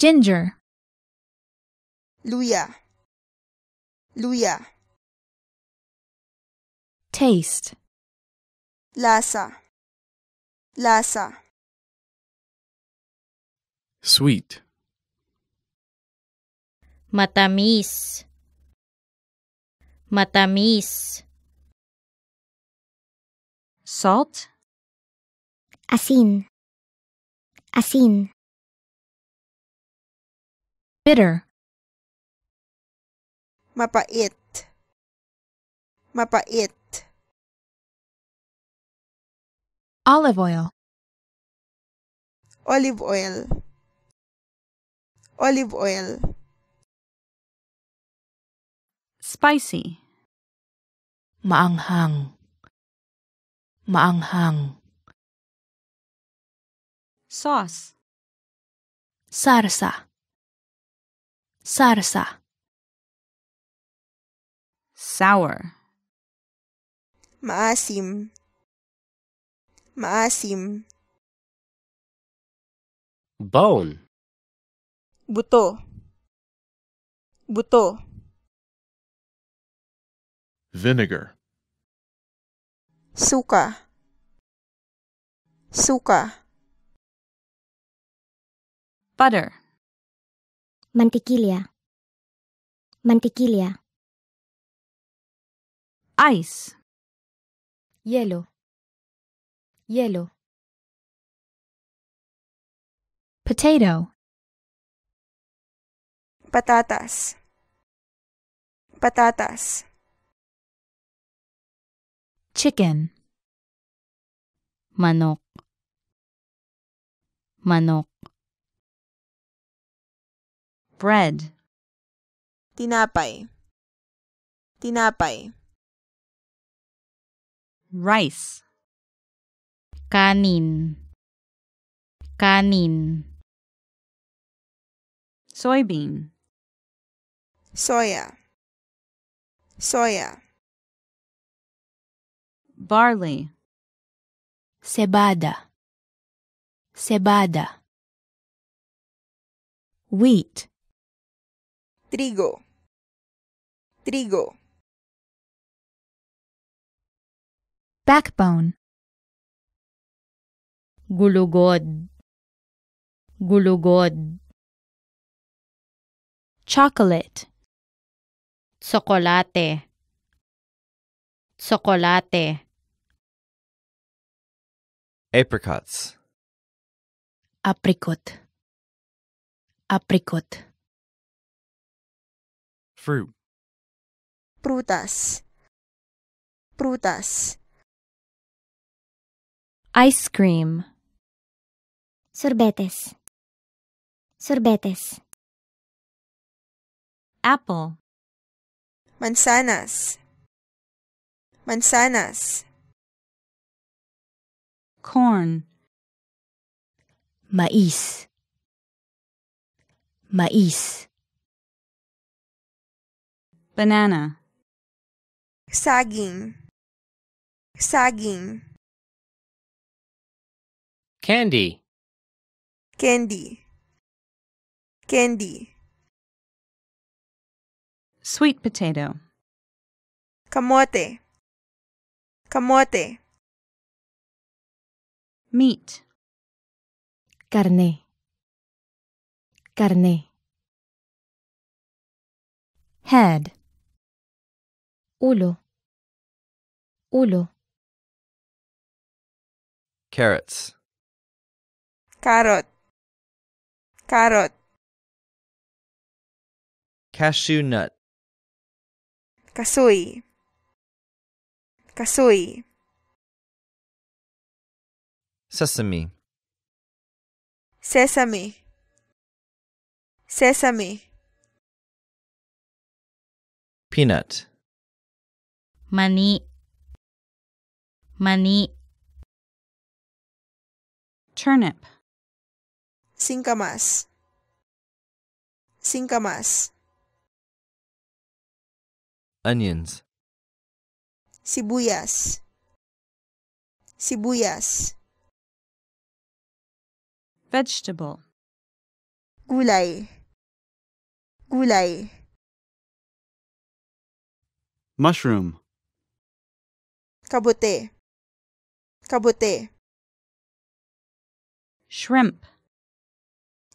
ginger luya luya Taste. Lasa. Lasa. Sweet. Matamis. Matamis. Salt. Asin. Asin. Bitter. Mapait. Mapait. olive oil olive oil olive oil spicy maanghang maanghang sauce sarsa sarsa sour maasim Maasim. Bone. Buto. Buto. Vinegar. Suka. Suka. Butter. Mantequilla. Mantequilla. Ice. Hielo. Yellow. Potato. Patatas. Patatas. Chicken. Manok. Manok. Bread. Tinapay. Tinapay. Rice. Kanin. Kanin. Soybean. Soya. Soya. Barley. Cebada. Cebada. Wheat. Trigo. Trigo. Backbone. Gulugod. Gulugod. Chocolate. Tsokolate. Tsokolate. Apricots. Apricot. Apricot. Fruit. Frutas. Frutas. Ice cream. Sorbetes. Sorbetes. Apple. Manzanas. Manzanas. Corn. Maíz. Maíz. Banana. Saging. Saging. Candy candy candy sweet potato camote camote meat carne carne head ulo ulo carrots carrot Carrot. Cashew nut. Kasui. Kasui. Sesame. Sesame. Sesame. Peanut. Mani. Mani. Turnip. Cinco más. Cinco más. Onions. Sibuyas. Sibuyas. Vegetable. Gulay. Gulay. Mushroom. Kabote. Kabote. Shrimp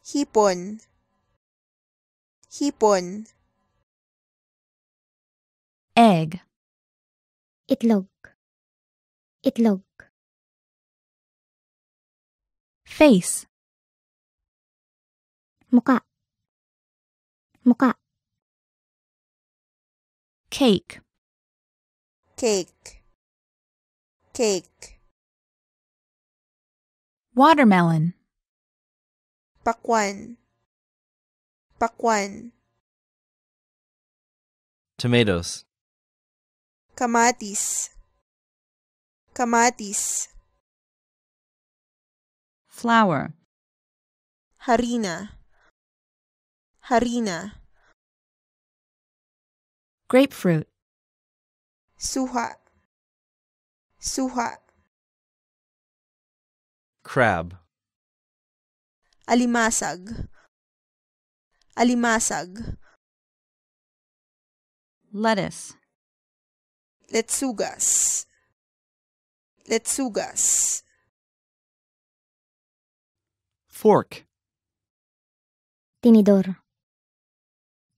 hipon hipon egg itlog itlog face muka muka cake cake cake watermelon Pakwan. Pakwan. Tomatoes. Kamatis. Kamatis. Flour. Harina. Harina. Grapefruit. Suha. Suha. Crab alimasag alimasag lettuce letsugas letsugas fork tinidor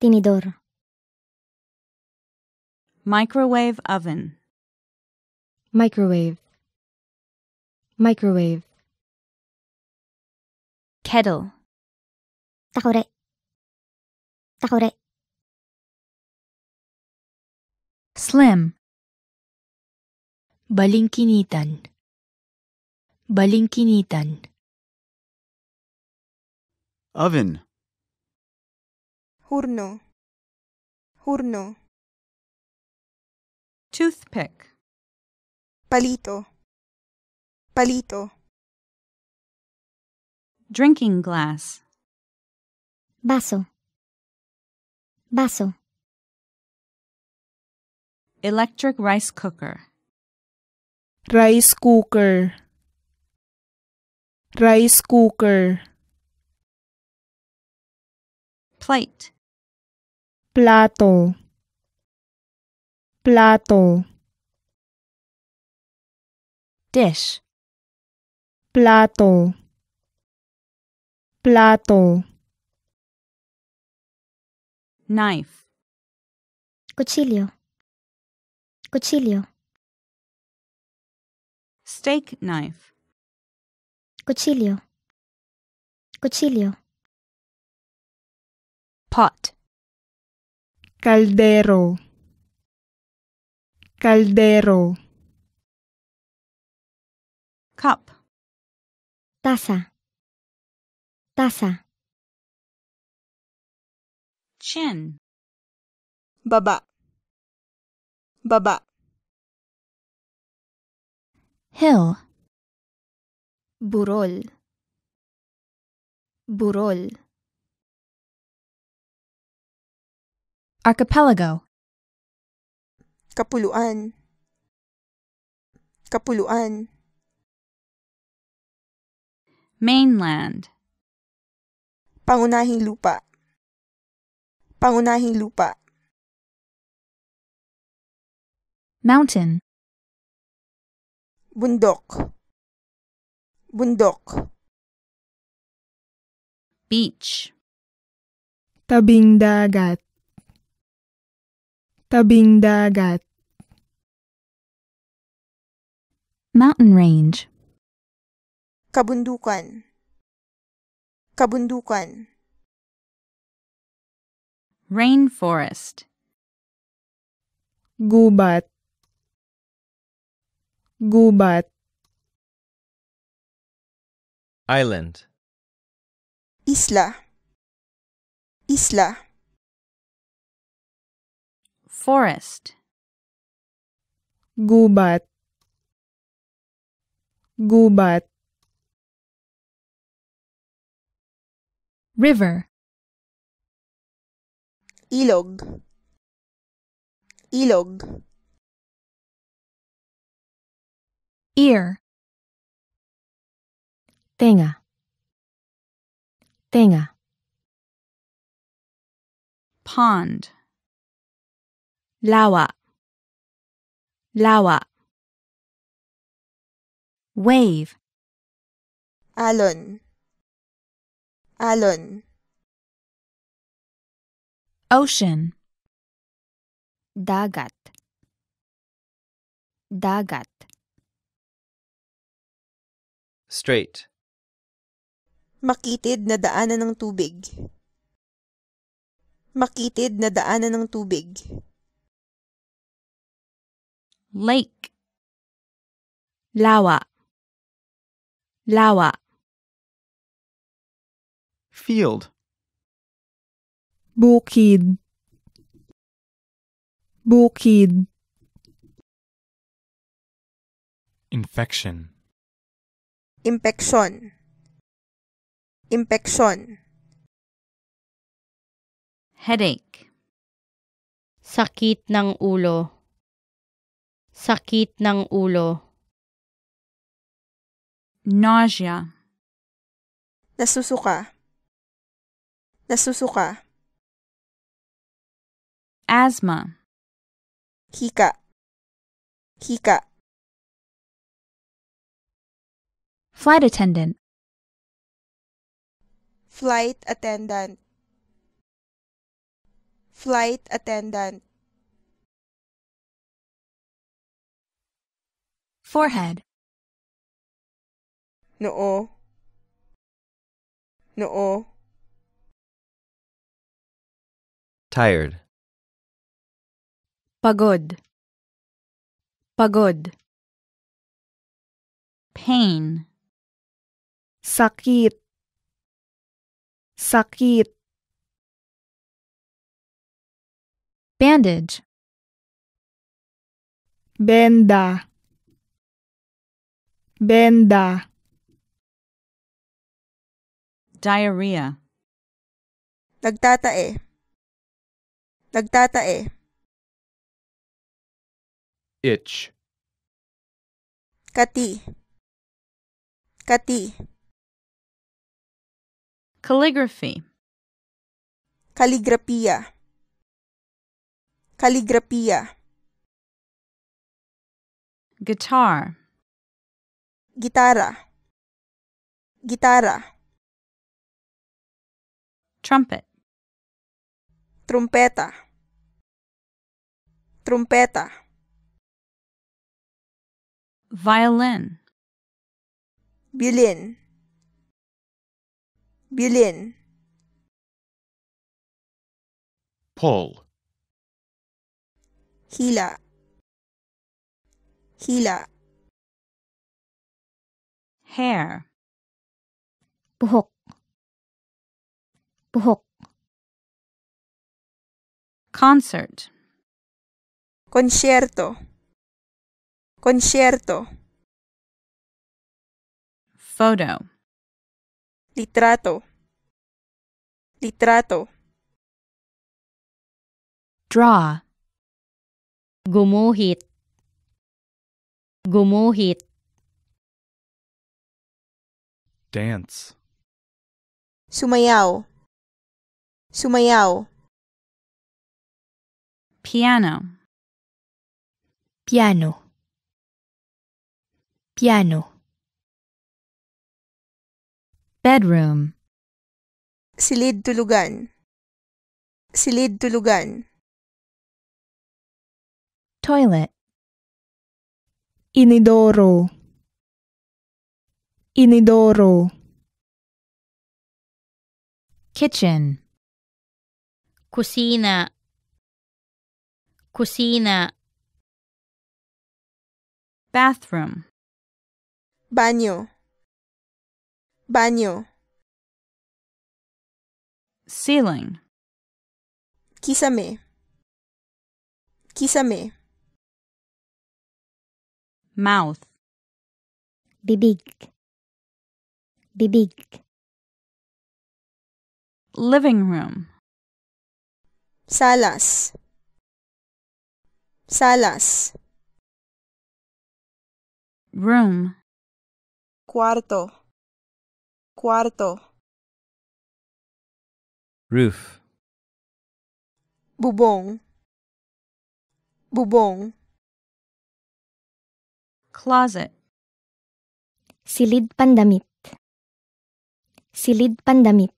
tinidor microwave oven microwave microwave kettle 倒れ倒れ slim Balinkinitan. Balinkinitan. oven Hurno. Hurno. Toothpick. Palito. Palito. Drinking glass. Vaso. Vaso. Electric rice cooker. Rice cooker. Rice cooker. Plate. Plato. Plato. Dish. Plato plato knife cuchillo cuchillo steak knife cuchillo cuchillo pot caldero caldero cup taza Taza. Chin. Baba. Baba. Hill. Burol. Burol. Archipelago. Kapuluan. Kapuluan. Mainland pangunahing lupa pangunahing lupa mountain bundok bundok beach tabing dagat tabing dagat mountain range kabundukan Kabundukan Rainforest Gubat Gubat Island Isla Isla Forest Gubat Gubat river ilog ilog ear tenga tenga pond lawa lawa wave alon Alon. Ocean. Dagat. Dagat. Straight. Makitid na daanan ng tubig. Makitid na daanan ng tubig. Lake. Lawa. Lawa. Field. Bukid. Bukid. Infection. Impeksyon. Impeksyon. Headache. Sakit ng ulo. Sakit ng ulo. Nausea. Nasusuka. Nasusuka. Asthma. Hika. Hika. Flight attendant. Flight attendant. Flight attendant. Forehead. Noo. Noo. Tired. Pagod. Pagod. Pain. Sakit. Sakit. Bandage. Benda. Benda. Diarrhea. Nagtatae. Nagtatae. Itch. Kati. Kati. Calligraphy. Kaligrapiya. Kaligrapiya. Guitar. Gitara. Gitara. Trumpet. Trompeta. Trompeta. Violin. Violin. Violin. Pull. Hila. Hila. Hair. Buhok. Buhok. Concert concierto, concierto. Photo. Litrato, litrato. Draw. Gumuhit. Gumuhit. Dance. Sumayaw. Sumayaw. Piano piano piano bedroom silid tulugan silid tulugan toilet inidoro inidoro kitchen Kusina. Kusina. Bathroom. Baño. Baño. Ceiling. Kisame. Kisame. Mouth. Bibik. Bibik. Living room. Salas. Salas room cuarto cuarto roof bubong bubong closet silid pandamit silid pandamit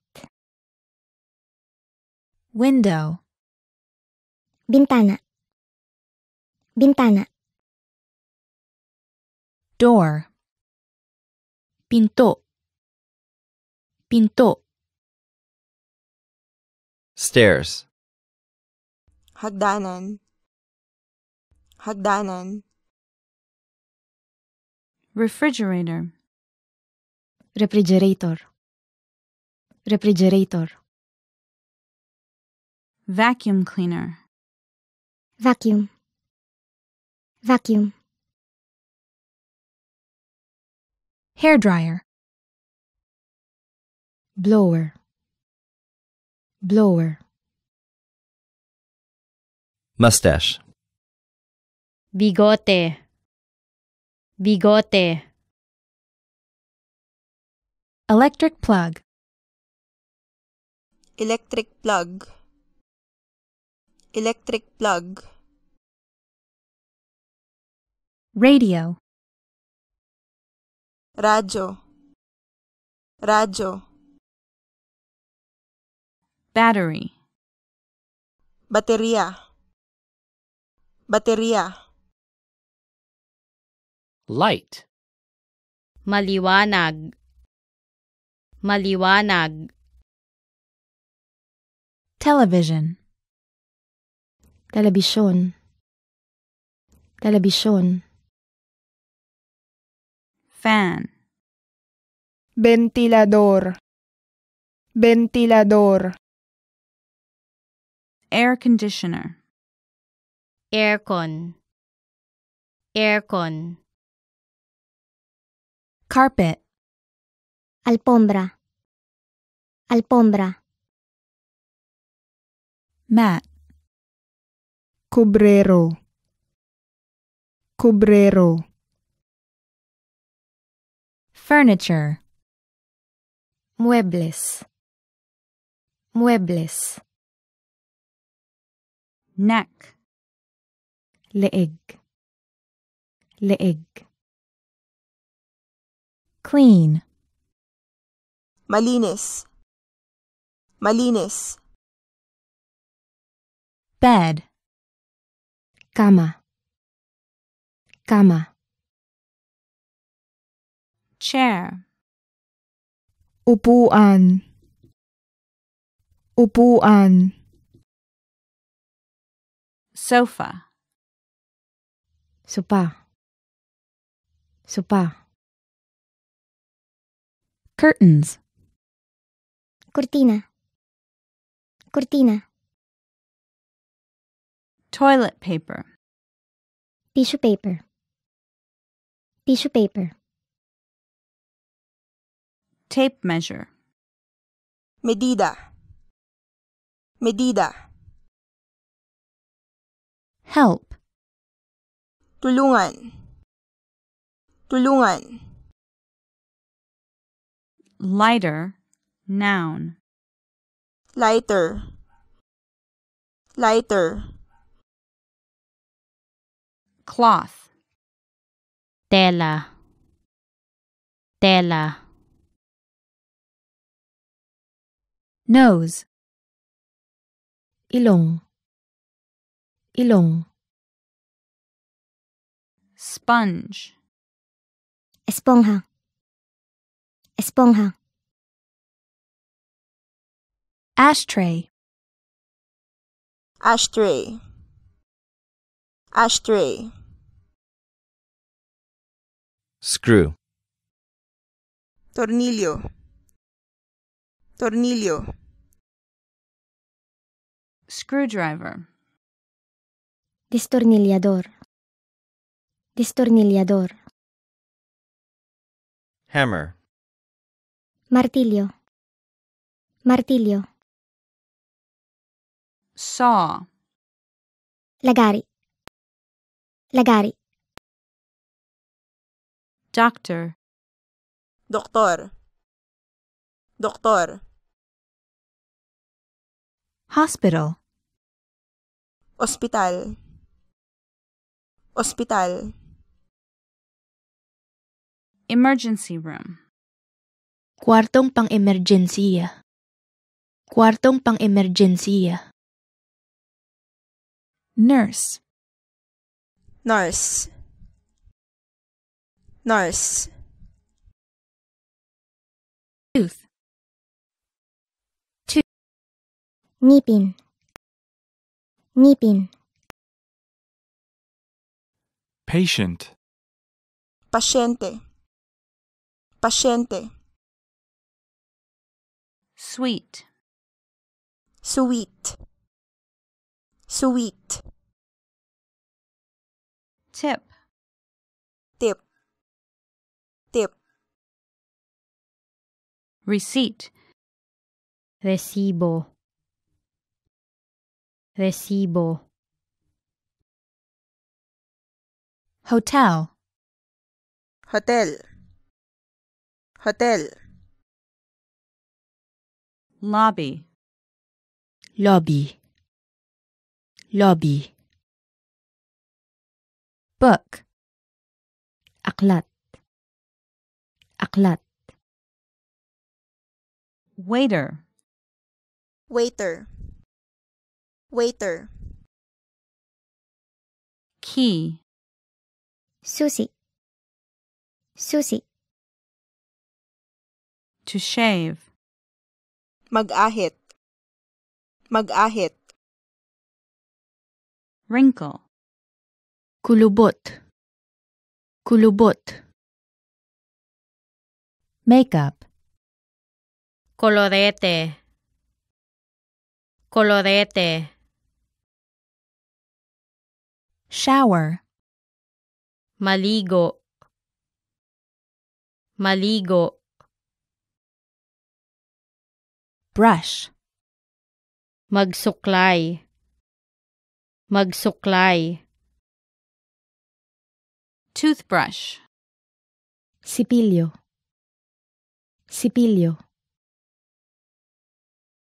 window bintana bintana door pintu pintu stairs Haddanan. Haddanan. refrigerator refrigerator refrigerator vacuum cleaner vacuum vacuum hair dryer blower blower mustache bigote bigote electric plug electric plug electric plug radio Radio. Rajo. Battery. Batería. Batería. Light. Maliwanag. Maliwanag. Television. Television. Television fan ventilador ventilador air conditioner aircon aircon carpet Alpombra. Alpombra. mat cubrero cubrero Furniture. Muebles. Muebles. Neck. Leeg. Leeg. Clean. Malines. Malines. Bed. Cama. Cama chair upuan upuan sofa Supa. Supa. curtains cortina cortina toilet paper tissue paper tissue paper Tape measure. Medida. Medida. Help. Tulungan. Tulungan. Lighter. Noun. Lighter. Lighter. Cloth. Tela. Tela. nose ilong ilong sponge esponja esponja ashtray ashtray ashtray screw tornillo tornillo Screwdriver. Destornillador. Destornillador. Hammer. Martillo. Martillo. Saw. Lagari. Lagari. Doctor. Doctor. Doctor. Hospital. Hospital. Hospital. Emergency room. Kwartong pang-emergensiya. Kwartong pang-emergensiya. Nurse. Nurse. Nurse. Nipin. Nipin. Patient. Paciente. Paciente. Sweet. Sweet. Sweet. Tip. Tip. Tip. Receipt. Recibo recibo hotel hotel hotel lobby lobby lobby book aklat aklat waiter waiter waiter key Susie. Susie. to shave magahit magahit wrinkle kulubot kulubot makeup colorete colorete shower maligo maligo brush magsuklay magsuklay toothbrush sipilyo sipilyo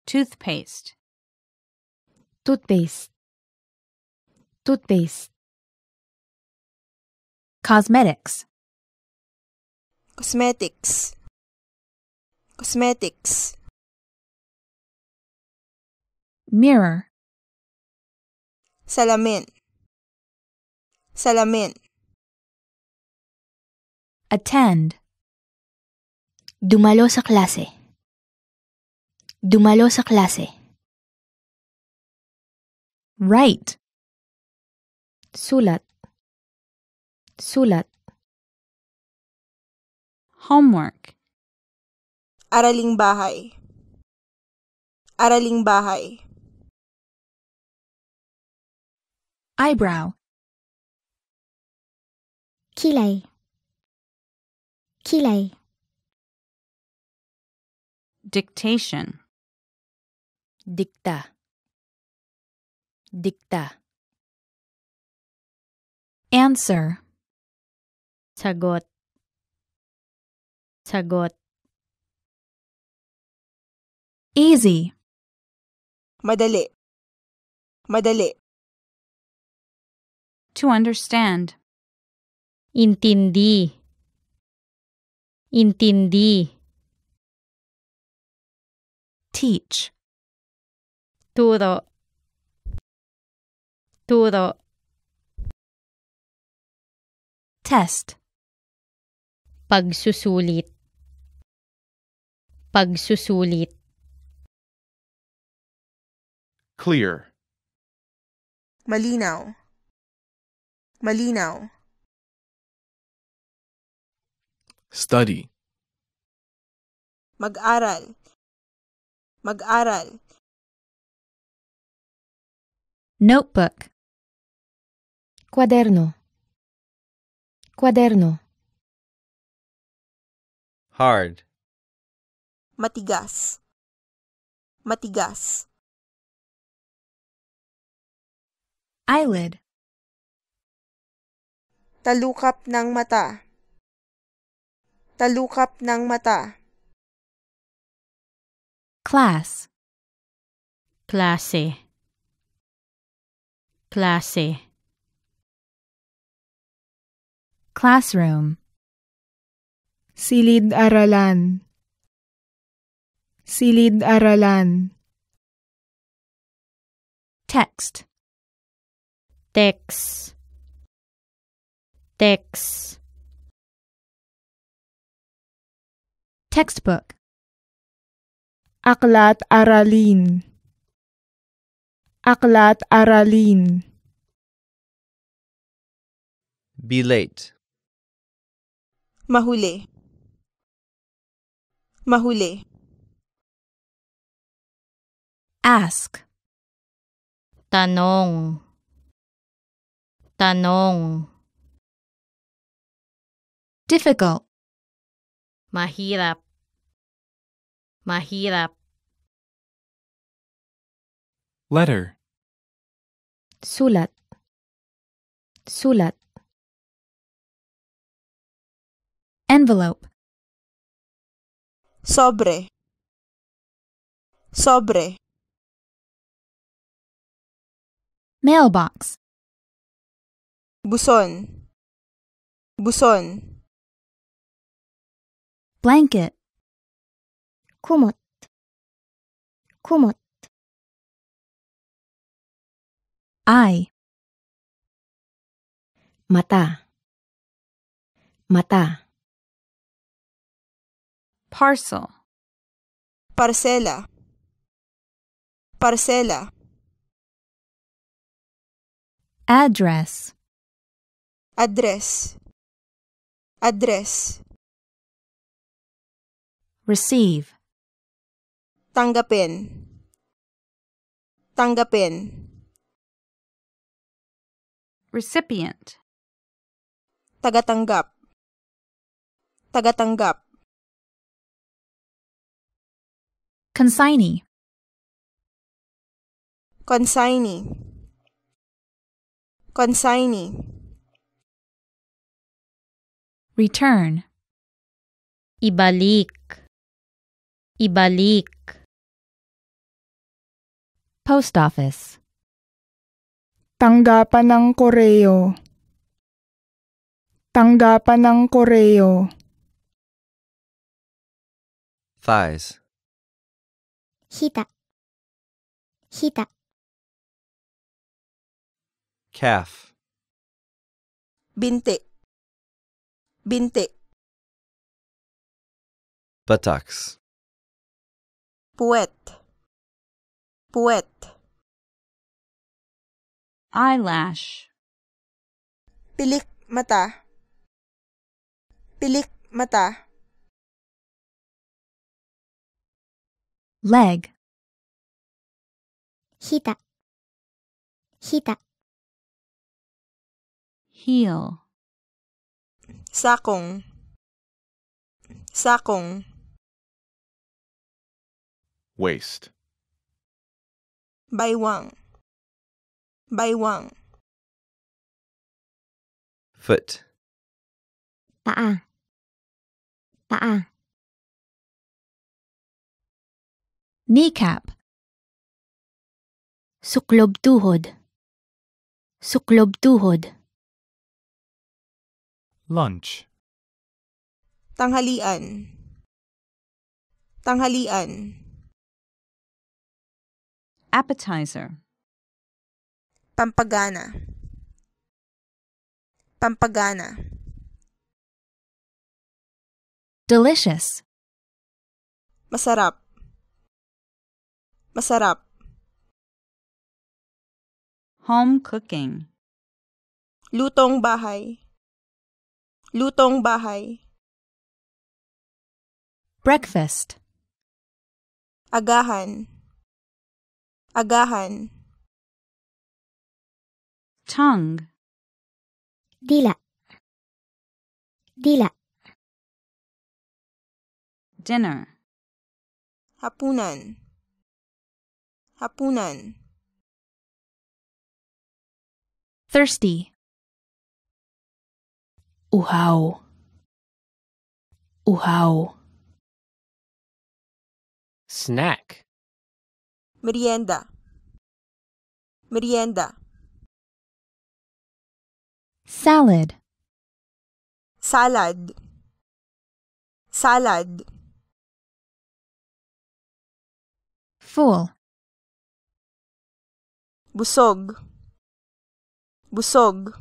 toothpaste toothpaste toothpaste cosmetics cosmetics cosmetics mirror salamin salamin attend dumalo sa klase dumalo sa klase right sulat sulat homework araling bahay araling bahay eyebrow kilay kilay dictation dicta dicta Answer Sagot Sagot Easy Madali Madali To understand Intindi Intindi Teach Turo Turo Test. Pagsusulit. Pagsusulit. Clear. Malinaw. Malinaw. Study. Mag-aral. Mag-aral. Notebook. Cuaderno. Kwaderno. Hard. Matigas. Matigas. Eyelid. Talukap ng mata. Talukap ng mata. Class. Klase. Klase. Classroom Silid-aralan Silid-aralan Text Text Text Textbook Aklat aralin Aklat aralin Be late Mahule, mahule. Ask. Tanong. Tanong. Difficult. Mahirap. Mahirap. Letter. Sulat. Sulat. Envelope. Sobre. Sobre. Mailbox. Buson. Buson. Blanket. Kumot. Kumot. Eye. Mata. Mata. Parcel. Parcela. Parcela. Address. Address. Address. Receive. Tanggapin. Tanggapin. Recipient. Tagatanggap. Tagatanggap. Consignee. Consignee. Consignee. Return. Ibalik. Ibalik. Post office. Tanggapan ng koreo. Tanggapan ng koreo. Thighs. Hita. calf Binte. Binte. buttocks Puet. Puet. eyelash pilik mata pilik mata leg Hita. ひだひだ heel sakong sakong waist baywang baywang foot paa paa kneecap suklob tuhod suklob tuhod lunch tanghalian tanghalian appetizer pampagana pampagana delicious masarap Masarap. Home cooking. Lutong bahay. Lutong bahay. Breakfast. Agahan. Agahan. Tongue. Dila. Dila. Dinner. Hapunan. Hapunan. Thirsty. Uhaw. Uhaw. Snack. Merienda. Merienda. Salad. Salad. Salad. Full busog busog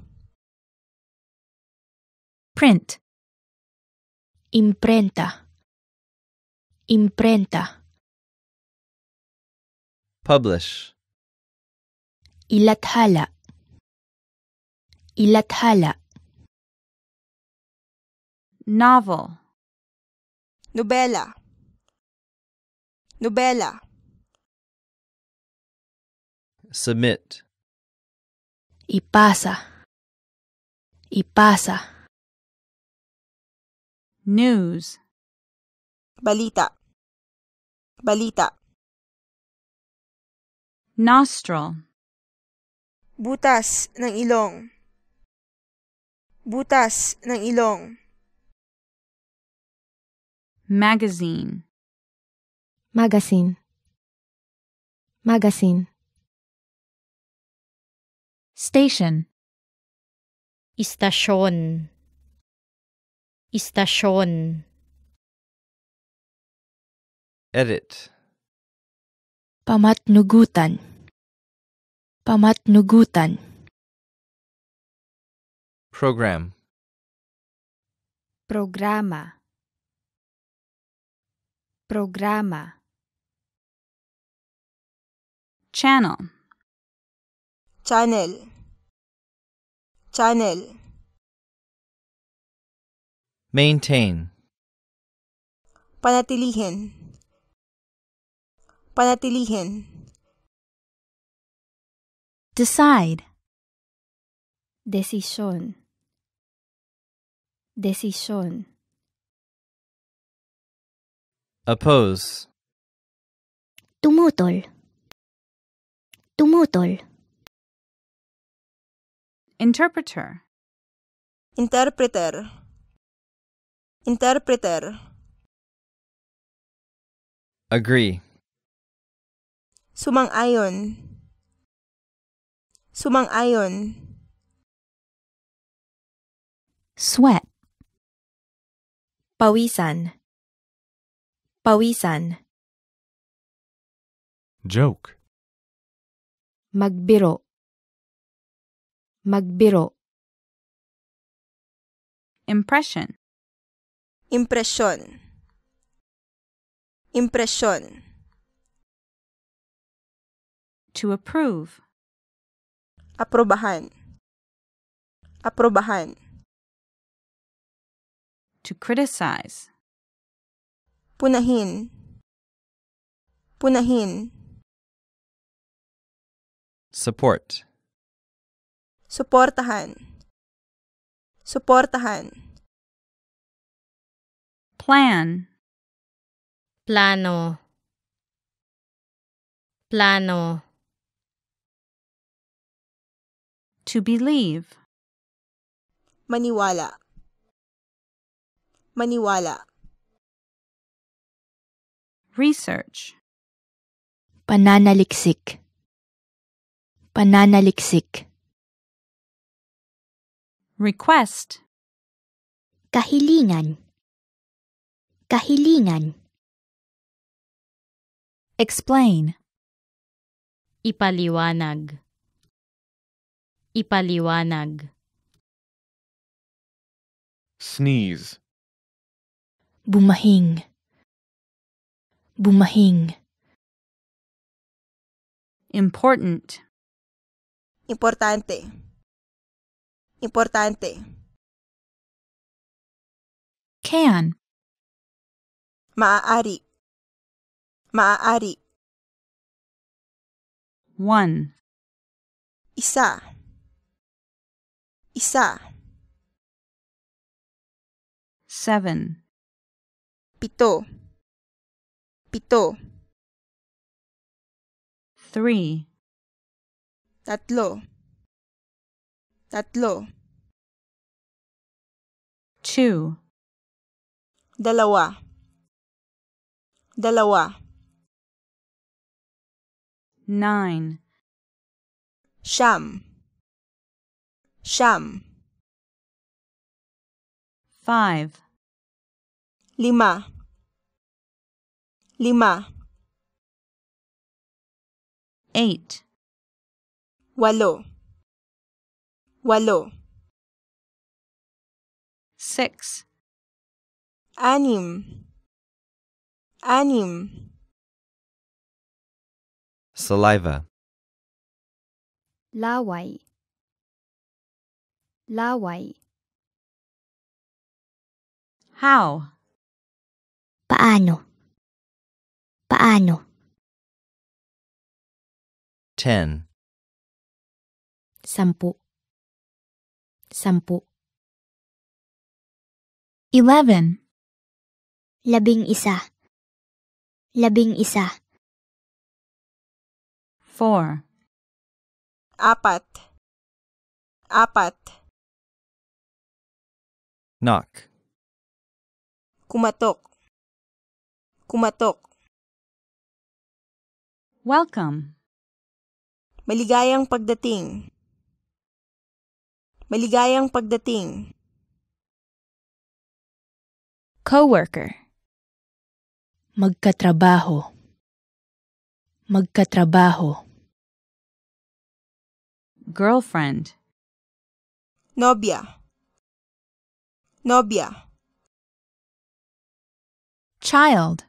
print imprenta imprenta publish ilathala ilathala novel novela novela submit. Y pasa. Y pasa. News. Balita. Balita. Nostril. Butas ng ilong. Butas ng ilong. Magazine. Magazine. Magazine. Station. Istasyon. Istasyon. Edit. Pamatnugutan. Pamatnugutan. Program. Programa. Programa. Channel channel channel maintain panatilihin panatilihin decide Decision. Decision. oppose tumutol tumutol Interpreter. Interpreter. Interpreter. Agree. Sumang-ayon. Sumang-ayon. Sweat. Pawisan. Pawisan. Joke. Magbiro. Magbiro. Impression. Impression. Impression. To approve. Aprobahan. Aprobahan. To criticize. Punahin. Punahin. Support. suportahan suportahan plan plano plano to believe maniwala maniwala research pananaliksik pananaliksik Request Kahilingan Kahilingan Explain Ipaliwanag Ipaliwanag Sneeze Bumahing Bumahing Important Importante Importante. Can. Maari. Maari. One. Isa. Isa. Seven. Pito. Pito. Three. Tatlo. Tatlo. Two. Dalawa. Dalawa. Nine. Sham. Sham. Five. Lima. Lima. Eight. Walo. Walo. Six. Anim. Anim. Saliva. La wai. How? Paano? Paano? 10. Sampu. sampu. Eleven. Labing isa. Labing isa. Four. Apat. Apat. Knock. Kumatok. Kumatok. Welcome. Maligayang pagdating. Maligayang pagdating. Coworker. Magkatrabaho. Magkatrabaho. Girlfriend. Nobya. Nobya. Child.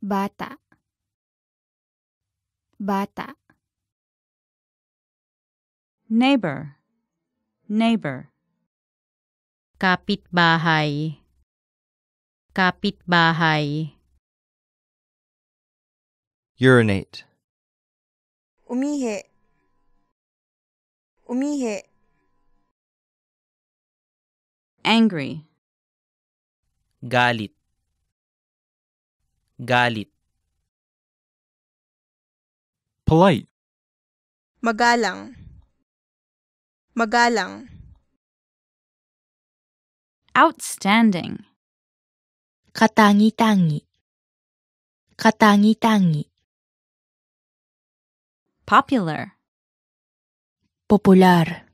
Bata. Bata. neighbor, neighbor. Kapitbahay, kapitbahay. Urinate, Umihe, umihe. Angry, galit, galit. Polite, magalang. Magalang. Outstanding. Katangi-tangi. Katangi-tangi. Popular. Popular.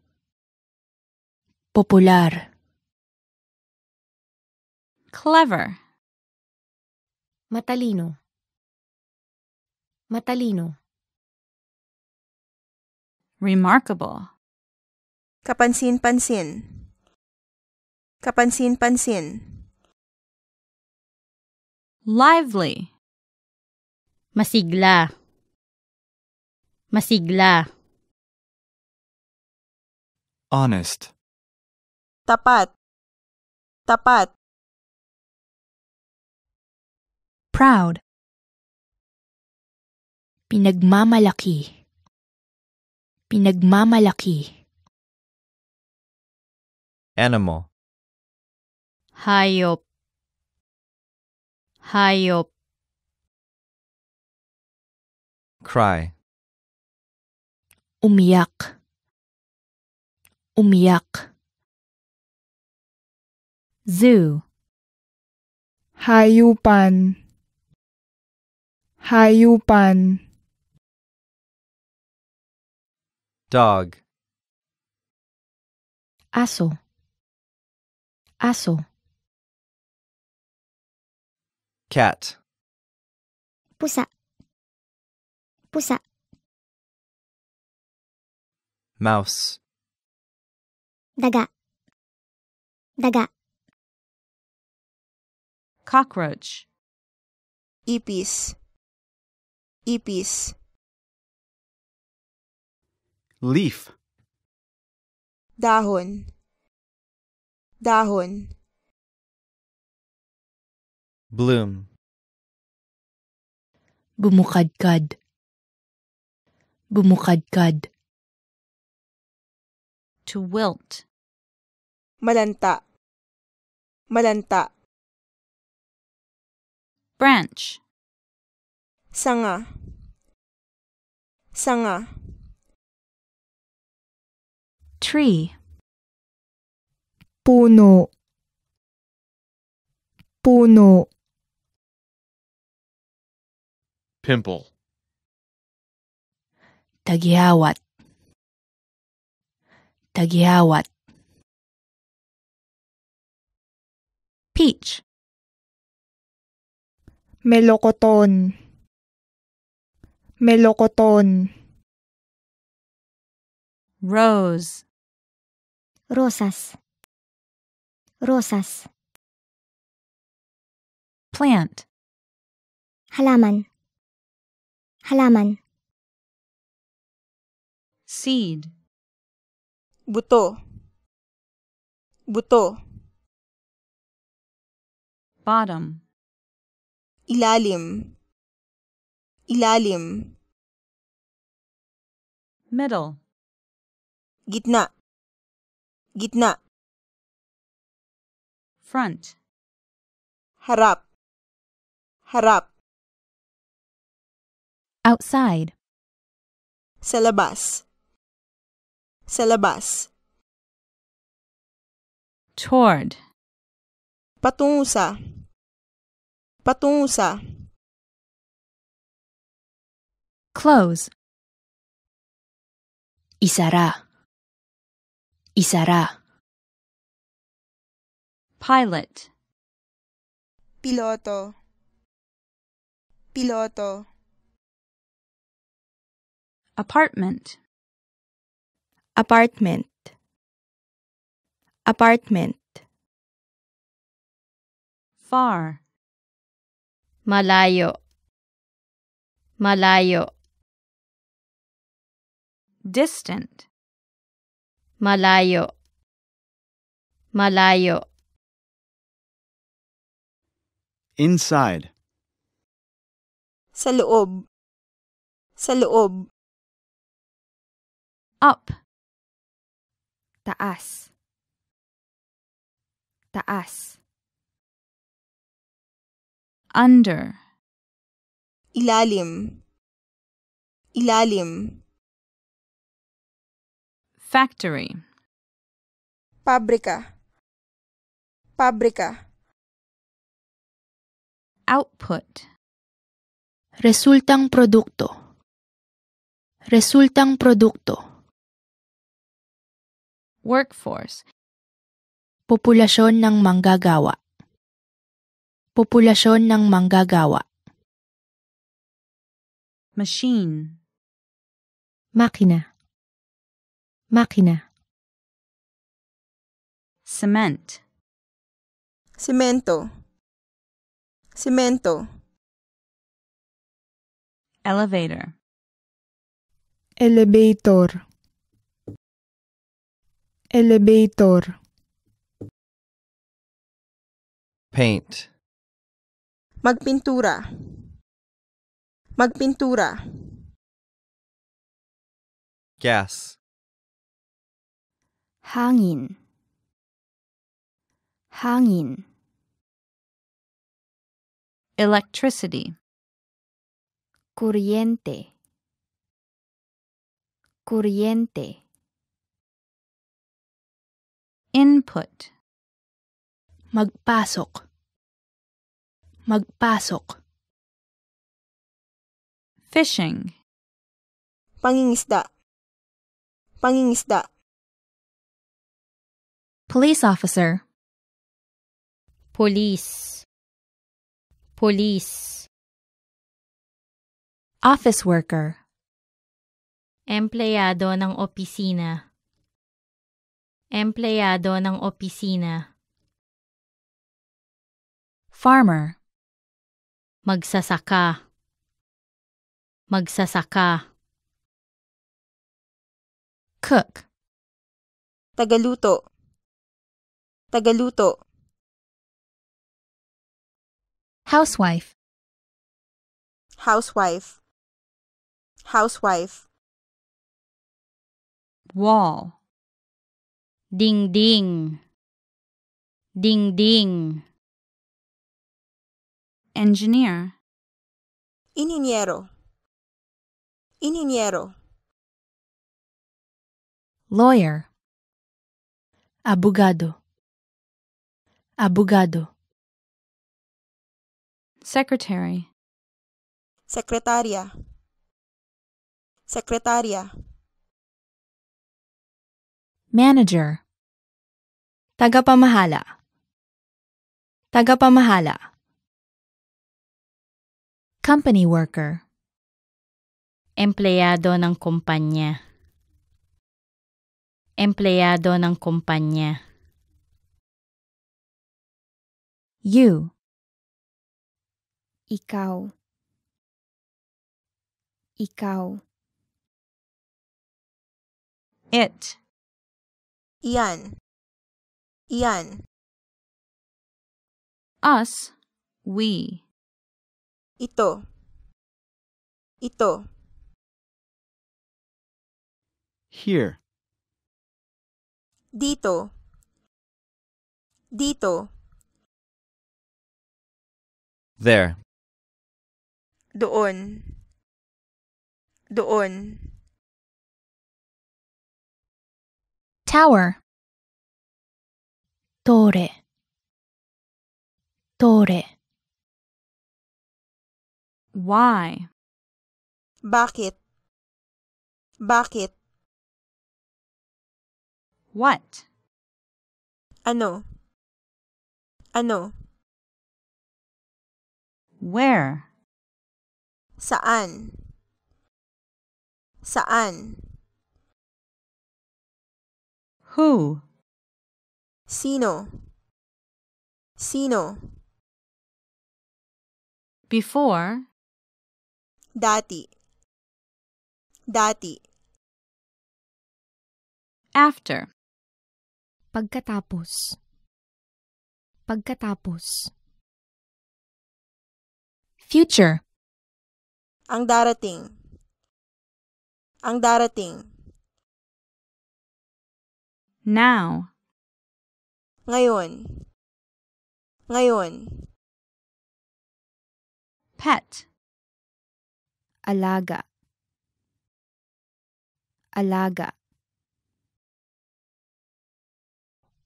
Popular. Clever. Matalino. Matalino. Remarkable. kapansin-pansin, kapansin-pansin. Lively, masigla, masigla. Honest, tapat, tapat. Proud, pinagmamalaki, pinagmamalaki. animal. Hayop. Hayop. Cry. Umiyak. Umiyak. Zoo. Hayupan. Hayupan. Dog. Aso. Asso. Cat. Pusa. Pusa. Mouse. Daga. Daga. Cockroach. Ipis. Ipis. Leaf. Dahon. Dahon Bloom Bumukadkad Bumukadkad To wilt Malanta Malanta Branch Sanga Sanga Tree puno puno pimple tagiawat tagiawat peach melocoton melocoton rose rosas Rosas. Plant. Halaman. Halaman. Seed. Buto. Buto. Bottom. Ilalim. Ilalim. Middle. Gitna. Gitna. Front. Harap. Harap. Outside. Sa labas. Toward. Patungo sa. Close. Isara. Isara pilot piloto piloto apartment apartment apartment far malayo malayo distant malayo malayo Inside. Sa loob. Sa loob. Up. Taas. Taas. Under. Ilalim. Ilalim. Factory. Pabrika. Pabrika. Output. Resultang produkto. Resultang produkto. Workforce. Populasyon ng manggagawa. Populasyon ng manggagawa. Machine. Makina. Makina. Cement. Cemento. Cemento. Elevator. Elevator. Elevator. Paint. Magpintura. Magpintura. Gas. Hangin. Hangin electricity corriente corriente input magpasok magpasok fishing pangingisda pangingisda police officer police Police. Office worker. Empleyado ng opisina. Empleyado ng opisina. Farmer. Magsasaka. Magsasaka. Cook. Tagaluto. Tagaluto. housewife housewife housewife wall ding ding ding ding engineer ingeniero ingeniero lawyer abogado abogado Secretary. Secretaria. Secretaria. Manager. Tagapamahala. Tagapamahala. Company worker. Empleado ng kumpanya. Empleado ng kumpanya. You. Ikau. Ikau. It. Yan. Yan. Us. We. Ito. Ito. Here. Dito. Dito. There doon doon tower tore tore why bakit bakit what ano ano where Saan? Saan? Who? Sino? Sino? Before? Dati. Dati. After. Pagkatapos. Pagkatapos. Future. ang darating ang darating now ngayon ngayon pet alaga alaga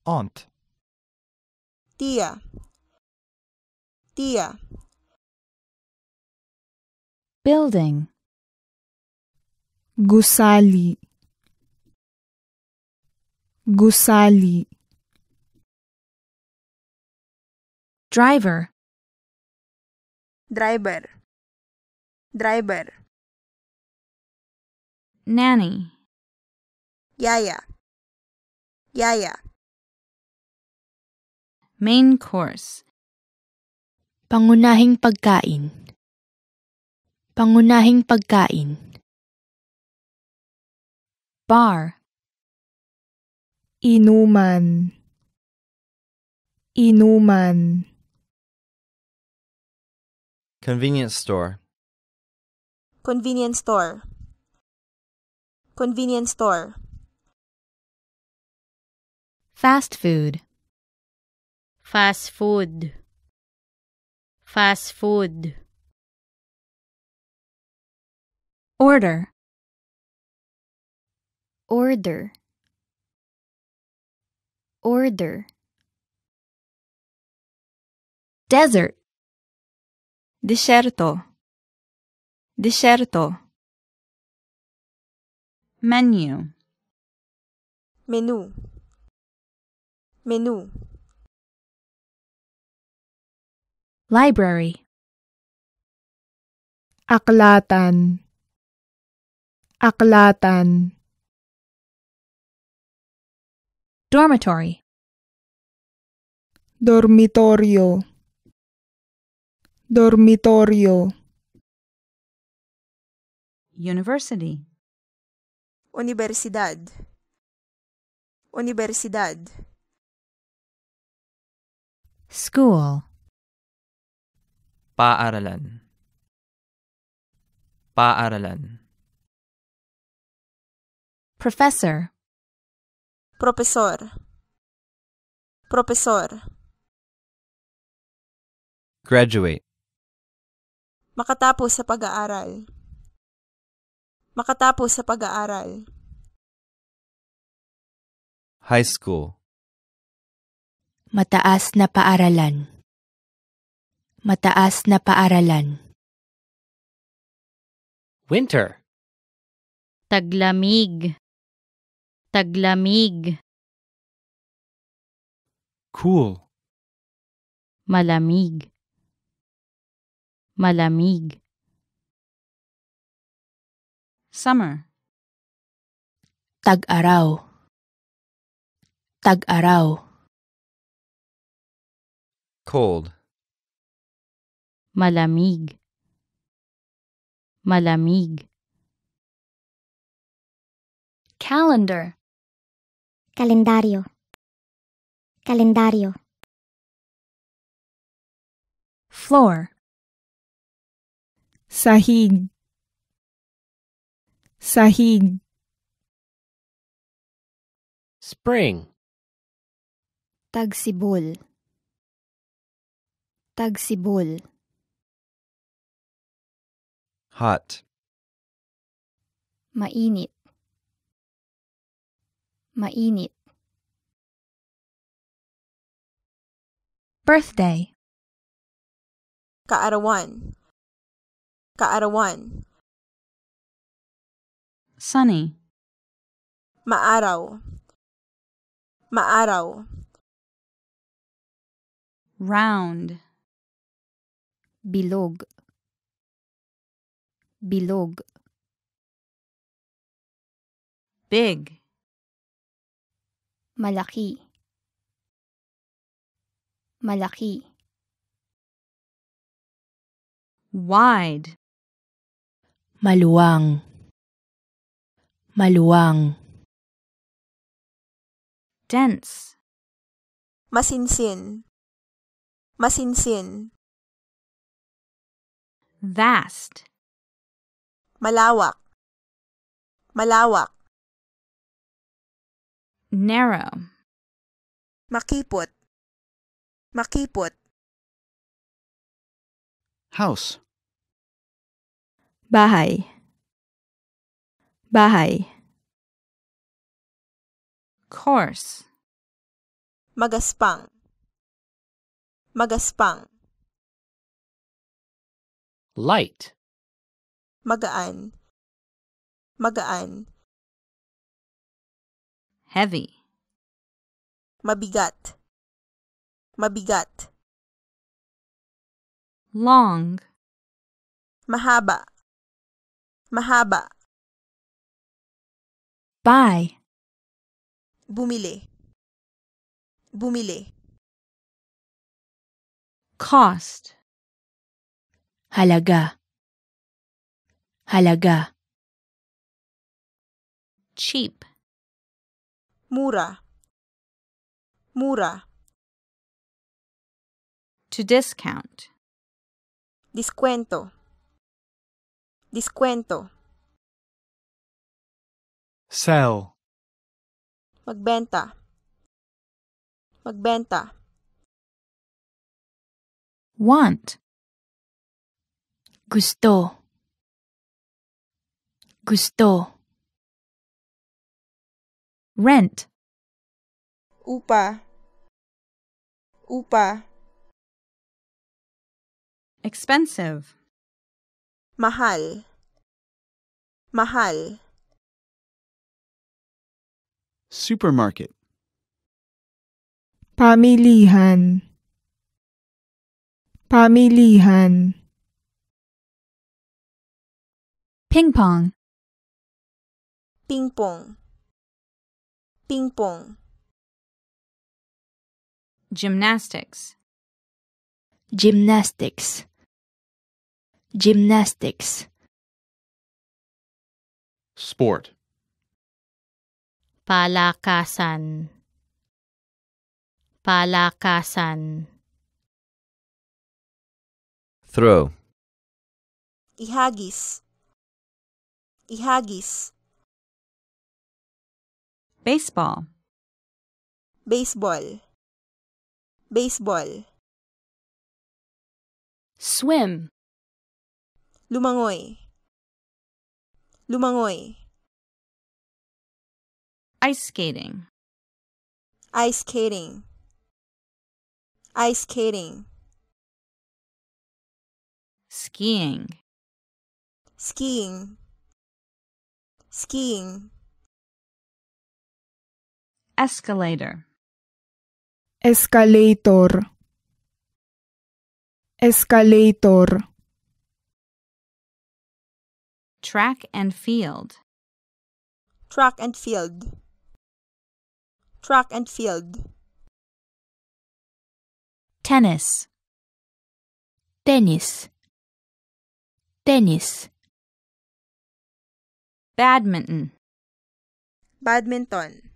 aunt tia tia Building Gusali Gusali Driver Driver Driver Nanny Yaya Yaya Main course Pangunahing pagkain Pangunahing pagkain Bar Inuman Inuman Convenience store Convenience store Convenience store Fast food Fast food Fast food Order. Order. Order. Desert. Deserto. Deserto. Menu. Menu. Menu. Library. Aklatan. Aklatan Dormitory Dormitorio Dormitorio University Universidad Universidad School Paaralan Paaralan Professor. Professor. Professor. Graduate. Makatapos sa pag-aaral. Makatapos sa pag-aaral. High school. Mataas na paaralan. Mataas na paaralan. Winter. Taglamig. Taglamig. Cool. Malamig. Malamig. Summer. Tag-araw. Tag-araw. Cold. Malamig. Malamig. Calendar calendario, calendario. Floor. Sahig. Sahig. Spring. Tagsibol. Tagsibol. Hot. Mainit. Mainit. Birthday. Kaarawan. Kaarawan. Sunny. Maaraw. Maaraw. Round. Bilog. Bilog. Big. malaki malaki wide maluwang maluwang dense masinsin masinsin vast malawak malawak narrow. Makiput. Makiput. House. Bahay. Bahay. Course. Magaspang. Magaspang. Light. Magaan. Magaan. Heavy. Mabigat. Mabigat. Long. Mahaba. Mahaba. Buy. Bumile. Bumile. Cost. Halaga. Halaga. Cheap. Mura. Mura. To discount. Descuento. Discuento. Sell. Magbenta. Magbenta. Want. Gusto. Gusto. Rent. Upa. Upa. Expensive. Mahal. Mahal. Supermarket. Pamilihan. Pamilihan. Ping pong. Ping pong ping pong. Gymnastics. Gymnastics. Gymnastics. Sport. Palakasan. Palakasan. Throw. Ihagis. Ihagis. Baseball. Baseball. Baseball. Swim. Lumangoy. Lumangoy. Ice skating. Ice skating. Ice skating. Skiing. Skiing. Skiing. Escalator. Escalator. Escalator. Track and field. Track and field. Track and field. Tennis. Tennis. Tennis. Badminton. Badminton.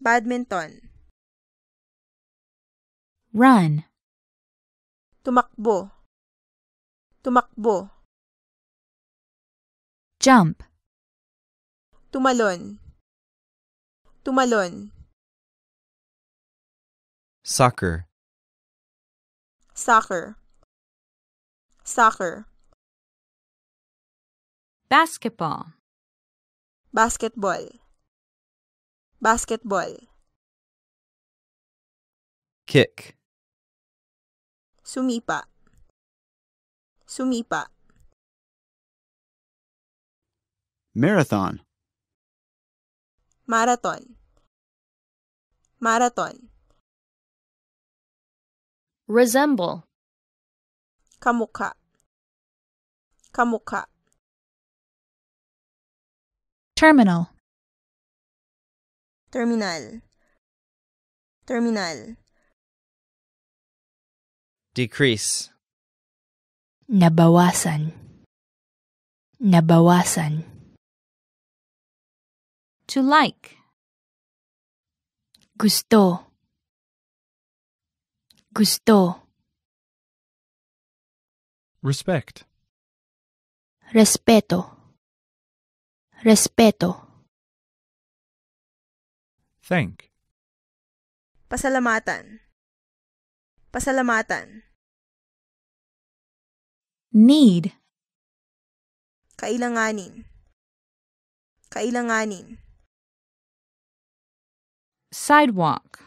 Badminton. Run. Tumakbo. Tumakbo. Jump. Tumalon. Tumalon. Soccer. Soccer. Soccer. Basketball. Basketball. Basketball. Kick. Sumipa. Sumipa. Marathon. Marathon. Marathon. Resemble. Kamukha. Kamukha. Terminal terminal terminal decrease nabawasan nabawasan to like gusto gusto respect respeto respeto Thank. Pasalamatan. Pasalamatan. Need. Kailanganin. Kailanganin. Sidewalk.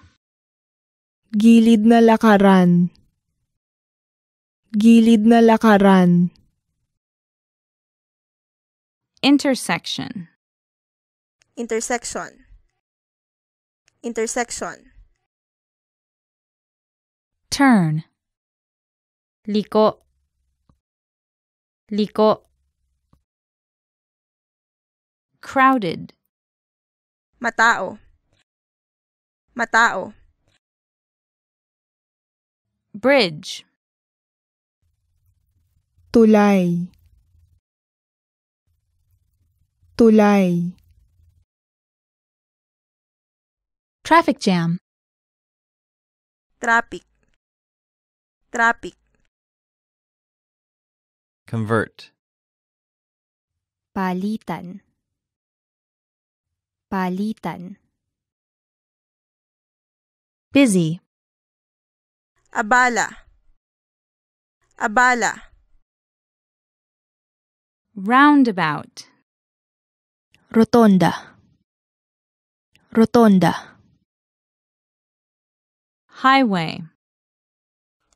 Gilid na lakaran. Gilid na lakaran. Intersection. Intersection. intersection. Turn. Liko. Liko. Crowded. Matao. Matao. Bridge. Tulay. Tulay. Traffic jam. Traffic. Traffic. Convert. Palitan. Palitan. Busy. Abala. Abala. Roundabout. Rotonda. Rotonda highway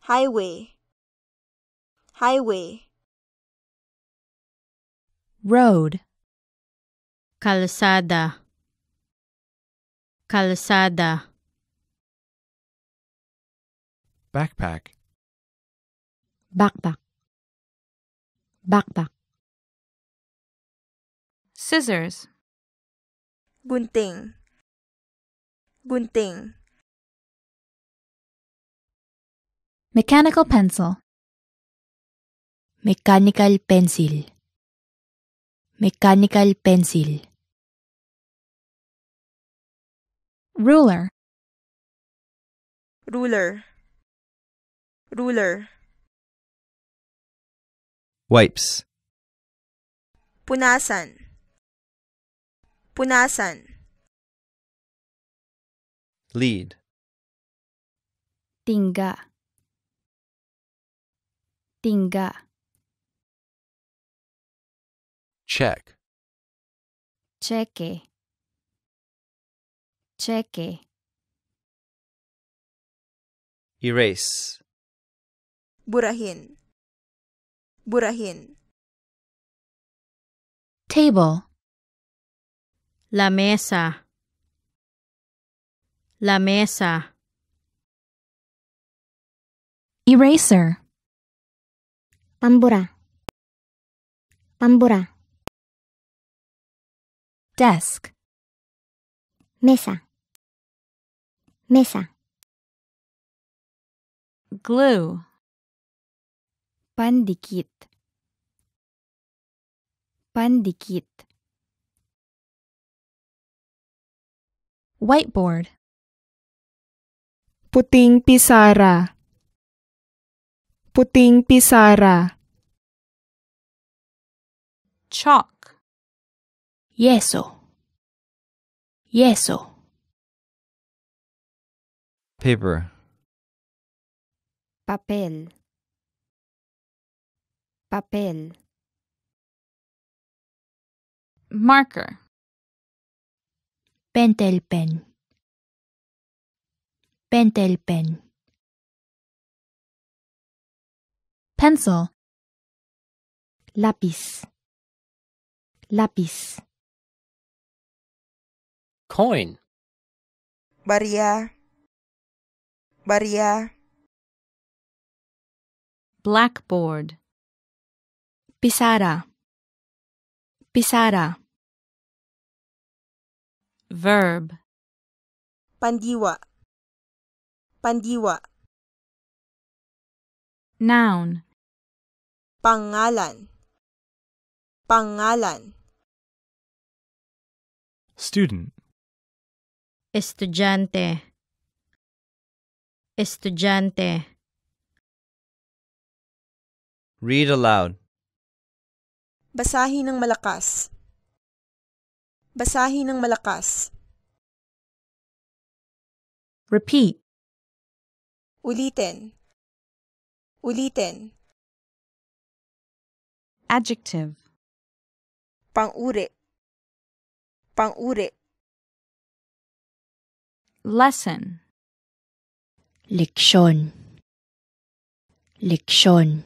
highway highway road calzada calzada backpack backpack backpack scissors Gunting. Gunting. Mechanical pencil. Mechanical pencil. Mechanical pencil. Ruler. Ruler. Ruler. Wipes. Punasan. Punasan. Lead. Tinga. Tinga. Check. Cheque. Cheque. Erase. Burahin. Burahin. Table. La mesa. La mesa. Eraser. Pambura. Pambura. desk mesa mesa glue pandikit pandikit whiteboard puting pisara puting pisara chalk. Yeso. Yeso. Paper. Papel. Papel. Marker. Pentel pen. Pentel pen. Pencil. Lapis. Lapis. Coin. Baria. Baria. Blackboard. Pisara. Pisara. Verb. Pandiwa. Pandiwa. Noun. Pangalan. Pangalan. Student. Estudyante. Estudyante. Read aloud. Basahin ng malakas. Basahin ng malakas. Repeat. Ulitin. Ulitin. Adjective. pang-uri Pangure. Lesson Leksyon Leksyon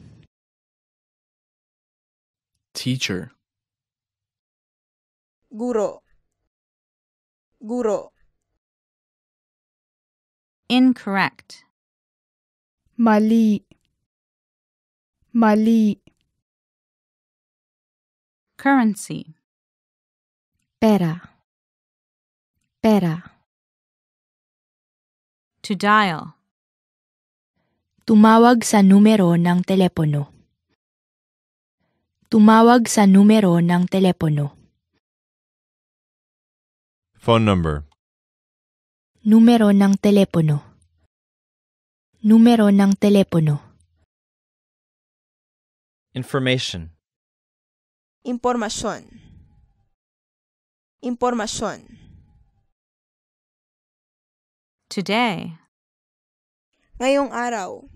Teacher Guro Guro Incorrect Mali Mali Currency Pera. Pera. To dial. Tumawag sa numero ng telepono. Tumawag sa numero ng telepono. Phone number. Numero ng telepono. Numero ng telepono. Information. Impormasyon. Information. Today. Ngayong araw.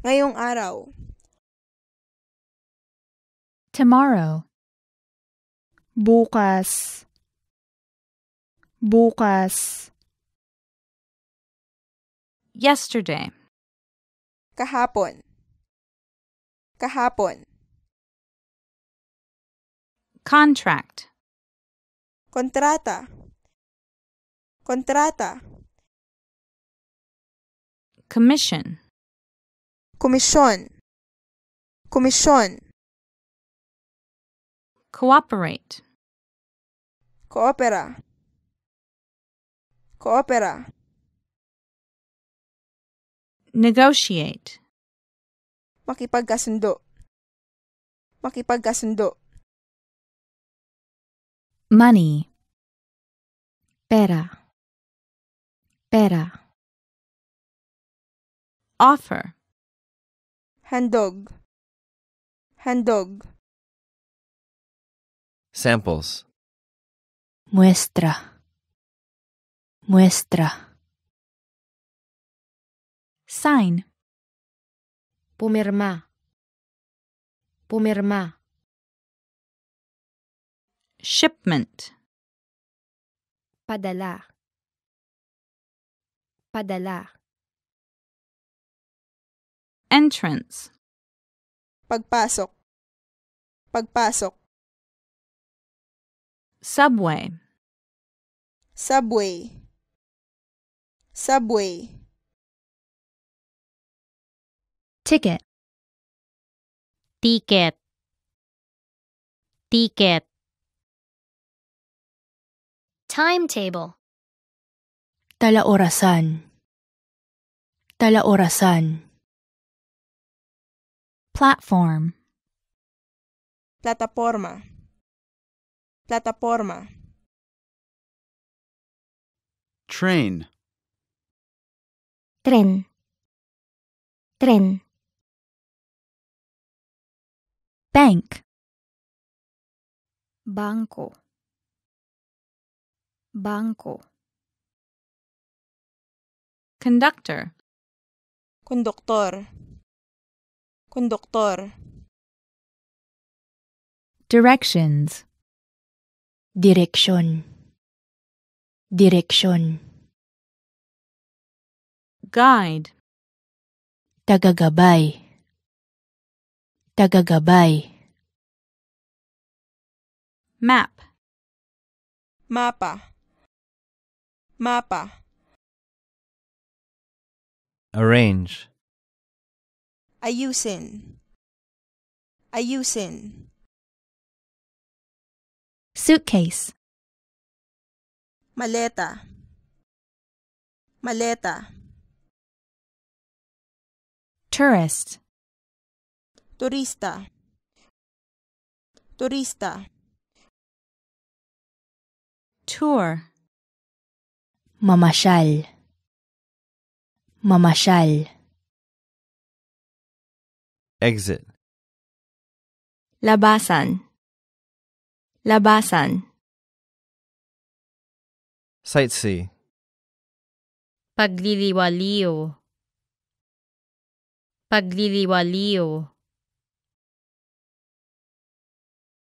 Ngayong araw. Tomorrow. Bukas. Bukas. Yesterday. Kahapon. Kahapon. Contract. Contrata. Contrata. Commission. Commission. Commission. Cooperate. Coopera. Coopera. Negotiate. Makipagkasundo. Makipagkasundo money pera pera offer handog handog samples muestra muestra sign pumirma pumirma Shipment. Padala. Padala. Entrance. Pagpasok. Pagpasok. Subway. Subway. Subway. Ticket. Ticket. Ticket. Timetable. Tala Tala orasan. Platform. Plataforma. Plataforma. Train. Tren. Tren. Bank. Banco. Banco. Conductor. Conductor. Conductor. Directions. Direction. Direction. Guide. Tagagabay. Tagagabay. Map. Mapa mapa arrange ayusin ayusin suitcase maleta maleta tourist turista turista tour mamasyal mamasyal exit labasan labasan sightsee pagliliwaliw pagliliwaliw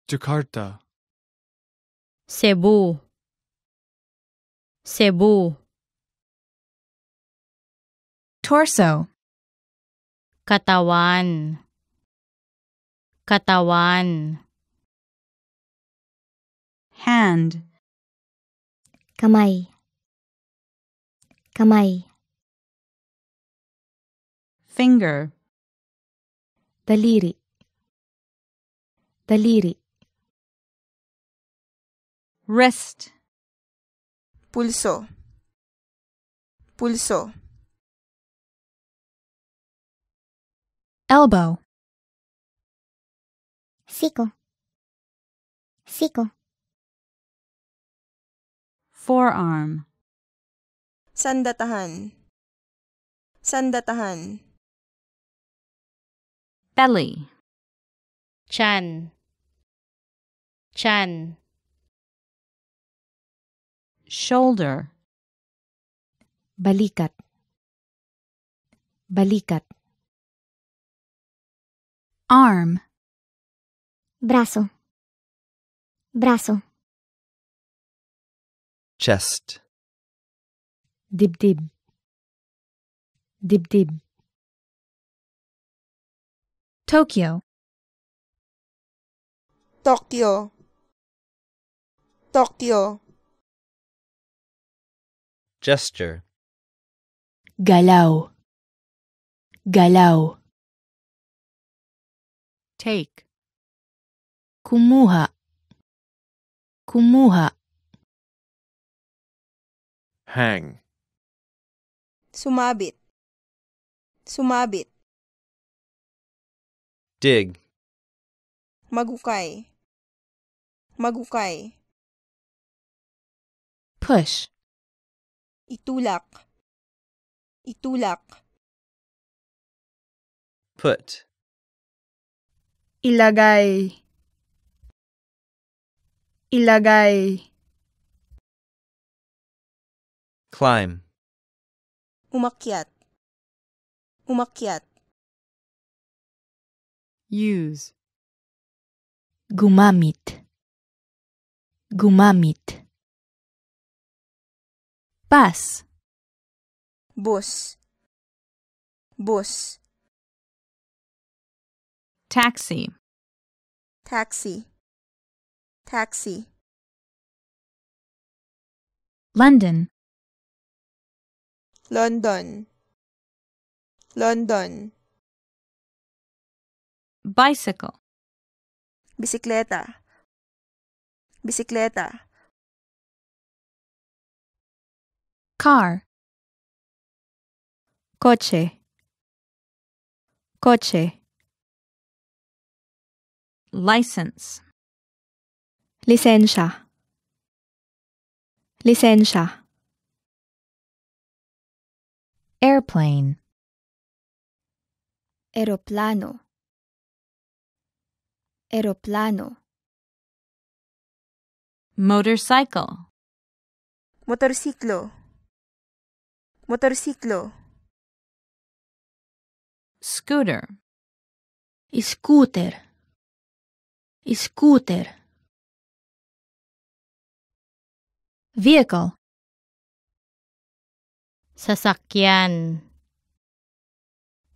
Jakarta Cebu Cebu Torso Katawan Katawan Hand Kamay Kamay Finger Daliri Daliri Wrist pulso pulso elbow fico fico forearm sandatahan sandatahan belly chan chan shoulder balikat balikat arm brazo brazo chest Dib dib. Dib dib. Tokyo Tokyo Tokyo Gesture. Galau. Galau. Take. Kumuha. Kumuha. Hang. Sumabit. Sumabit. Dig. Magukay. Magukay. Push. itulak itulak put ilagay ilagay climb umakyat umakyat use gumamit gumamit Bus. Bus. Bus. Taxi. Taxi. Taxi. London. London. London. Bicycle. Bicicleta. Bicicleta. Car. Coche. Coche. License. Licencia. Licencia. Airplane. Aeroplano. Aeroplano. Motorcycle. Motorciclo motorsiklo scooter scooter scooter vehicle sasakyan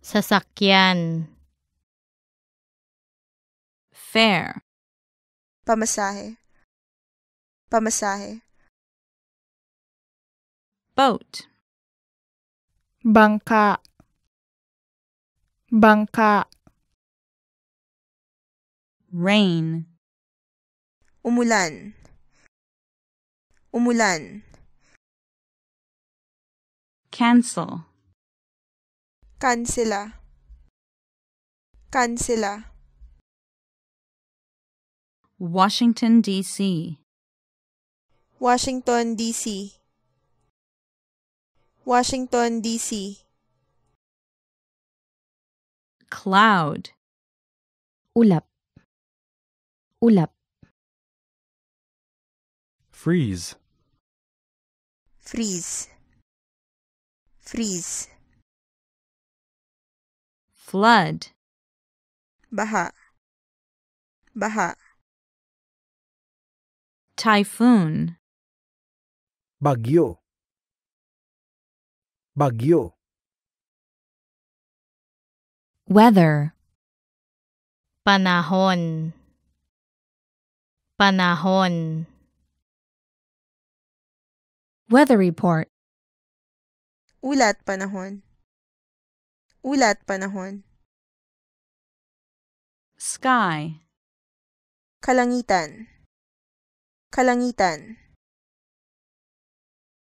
sasakyan Fair. pamasahe pamasahe boat bangka bangka rain umulan umulan cancel cancela cancela Washington DC Washington DC Washington, D.C. Cloud Ulap Ulap Freeze Freeze Freeze Flood Baha Baha Typhoon Bagyo Bagyo. Weather. Panahon. Panahon. Weather report. Ulat panahon. Ulat panahon. Sky. Kalangitan. Kalangitan.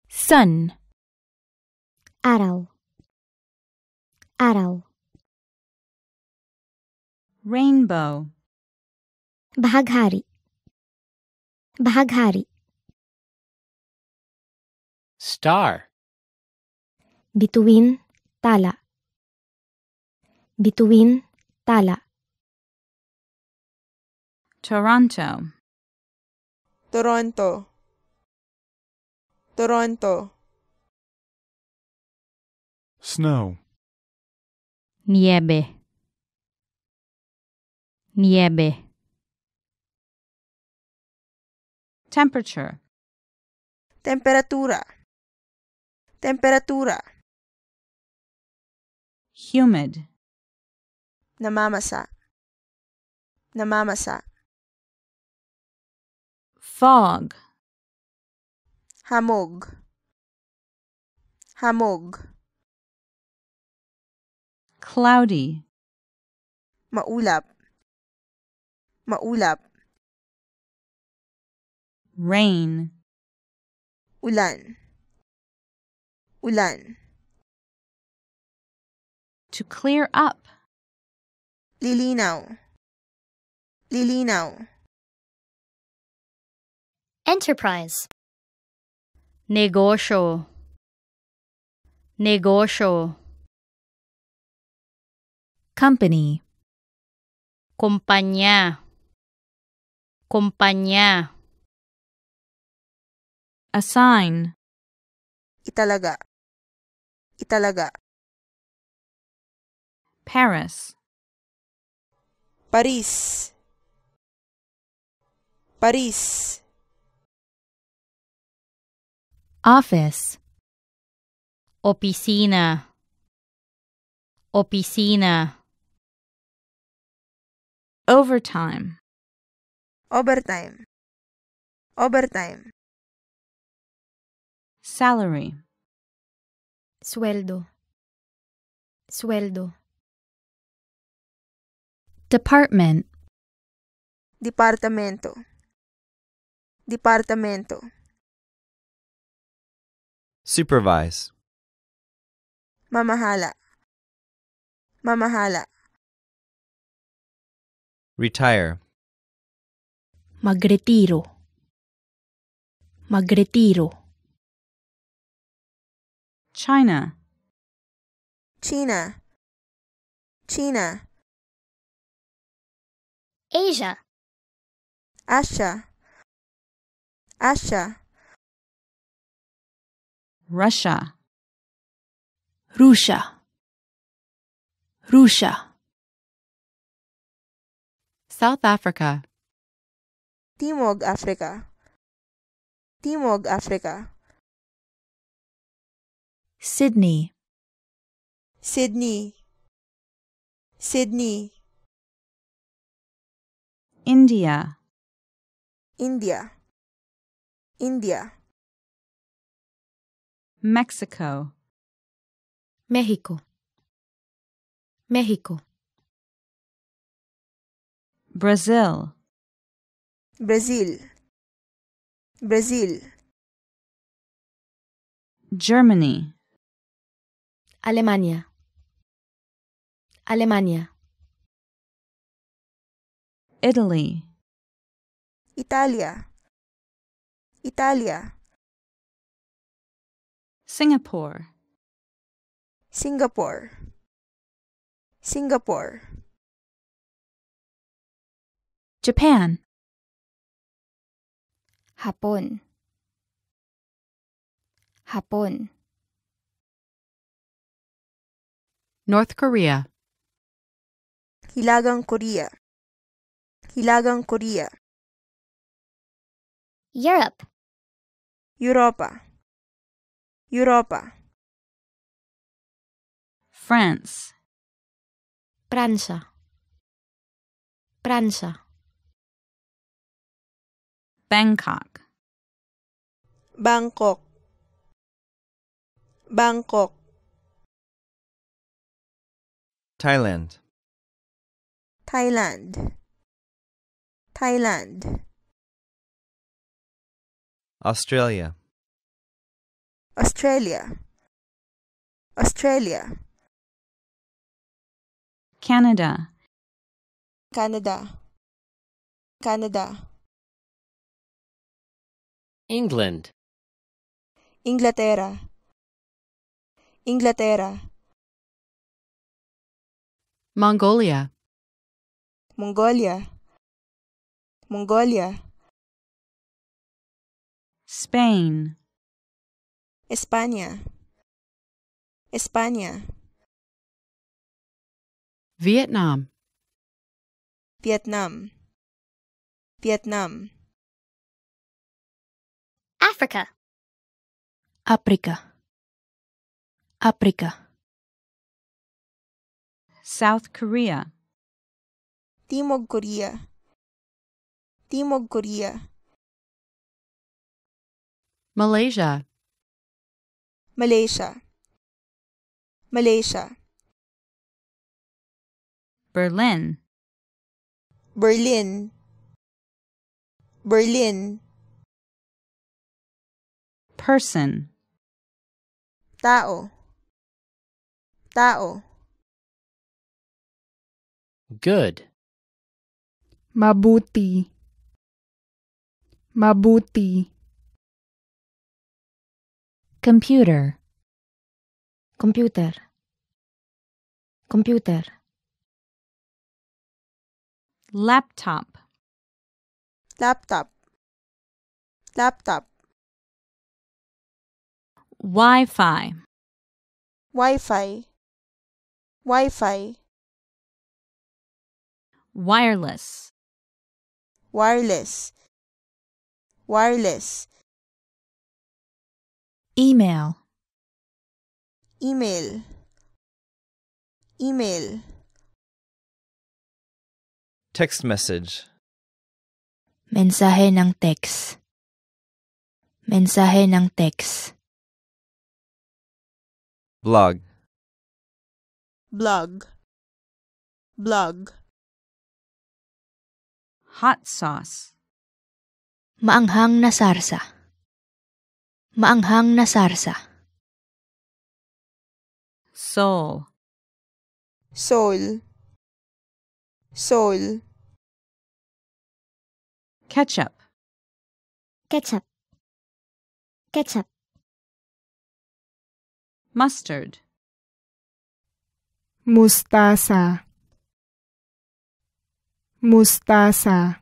Sun. Arrow. Arrow. Rainbow. Bhaghari. Bhaghari. Star. Between tala. Between tala. Toronto. Toronto. Toronto. Snow. Niebe. Niebe. Temperature. Temperatura. Temperatura. Humid. Namamasa. Namamasa. Fog. Hamog. Hamog cloudy maulap maulap rain ulan ulan to clear up lilinaw lilinaw enterprise negosyo negosyo Company. Compañía. Compañía. Assign. Italaga. Italaga. Paris. Paris. Paris. Office. Oficina. Oficina overtime overtime overtime salary sueldo sueldo department departamento departamento supervise mamahala mamahala Retire. Magretiro. Magretiro. China. China. China. Asia. Asha. Asha. Russia. Russia. Russia. South Africa. Timog Africa. Timog Africa. Sydney. Sydney. Sydney. India. India. India. Mexico. Mexico. Mexico. Brazil Brazil Brazil Germany Alemania Alemania Italy Italia Italia Singapore Singapore Singapore Japan Japón. North Korea Hilagan Korea Hilagan Korea Europe Europa Europa France Prancha Prancha Bangkok Bangkok Bangkok Thailand Thailand Thailand Australia Australia Australia Canada Canada Canada England. Inglaterra. Inglaterra. Mongolia. Mongolia. Mongolia. Spain. España. España. Vietnam. Vietnam. Vietnam. Africa. Africa. Africa. South Korea. Timor Korea. Timor Korea. Malaysia. Malaysia. Malaysia. Berlin. Berlin. Berlin person. Tao. Tao. Good. Mabuti. Mabuti. Computer. Computer. Computer. Laptop. Laptop. Laptop. Wi-Fi. Wi-Fi. Wi-Fi. Wireless. Wireless. Wireless. Email. Email. Email. Text message. Mensahe ng text. Mensahe ng text blog blog blog hot sauce maanghang na sarsa maanghang na sarsa soul soul soul ketchup ketchup ketchup mustard mustasa mustasa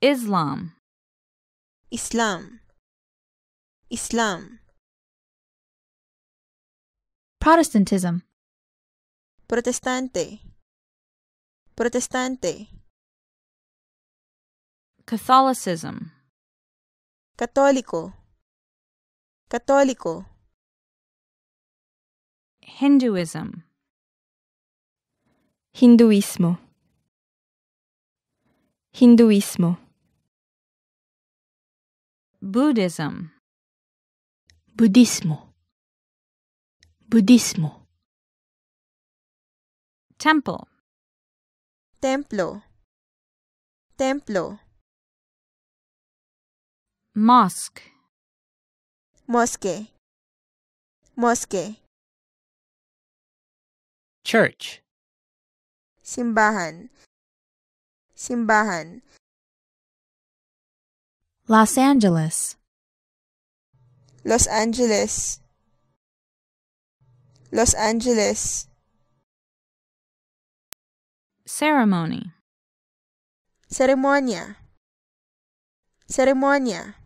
Islam Islam Islam Protestantism Protestante Protestante Catholicism Católico Católico. Hinduism. Hinduismo. Hinduismo. Buddhism. Budismo. Budismo. Temple. Templo. Templo. Mosque mosque mosque church simbahan simbahan Los Angeles Los Angeles Los Angeles ceremony ceremonia ceremonia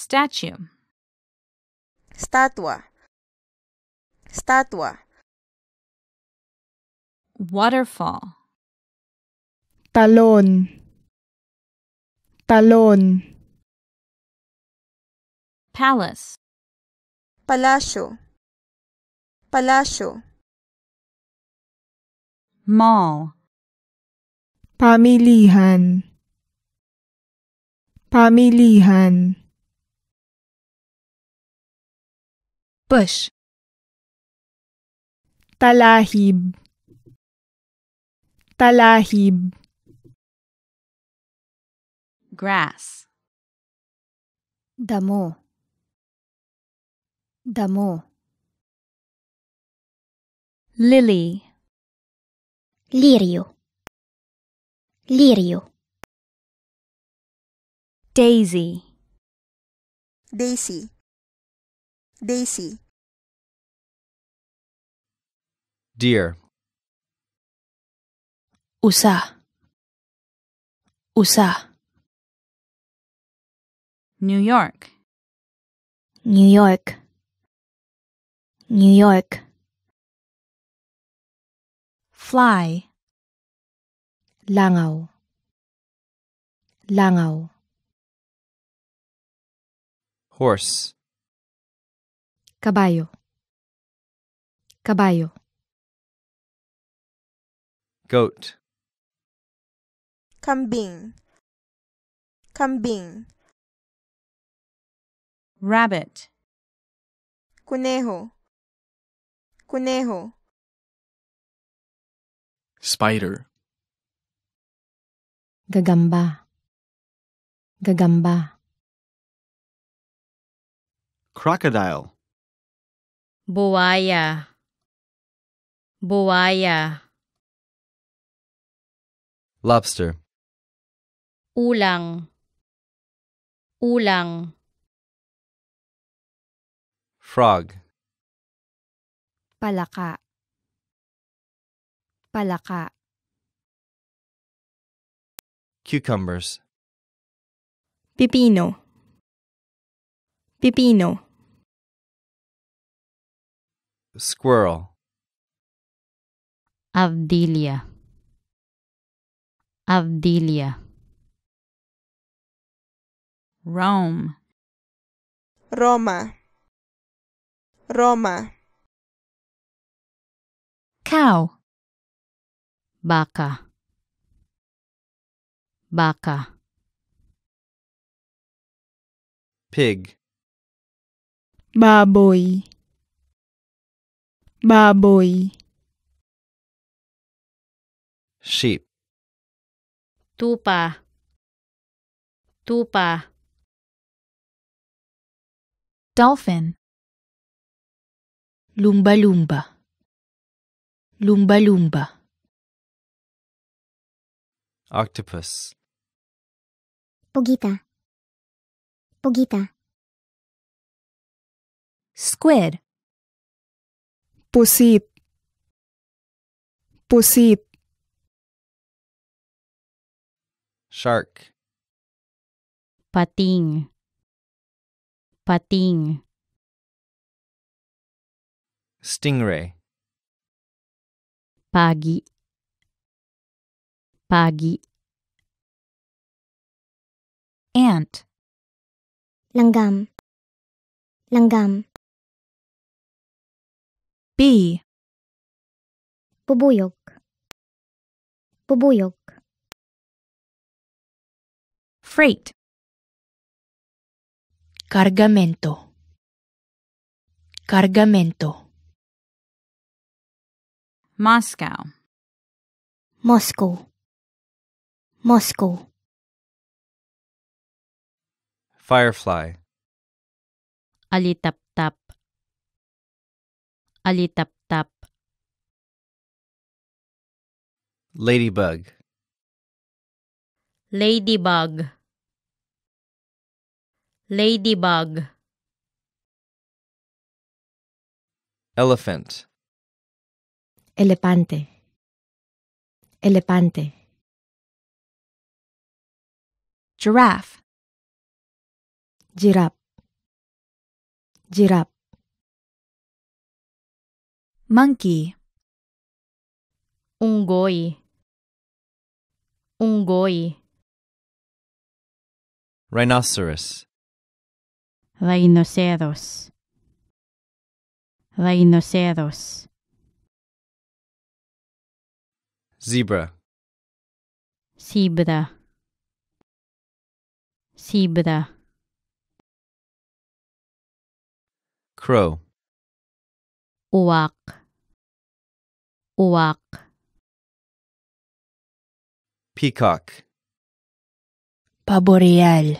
Statue. Statua. Statua. Waterfall. Talon. Talon. Palace. Palacio. Palacio. Mall. Pamilihan. Pamilihan. bush talahib talahib grass damo damo lily lirio lirio daisy daisy Daisy. Deer. Usa. Usa. New York. New York. New York. Fly. Langau. Langau. Horse caballo, caballo. Goat, kambing, kambing, rabbit, conejo, conejo, spider, gagamba, gagamba. crocodile. buwaya buwaya lobster ulang ulang frog palaka palaka cucumbers pipino pipino Squirrel. Avdilia. Avdilia. Rome. Roma. Roma. Cow. Baka. Baka. Pig. Baboy. Baboy Sheep Tupa Tupa Dolphin Lumba-lumba Lumba-lumba Octopus Pogita. Pogita. Squid pusit pusit shark pating pating stingray pagi pagi ant langgam langgam B Bubuyok. Bubuyok. Freight Cargamento Cargamento Moscow Moscow Moscow Firefly Alitap Alitaptap Ladybug Ladybug Ladybug Elephant Elepante Elepante Giraffe Giraffe Giraffe Monkey. Ungoy. goi. goi. Rhinoceros. Rhinoceros. Rhinoceros. Zebra. Zebra. Zebra. Crow. Uak. Uwak. Peacock. Paboreal.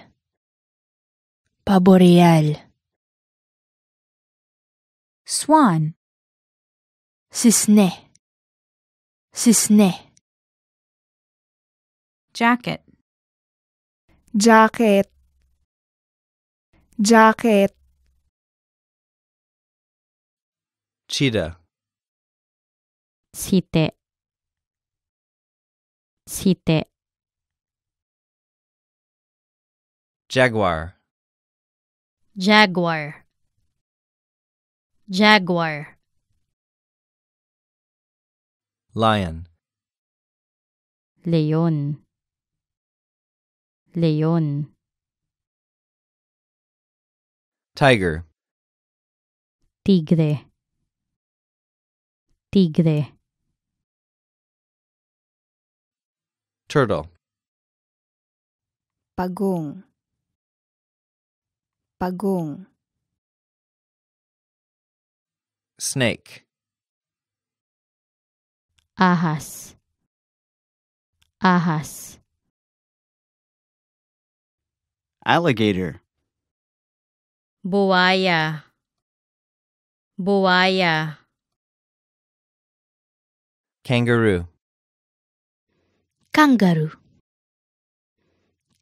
Paboreal. Swan. Cisne. Cisne. Jacket. Jacket. Jacket. Cheetah. Jaguar. Jaguar, Jaguar. Lion, Leon, Leon. Tiger, Tigre, Tigre. Turtle. Pagong. Pagong. Snake. Ahas. Ahas. Alligator. Buaya. Buaya. Kangaroo kangaroo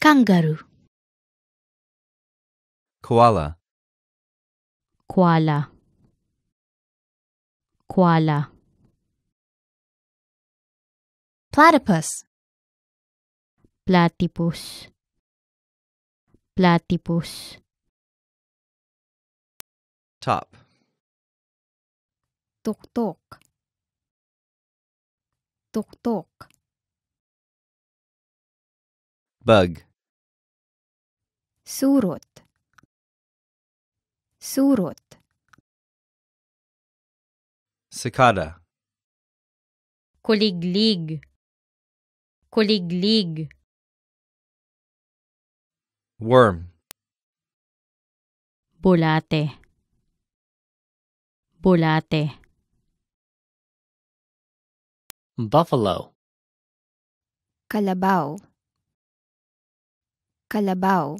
kangaroo koala koala koala platypus platypus platypus top tok tok tok tok Bug. Surot. Surot. Cicada. Kuliglig. Kuliglig. Worm. Bulate. Bulate. Buffalo. Kalabaw. Kalabaw.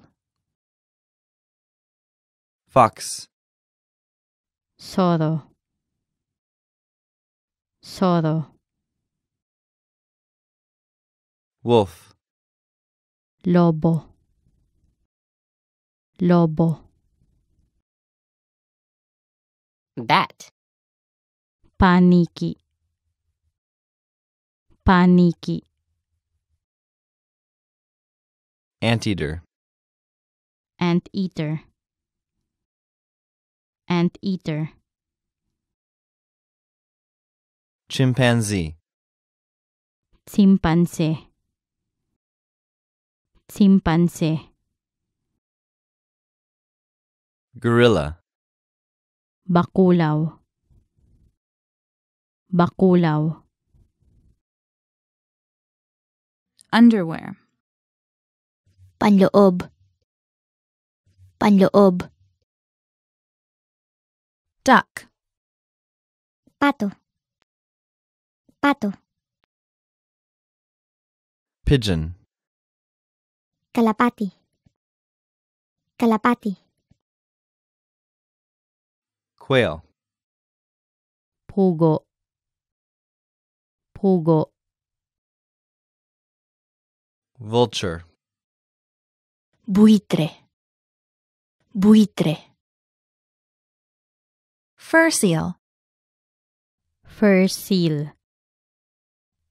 Fox. Sodo. Sodo. Wolf. Lobo. Lobo. Bat. Paniki. Paniki. Anteater. Anteater. Anteater. Chimpanzee. Chimpanzee. Chimpanzee. Gorilla. Bakulaw. Bakulaw. Underwear. Panloob. Panloob. Duck. Pato. Pato. Pigeon. Kalapati. Kalapati. Quail. Pogo. Pogo. Vulture buitre, buitre. Fur seal, fur seal,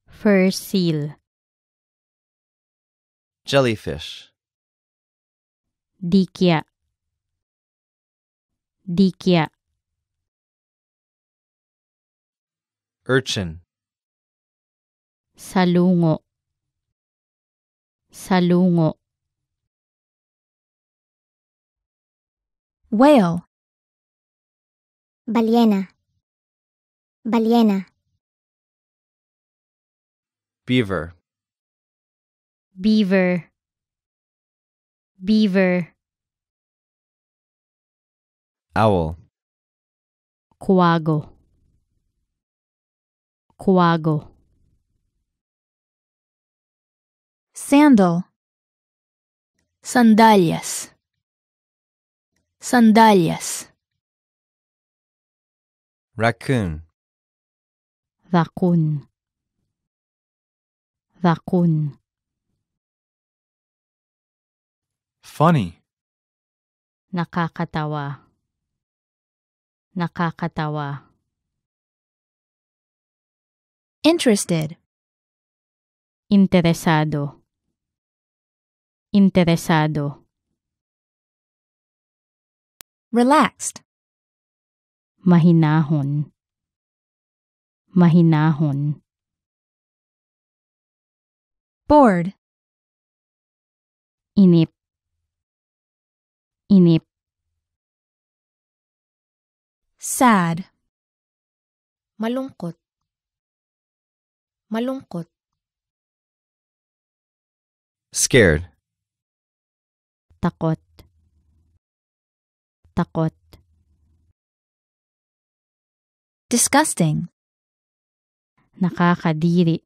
fur seal. Jellyfish, Dikia. Dikia. Urchin, salungo, salungo. Whale. Ballena. Ballena. Beaver. Beaver. Beaver. Owl. Quago. Quago. Sandal. Sandalias. Sandalias. Raccoon. Raccoon. Raccoon. Funny. Nakakatawa. Nakakatawa. Interested. Interesado. Interesado relaxed mahinahon mahinahon bored inip inip sad malungkot malungkot scared takot takot. Disgusting. Nakakadiri.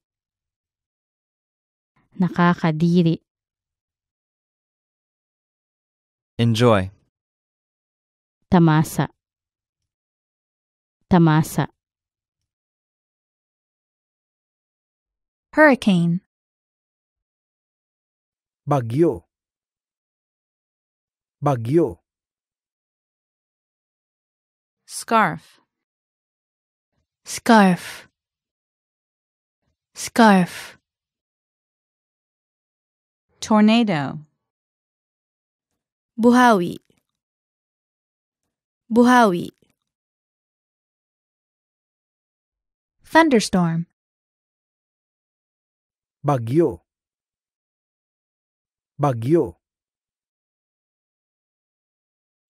Nakakadiri. Enjoy. Tamasa. Tamasa. Hurricane. Bagyo. Bagyo scarf scarf scarf tornado buhawi buhawi thunderstorm bagyo bagyo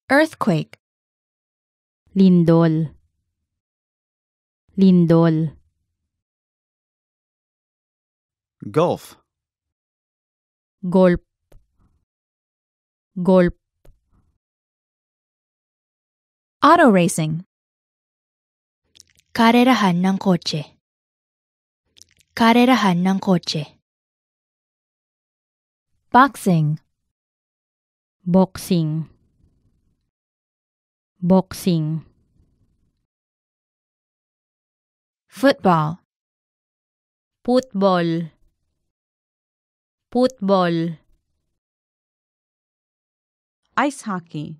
earthquake Lindol Lindol Golf Golf. Golf. Auto racing Karerahan ng kotse Karerahan ng kotse Boxing Boxing boxing football football football ice hockey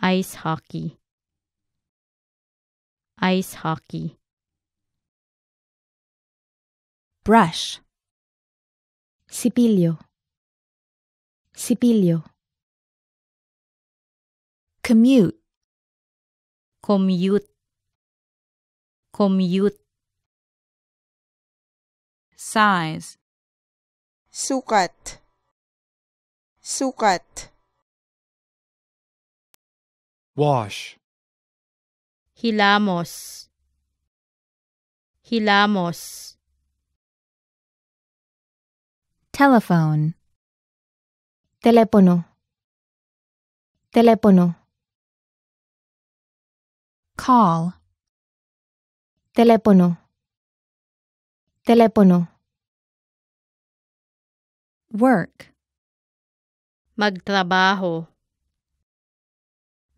ice hockey ice hockey brush cipilio cipilio commute commute commute size sukat sukat wash hilamos hilamos telephone Telepono. Telepono. Call. Teléfono. Teléfono. Work. Magtrabaho.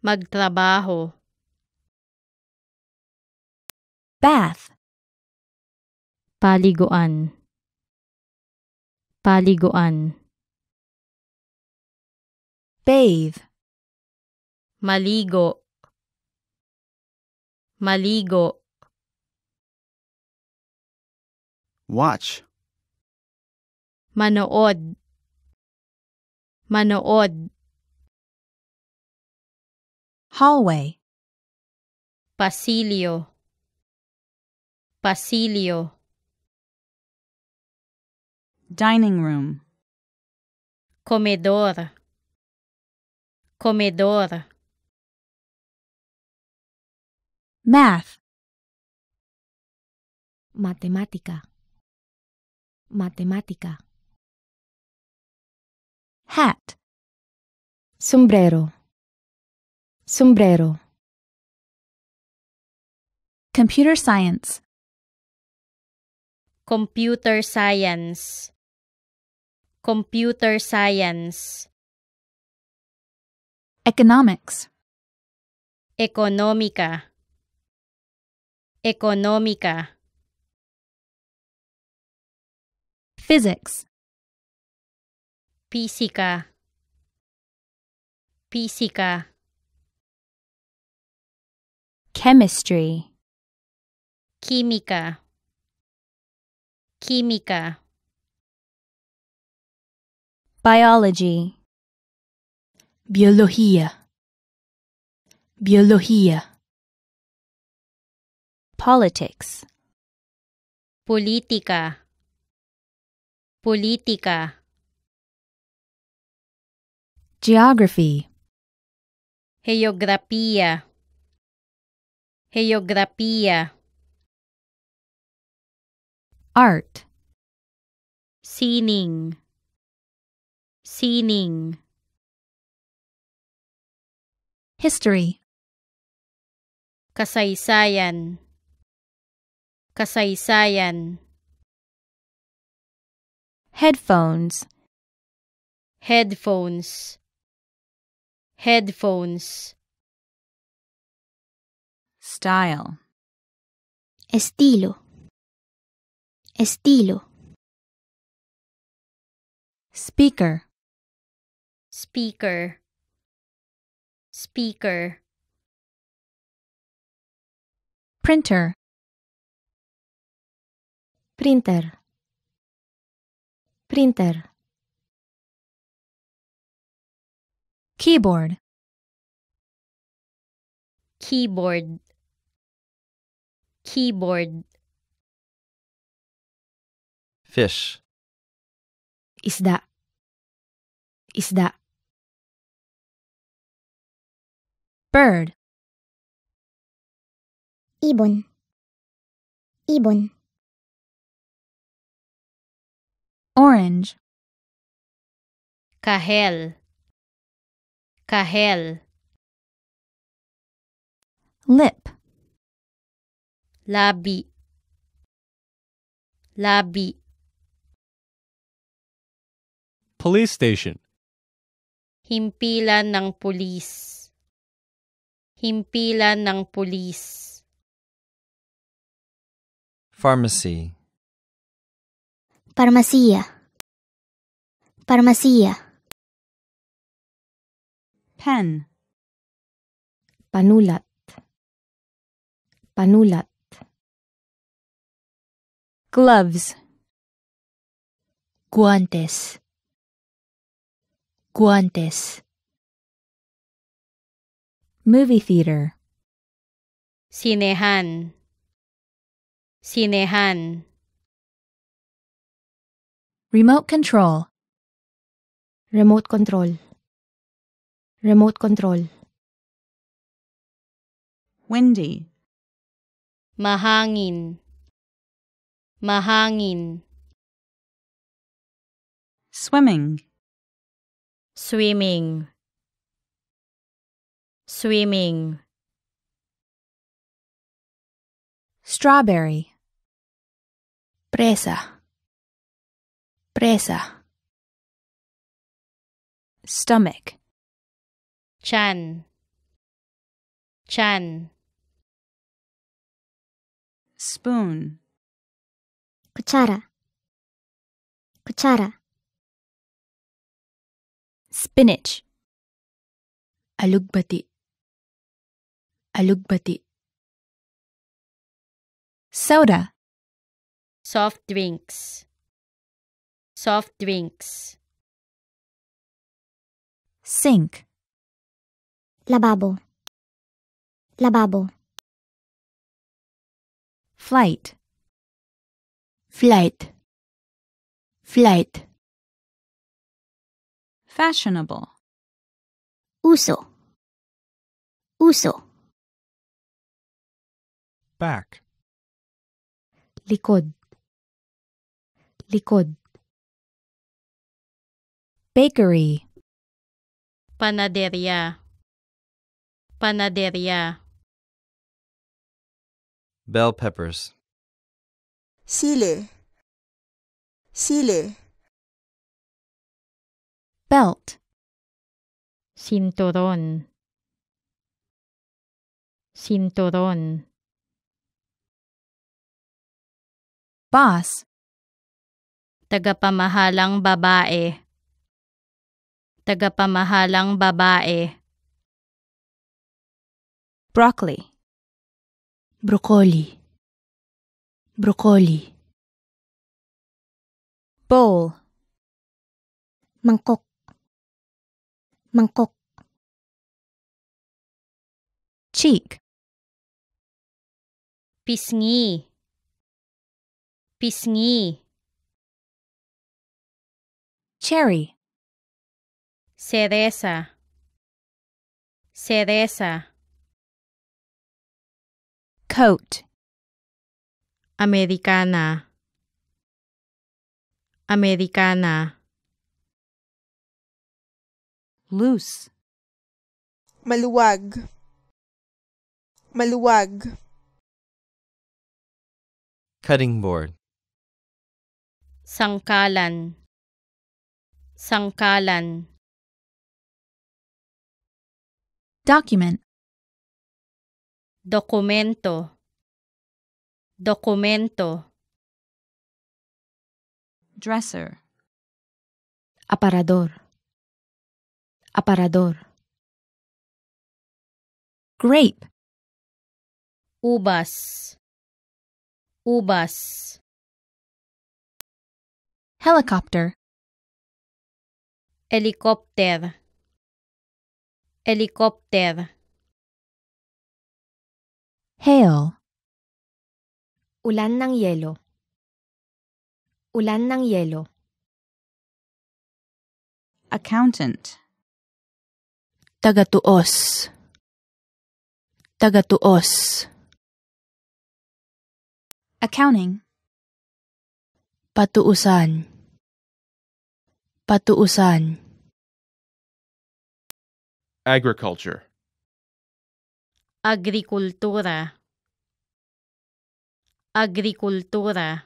Magtrabaho. Bath. Paligoan. Paligoan. Bathe. Maligo maligo watch manood manood hallway Pasilio. Pasilio. dining room comedor comedor Math. Matemática. Matemática. Hat. Sombrero. Sombrero. Computer science. Computer science. Computer science. Economics. Economica. Económica. Physics. Física. Física. Chemistry. Química. Química. Biology. Biología. Biología. Politics. Política. Política. Geography. Geografía. Geografía. Art. Sining. Sining. History. Kasaysayan kasaysayan headphones headphones headphones style estilo estilo speaker speaker speaker printer Printer Printer Keyboard Keyboard Keyboard Fish Isda Isda Bird Ibon Ibon orange Cajel Cajel lip labi labi police station himpilan ng pulis himpilan ng pulis pharmacy Farmacia. Farmacia. Pen. Panulat. Panulat. Gloves. Guantes. Guantes. Movie theater. Cinehan. Cinehan. Remote control. Remote control. Remote control. Windy. Mahangin. Mahangin. Swimming. Swimming. Swimming. Strawberry. Presa. Presa. Stomach. Chan. Chan. Spoon. Cuchara. Cuchara. Spinach. Alugbati. Alugbati. Soda. Soft drinks soft drinks. Sink. Lababo. Lababo. Flight. Flight. Flight. Fashionable. Uso. Uso. Back. Likod. Likod. Bakery Panaderia Panaderia Bell peppers Sile. Sile. Belt Cinturón Cinturón Boss Tagapamahalang babae tagapamahalang babae. Broccoli. Broccoli. Broccoli. Bowl. Mangkok. Mangkok. Cheek. Pisngi. Pisngi. Cherry. cereza, cereza. Coat, americana, americana. Loose, maluag, maluag. Cutting board, sangkalan, sangkalan. Document. Documento. Documento. Dresser. Aparador. Aparador. Grape. Ubas. Ubas. Helicopter. Helicóptero. helicopter hail ulan ng yelo ulan ng yelo accountant tagatuos tagatuos accounting patuusan patuusan Agriculture. Agricultura. Agricultura.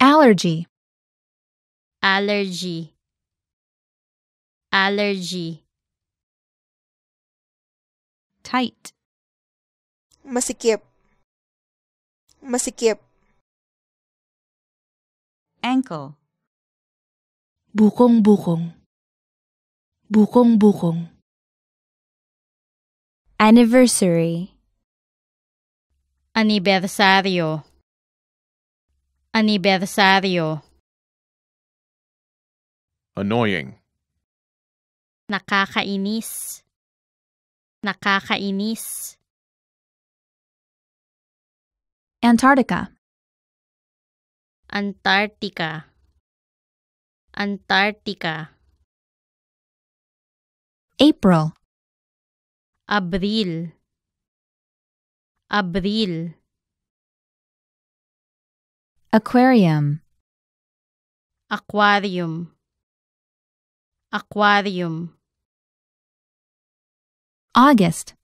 Allergy. Allergy. Allergy. Tight. Masikip. Masikip. Ankle. Bukong-bukong bukong-bukong anniversary Aniversario. anibersaryo annoying nakakainis nakakainis Antarctica Antarctica Antarctica April. Abril. Abril. Aquarium. Aquarium. Aquarium. August.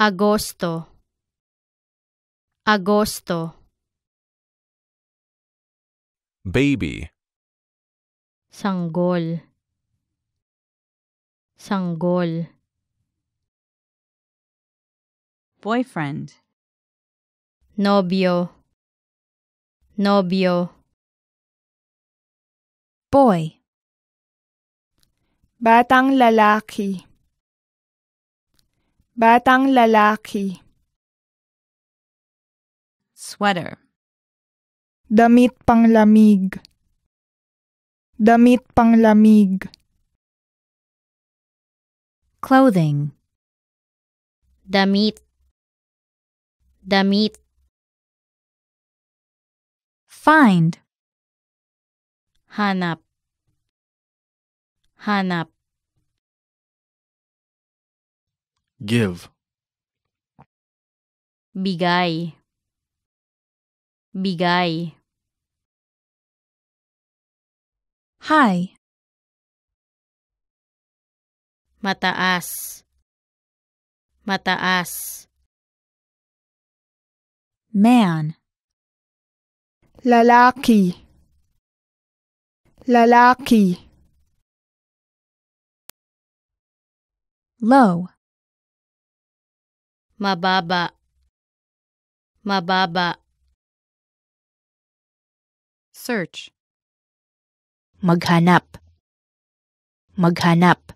Agosto. Agosto. Baby. Sanggol. Sanggol. Boyfriend. Nobyo. Nobyo. Boy. Batang lalaki. Batang lalaki. Sweater. Damit panglamig. Damit panglamig. clothing damit damit find hanap hanap give bigay bigay hi mataas mataas man lalaki lalaki low mababa mababa search maghanap maghanap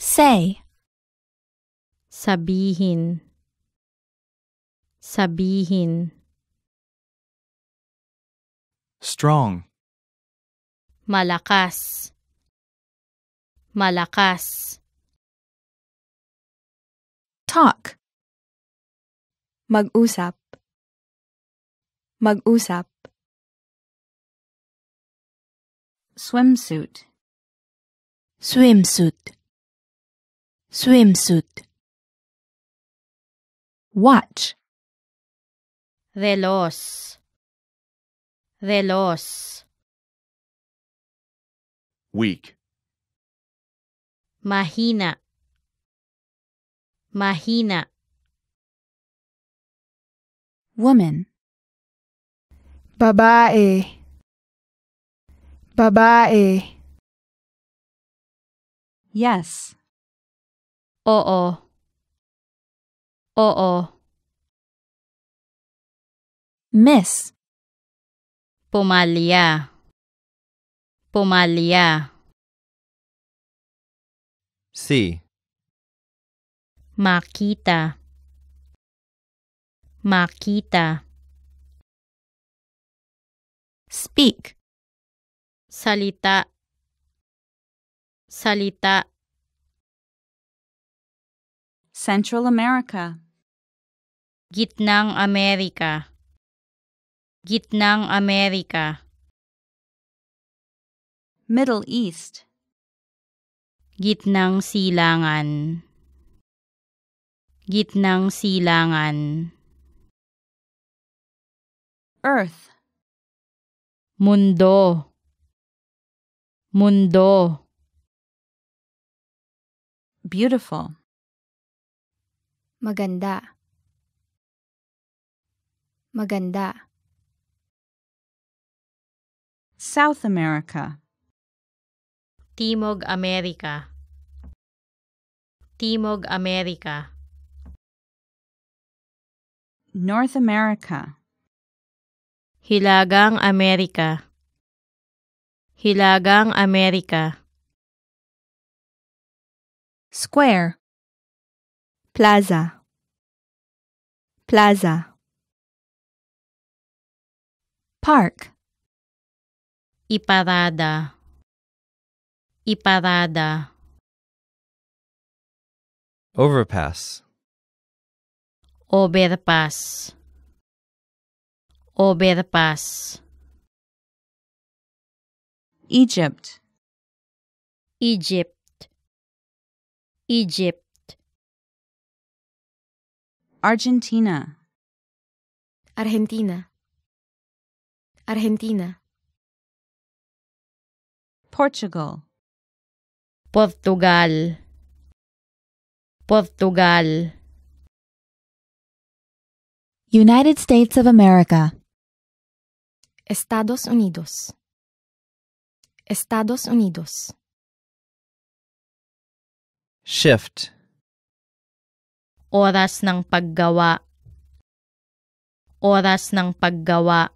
Say. Sabihin. Sabihin. Strong. Malakas. Malakas. Talk. Mag-usap. Mag-usap. Swimsuit. Swimsuit swimsuit watch veloz veloz weak Mahina. Mahina. Woman. Babae. Babae. Yes. Oo. Oo. Miss. Pumalya. Pumalya. See. Makita. Makita. Speak. Salita. Salita. Central America Gitnang Amerika Gitnang Amerika Middle East Gitnang silangan Gitnang silangan Earth Mundo Mundo Beautiful Maganda. Maganda. South America. Timog America. Timog America. North America. Hilagang Amerika. Hilagang Amerika. Square plaza plaza park Ipadada. Ipadada. overpass overpass overpass Egypt Egypt Egypt Argentina. Argentina. Argentina. Portugal. Portugal. Portugal. United States of America. Estados Unidos. Estados Unidos. Shift. oras ng paggawa oras ng paggawa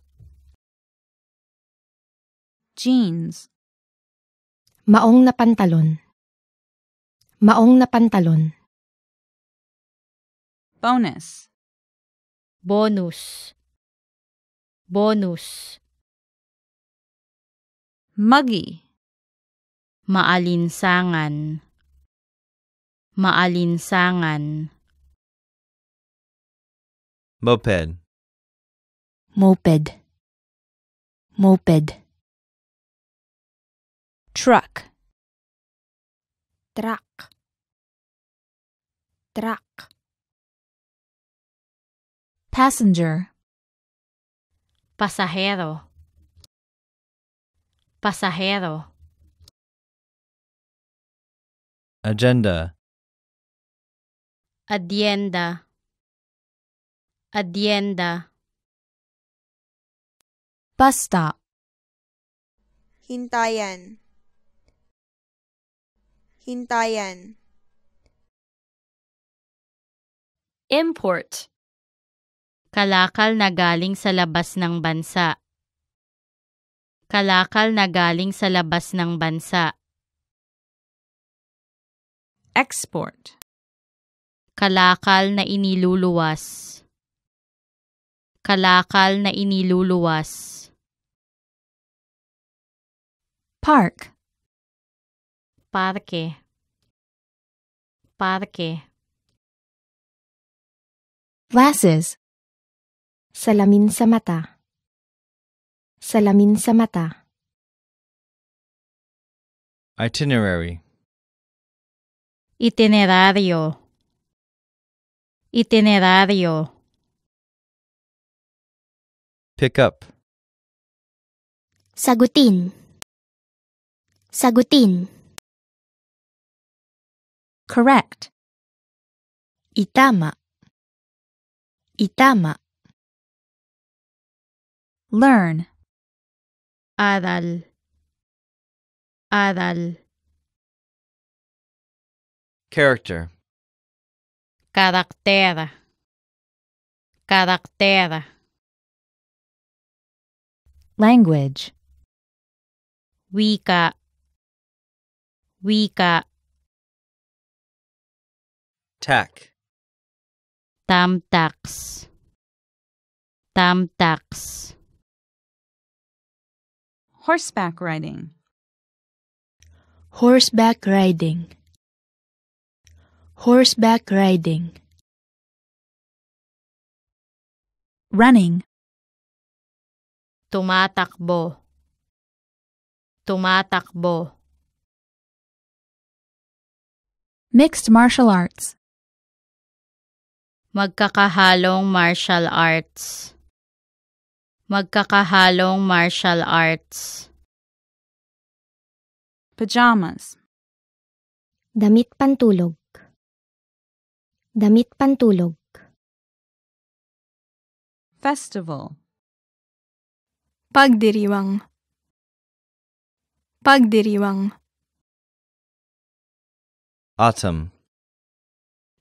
jeans maong na pantalon maong na pantalon bonus bonus bonus muggy maalinsangan maalinsangan moped moped moped truck truck truck passenger pasajero pasajero agenda Adienda. Adyenda Basta Hintayan Hintayan Import Kalakal na galing sa labas ng bansa Kalakal na galing sa labas ng bansa Export Kalakal na iniluluwas kalakal na iniluluwas. Park Parke Parque Glasses Salamin sa mata Salamin sa mata Itinerary Itinerario Itinerario Pick up. Sagutin. Sagutin. Correct. Itama. Itama. Learn. Adal. Adal. Character. Caractera. Caractera. Language Weaker Weaker Tack Tam tax Tam tax Horseback riding Horseback riding Horseback riding Running tumatakbo tumatakbo Mixed martial arts magkakahalong martial arts magkakahalong martial arts pajamas damit pantulog damit pantulog festival Pagdiriwang Pagdiriwang Autumn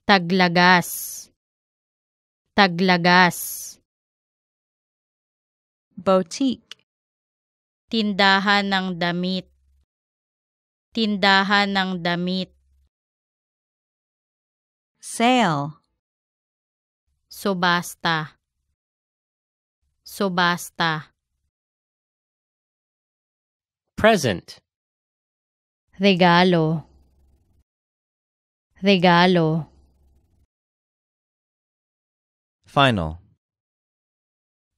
Taglagas Taglagas Boutique Tindahan ng damit Tindahan ng damit Sale Subasta Subasta Present. Regalo. Regalo. Final.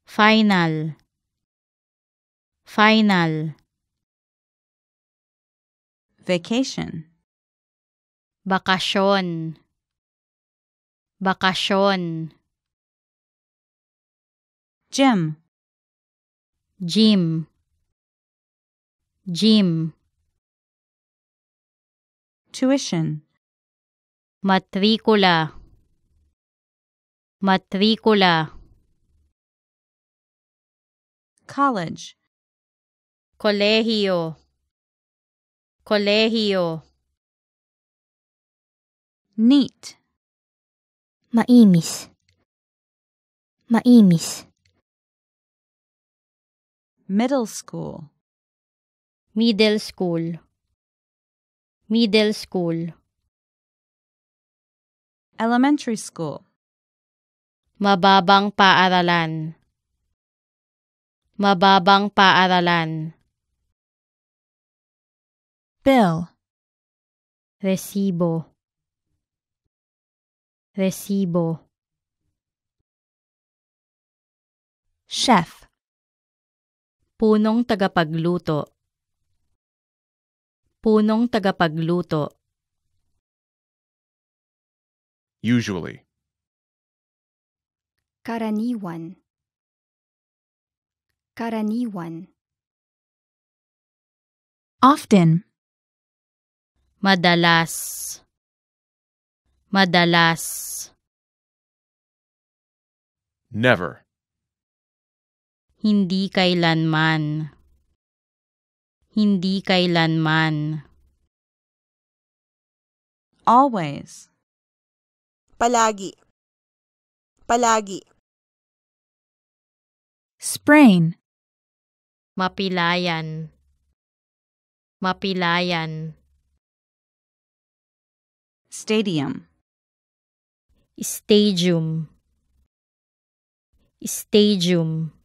Final. Final. Vacation. Bakasyon. Bakasyon. Gym. Gym. Gym. Tuition. Matrícula. Matrícula. College. Colegio. Colegio. Neat. Maimis. Maimis. Middle school. middle school middle school elementary school mababang paaralan mababang paaralan bill resibo resibo chef punong tagapagluto Punong tagapagluto. Usually. Karaniwan. Karaniwan. Often. Madalas. Madalas. Never. Hindi kailanman hindi kailanman. Always. Palagi. Palagi. Sprain. Mapilayan. Mapilayan. Stadium. Stadium. Stadium.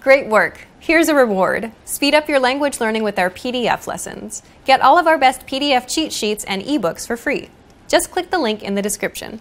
Great work! Here's a reward. Speed up your language learning with our PDF lessons. Get all of our best PDF cheat sheets and ebooks for free. Just click the link in the description.